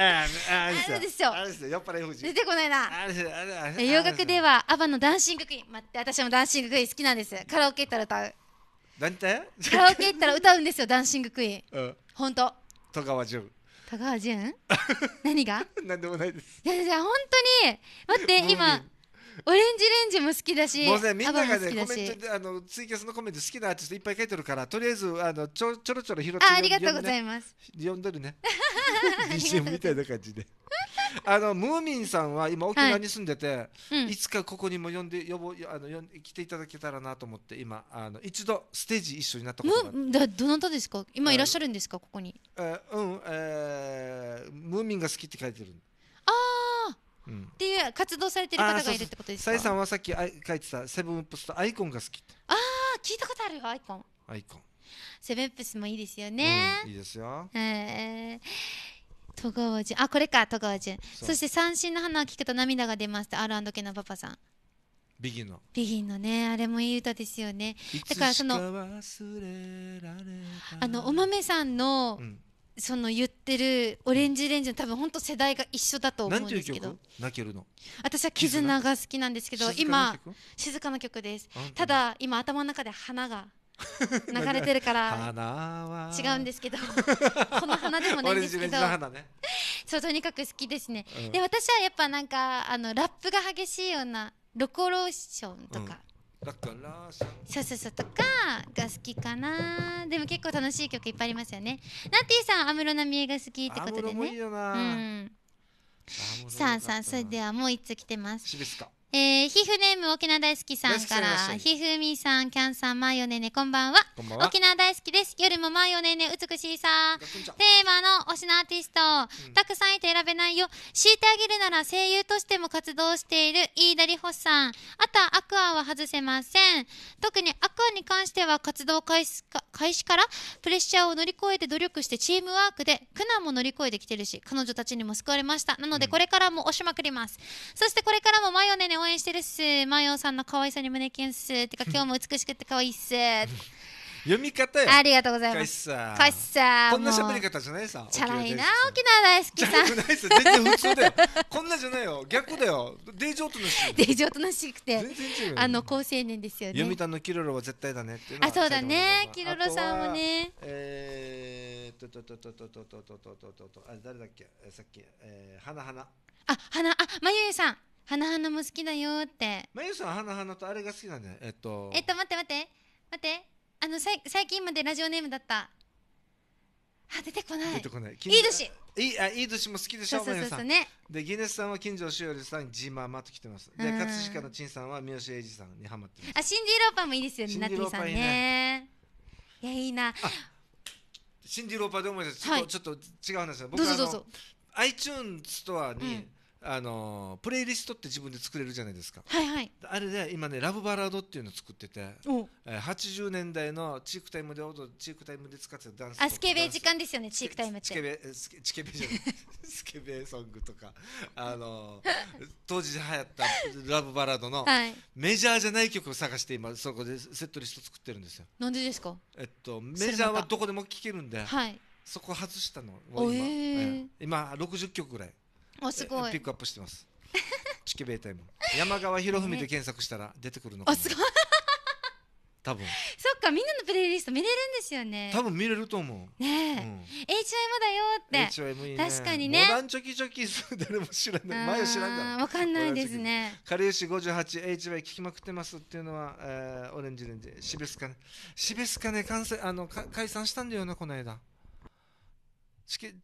A: よ。あれですよ。酔っ払い夫人。出てこないな。洋楽
B: では、アバのダンシングクイーン。待って、私もダンシングクイーン好きなんです。カラオケ行ったら歌う。
A: なんてカラオ
B: ケ行ったら歌うんですよ、ダンシングクイーン。[LAUGHS] うん。ほんと。戸川純。戸川純何が [LAUGHS]
A: 何でもないです。
B: いやいや、本当に。待って、今。オレンジレンジも好きだし、もうね、みんながね、コメントで、
A: あの、ツイキャスのコメント好きなアーティストいっぱい書いてるから、とりあえず、あの、ちょ、ちょろちょろ拾って。あ、ありがとうございます。読んでるね。BGM [LAUGHS] みたいな感じで。[LAUGHS] あのムーミンさんは今沖縄に住んでて、はいうん、いつかここにも呼んで呼ぼあの呼ん来ていただけたらなと思って今あの一度ステージ一緒になったことが
B: だどなたですか今いらっしゃるんですかここに、
A: えー、うん、えー、ムーミンが好きって書いてるっ
B: ていう活動されてる方がいるってことですか。さえ
A: さんはさっきあい書いてたセブンップスとアイコンが好き。
B: ああ聞いたことあるよアイコン。アイコン。セブンップスもいいですよね。うん、いいですよ。えー戸川淳あこれか戸川淳そして三振の花を聞くと涙が出ますって R&K のパパさんビギンのビギンのねあれもいい歌ですよねだからそのあのお豆さんの、うんその言ってるオレンジレンジの多分本当世代が一緒だと思うんですけど泣けるの私は絆が好きなんですけど今静かな曲ですただ今頭の中で花が流れてるか
A: ら [LAUGHS] 違う
B: んですけどこの花でもないんですけどそうとにかく好きですね、で私はやっぱなんかあのラップが激しいようなロコローションとか、うんそうそうそうとかが好きかなでも結構楽しい曲いっぱいありますよねナティさん安室奈美恵が好きってことでねうんさあさあそれではもう一つ来てますえー、皮膚ネーム沖縄大好きさんからひふみさん、きゃんさん、まーよねねこんばんは沖縄大好きです夜もまヨネねね美しいさテーマの推しのアーティスト、うん、たくさんいて選べないよ敷いてあげるなら声優としても活動している飯田里穂さんあとはアクアは外せません特にアクアに関しては活動開始か開始からプレッシャーを乗り越えて努力してチームワークで苦難も乗り越えてきてるし彼女たちにも救われましたなのでこれからも推しまくります、うん、そしてこれからもマヨネネ応援してるっすマヨさんの可愛さに胸キュンっすてか [LAUGHS] 今日も美しくて可愛いっす
A: 読み方よありがとうございますかっさこんな喋り方じゃないさチャラいな
B: 沖縄大好きさチャラくないさ全然普通だよ
A: こんなじゃないよ逆だよ
B: デイジョートなしデイジョートなしくてあの高青年ですよね読みたの
A: キロロは絶対だねってあそうだねキロロさんもねえーとととととととととととあ誰だっけさっきえー花花
B: あ花あまゆゆさん花花も好きだよって
A: まゆさん花花とあれが好きなんだよ。えっとえっ
B: と待って待って待ってあのさい最近までラジオネームだったあ出てこない出てこないいい年
A: いいあいい年も好きでしょそうそうそうねでギネスさんは金城しおりさんジーマーマと来てますで葛飾の陳さんは三好英二さんにハマってます
B: あシンディーローパーもいいですよねナティさんねいやいいな
A: シンディーローパーで思い出す、はい、ちょっと違う話です。どうぞどうぞ iTunes ストアに、うんあのプレイリストって自分で作れるじゃないですか、はいはい、あれで今ねラブバラードっていうの作ってて、えー、80年代のチークタイムで踊るチークタイムで使ってたダンスあスケベ時間で
B: すよねチークタイムってチケ
A: ベチケベじゃない [LAUGHS] スケベソングとか、あの当時流行ったラブバラードの、メジャーじゃない曲を探して今そこでセットリスト作ってるんですよなんでですか、えっと、メジャーはどこでも聴けるんで、はい、そこ外したの今,、えー
B: えー、
A: 今60曲ぐらい
B: あ [LAUGHS] すごいピック
A: アップしてますチケベータイム山川博文で検索したら出てくるのかな、ね、あすごい [LAUGHS] 多分
B: そっかみんなのプレイリスト見れるんですよね多分
A: 見れると思うねえ、うん、
B: HIM だよって HIM いいね確かにねモダンチョキチョキ
A: 誰も知らない前を知ら
B: んだわかんないですね
A: かりゆし 58HY 聞きまくってますっていうのは、えー、オレンジレンジしべすかねしべすかね完成あのか解散したんだよなこの間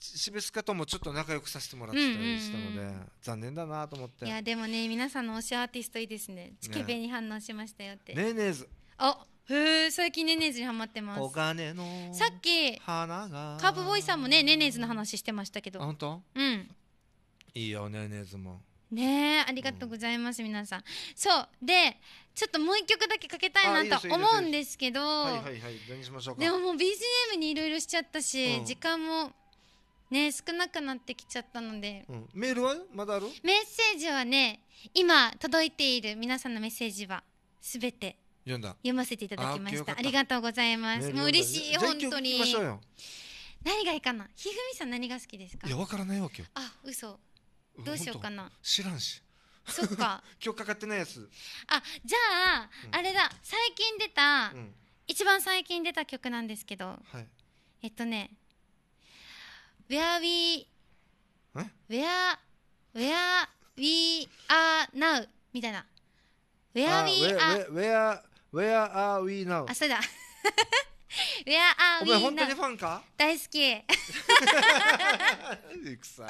A: しすかともちょっと仲良くさせてもらってたりしたので、うんうんうん、残念だなと思っていや
B: でもね皆さんの推しアーティストいいですねチケベに反応しましたよってねえねえずあへえ最近ねねずにハマってますさっき
A: 花がカープボーイさんも
B: ねねねずの話してましたけど本当うん
A: いいよねねずも
B: ねありがとうございます、うん、皆さんそうでちょっともう一曲だけかけたいなと思うんですけどでももう BGM にいろいろしちゃったし、うん、時間もね少なくなってきちゃったので、うん、メールはまだあるメッセージはね今届いている皆さんのメッセージはすべて
A: 読んだ読ませていただきましたあり
B: がとうございますもう嬉しい本当に何がいいかなひふみさん何が好きですかいやわからないわけよあ嘘どうしようかな
A: 知らんしそっか [LAUGHS] 今日かかってないやつ
B: あじゃあ、うん、あれだ最近出た、うん、一番最近出た曲なんですけど、はい、えっとね where we where where we are now みたいな where we are
A: where where are we now あそ
B: うだ where are we now お前本当にファンか大好きくさい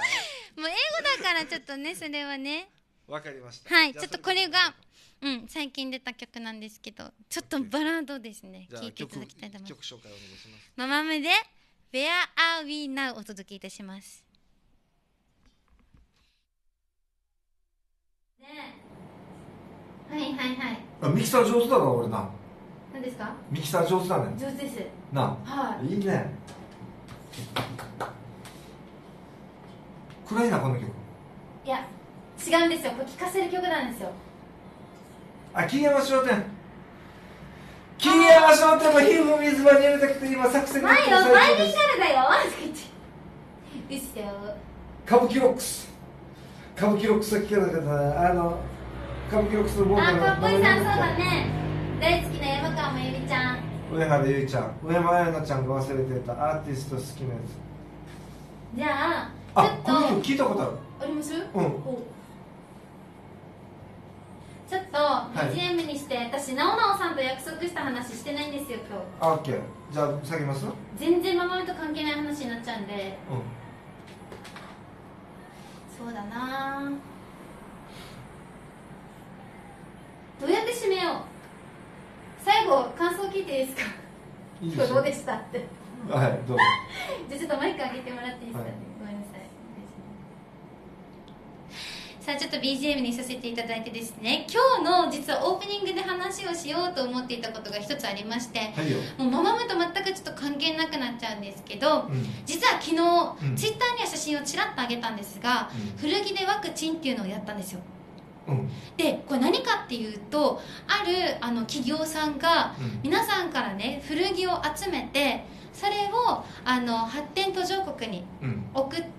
B: もう英語だからちょっとねそれはね
A: わかりましたはいちょっとこれ
B: がうん、最近出た曲なんですけど、ちょっとバラードですね。聴いていただきたいと思います。曲紹介お願いします。ママで Where are we now? お届けいたします。ねはいはいはい。
A: あ、ミキサー上手だな、俺な。何ですか。ミキサー上手だね。上手です。なはい。いいね。暗いな、この曲。
B: いや、違うんですよ。これ聞かせる曲なんですよ。
A: あ、桐山商店。桐山商店の皮膚水場にいる時と今作戦が前よ前にからだよ嘘歌舞伎ロックス歌舞伎ロックスは聞かなかったあの歌舞伎ロックスのボーカルあかっこいいさんそうだ
B: ね大好きな山川真由美ちゃん
A: 上原ゆいちゃん上間彩奈ちゃんが忘れてたアーティスト好きなやつじゃあちょっとあこの人聞いたことある
B: ありますうんちょっと1年目にして、はい、私なおなおさんと約束した話してないんですよ
A: 今日あオッケーじゃあ下げます
B: 全然ママと関係ない話になっちゃうんで、うん、そうだなどうやって締めよう最後感想聞いていいですか
A: いい今日 [LAUGHS] どうでし
B: たってはいどうぞ [LAUGHS] じゃあちょっとマイク上げてもらっていいですかはいさあちょっと BGM にさせていただいてですね今日の実はオープニングで話をしようと思っていたことが一つありまして、もうママムと全くちょっと関係なくなっちゃうんですけど、うん、実は昨日、うん、ツイッターには写真をちらっとあげたんですが、うん、古着でワクチンっていうのをやったんですよ、うん、でこれ何かっていうとあるあの企業さんが、皆さんからね古着を集めてそれをあの発展途上国に送って、うん、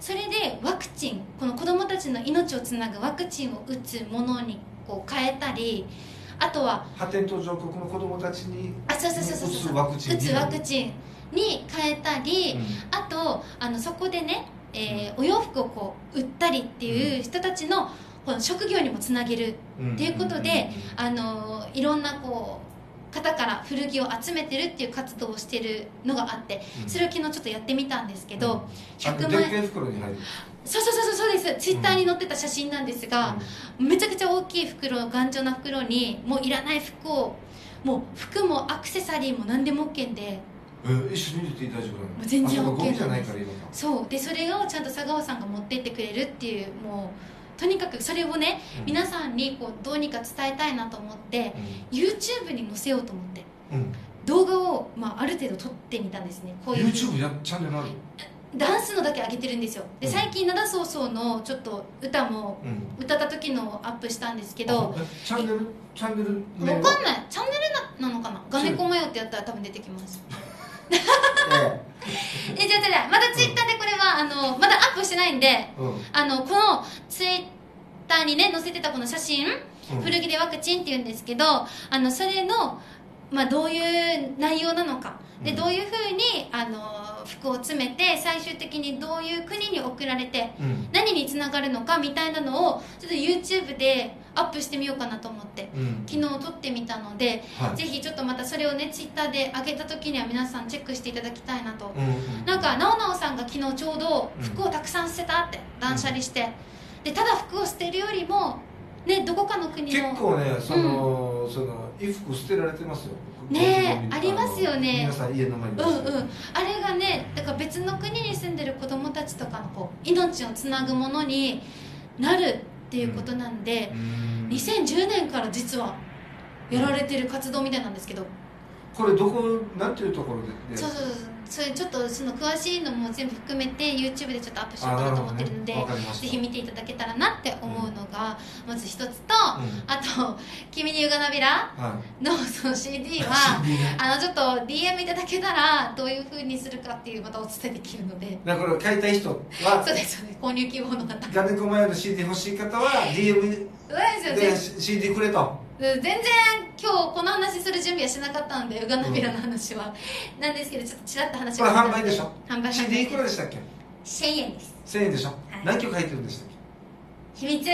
B: それでワクチンこの子どもたちの命をつなぐワクチンを打つものにこう変えたりあとは
A: 発展途上国の子どもたちに打つワクチン打つワ
B: クチンに変えたり、うん、あとあのそこでね、えー、お洋服をこう売ったりっていう人たちの、この職業にもつなげるっていうことで、あのいろんなこう方から古着を集めてるっていう活動をしてるのがあってそれを昨日ちょっとやってみたんですけど、うん、100万円そうそうそうそうですツイッターに載ってた写真なんですが、うん、めちゃくちゃ大きい袋頑丈な袋にもういらない服をもう服もアクセサリーも何でも OK で
A: えー、一緒にれて大丈夫なの全然 OK なです
B: そうでそれをちゃんと佐川さんが持ってってくれるっていうもうとにかくそれをね、うん、皆さんにこうどうにか伝えたいなと思って、うん、YouTube に載せようと思って、うん、動画を、まあ、ある程度撮ってみたんですねこういう YouTube
A: やチャンネルある
B: ダンスのだけ上げてるんですよで最近灘そうそうのちょっと歌も、歌った時のアップしたんですけどチャンネルチャンネル分かんないチャンネルなのかな「ガネコマよ」ってやったら多分出てきます [LAUGHS] ええじゃあまだツイッターでこれは、あのまだアップしてないんで、うん、あのこのツイッターにね載せてたこの写真、うん、古着でワクチンっていうんですけどあのそれの、まあ、どういう内容なのかで、うん、どういうふうにあの服を詰めて最終的にどういう国に送られて、何につながるのかみたいなのをちょっと YouTube でアップしてみようかなと思って、うん、昨日撮ってみたので、はい、ぜひちょっとまたそれをね Twitter で上げた時には皆さんチェックしていただきたいなと、うん、なんかなおなおさんが昨日ちょうど服をたくさん捨てたって断捨離して、でただ服を捨てるよりもねどこかの国の結構ねその、
A: うん、その衣服捨てられてますよねありますよね皆さん家の前にうん
B: うんあれがねだから別の国に住んでる子供たちとかのこう命をつなぐものになるっていうことなんで、うん、2010年から実はやられてる活動みたいなんですけど、
A: これどこなんていうところで、そうそうそ
B: うそれちょっとその詳しいのも全部含めて YouTube でちょっとアップしようかなと思ってるので、ね、ぜひ見ていただけたらなって思うのが、まず一つと、うん、あと「君にゆがなびらの」その CD は [LAUGHS] あのちょっと DM いただけたらどういうふうにするかっていうまたお伝えできるので
A: だから買いたい人はそうで
B: す購入希望の方ガ
A: ネコマヨの CD 欲しい方は DM で CD くれと。
B: 全然今日この話する準備はしなかったのでウガナビラの話は、うん、なんですけどちょっとちらっと話をこれ販売でしょ販売 CD いくらでしたっけ1000円です
A: 1000円でしょ、はい、何曲入ってるんでしたっけ秘密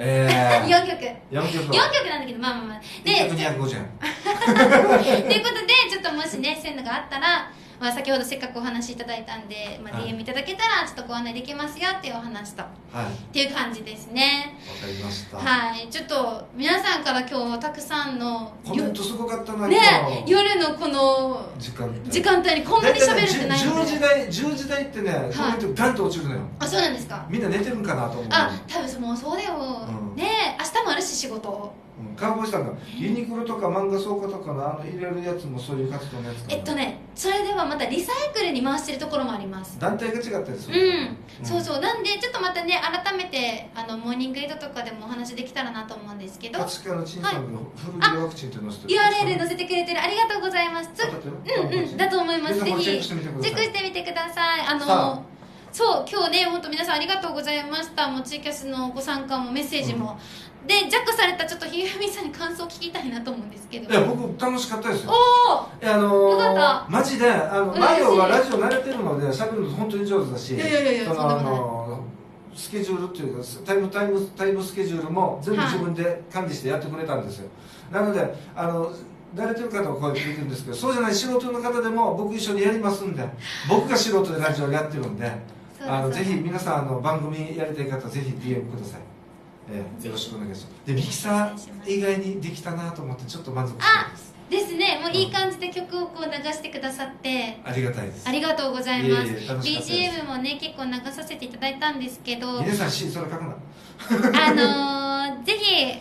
A: えー、4 [LAUGHS] 曲4曲 ,4
B: 曲なんだけどまあまあまあで1曲250円ということでちょっともしね線のがあったらまあ、先ほどせっかくお話いただいたんで、まあ、DM いただけたらちょっとご案内できますよっていうお話と、はい、っていう感じですね
A: わかりましたは
B: いちょっと皆さんから今日たくさんのコメントすご
A: かったなね
B: 夜のこの時間帯時間帯にこんなに喋るってないの、10
A: 時台10時台ってね、はい、コメントガンと落ちるのよ
B: あそうなんですか
A: みんな寝てるんかなと思うあ
B: 多分もうそうだよ、うん、ね明日もあるし仕事
A: 加工しさんがユニクロとか漫画倉庫とかのあの入れるやつもそういう活動のやつかえっと
B: ねそれではまたリサイクルに回してるところもあります
A: 団体が違ったりする
B: うん、そうそうなんでちょっとまたね改めてあのモーニングエイドとかでもお話できたらなと思うんですけど確
A: かの陳さんの古着ワクチンって載せてる、URL 載せ
B: てくれてるありがとうございますうんうんだと思いますぜひチェックしてみてくださいあのそう今日ね本当皆さんありがとうございましたもうツイキャスのご参加もメッセージも、でクされたちょっとひふみさんに感想聞きたいなと思うんですけどいや
A: 僕楽しかったですよおおあのー、よかったマジであのマリオはラジオ慣れてるのでしゃべるの本当に上手だしいやいやいやそのスケジュールっていうかタイムタイムタイムスケジュールも全部自分で管理してやってくれたんですよ、はい、なのであの慣れてる方はこうやって聞いてるんですけどそうじゃない素人の方でも僕一緒にやりますんで僕が素人でラジオやってるんであのぜひ皆さんあの番組やりたい方ぜひ DM くださいえー、よろしくお願いしますでミキサー以外にできたなと思ってちょっと満足して
B: ですですねもういい感じで曲をこう流してくださって、
A: ありがたいです
B: ありがとうございますいえいえす BGM もね結構流させていただいたんですけど皆さん心臓のあのー、ぜひ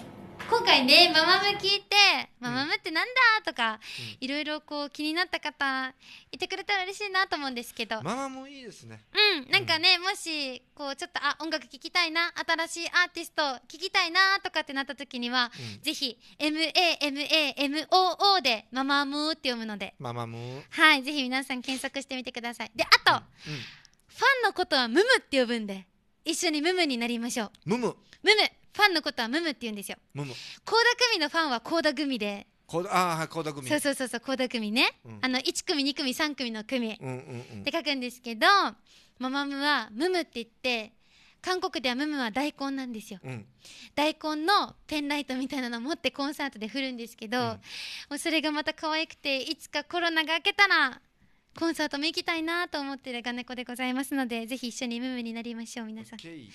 B: 今回ねママム聞いて「ママムってなんだ?」とか、いろいろこう気になった方いてくれたら嬉しいなと思うんですけどママもいいですねうんなんかね、うん、もしこうちょっとあ音楽聴きたいな新しいアーティスト聴きたいなとかってなった時には、うん、ぜひ「MAMAMOO」で「ママムー」って読むので
A: ママム
B: はいぜひ皆さん検索してみてくださいであと、うん、ファンのことはムムって呼ぶんで一緒にムムになりましょうムムムムファンのことはムムって言うんですよムム高田組のファンは高田組で
A: こあはい高田組そうそう
B: そうそう高田組ね、うん、あの一組二組三組の組って書くんですけど、ママムはムムって言って韓国ではムムは大根なんですよ、うん、大根のペンライトみたいなの持ってコンサートで振るんですけど、うん、もうそれがまた可愛くていつかコロナが明けたらコンサートも行きたいなと思ってるガネコでございますのでぜひ一緒にムムになりましょう皆さん、来週ゲ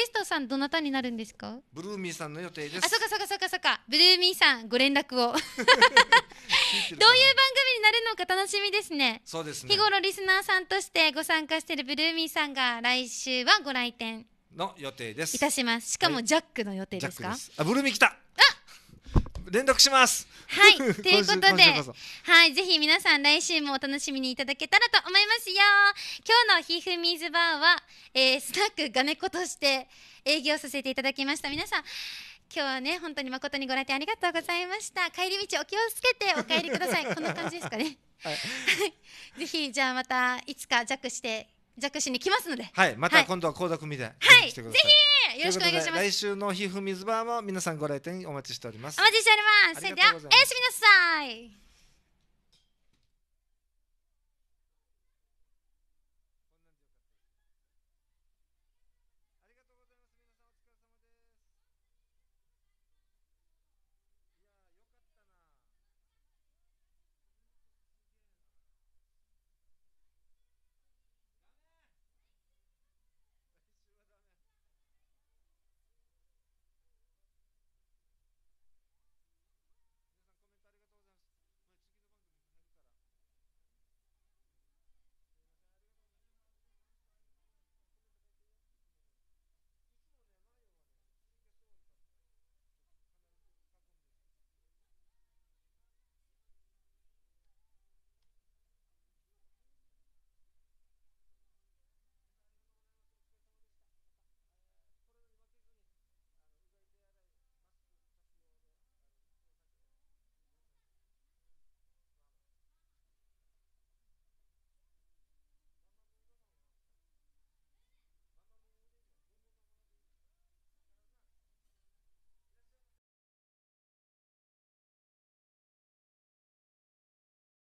B: ストさんどなたになるんですか
A: ブルーミーさんの予定ですあそ
B: かそかそかそかブルーミーさんご連絡をどういう番組になるのか楽しみですね
A: そうですね日頃
B: リスナーさんとしてご参加しているブルーミーさんが来週はご来店
A: の予定ですいたし
B: ますしかもジャックの予定ですか、はい、
A: あブルーミー来たあ連絡しま
B: すはい [LAUGHS] ということではいぜひ皆さん来週もお楽しみにいただけたらと思いますよ今日のひふみずバーは、えー、スナックがめことして営業させていただきました皆さん今日はね本当に誠にご来店ありがとうございました帰り道お気をつけてお帰りくださいこんな感じですかねはい、[LAUGHS] ぜひじゃあまたいつかジャックして弱視に来ますのではいまた
A: 今度は高田君みたいはいぜひよろしくお願いします来週の皮膚水場も皆さんご来店お待ちしておりますお待ちしておりますそれではおやす
B: みなさい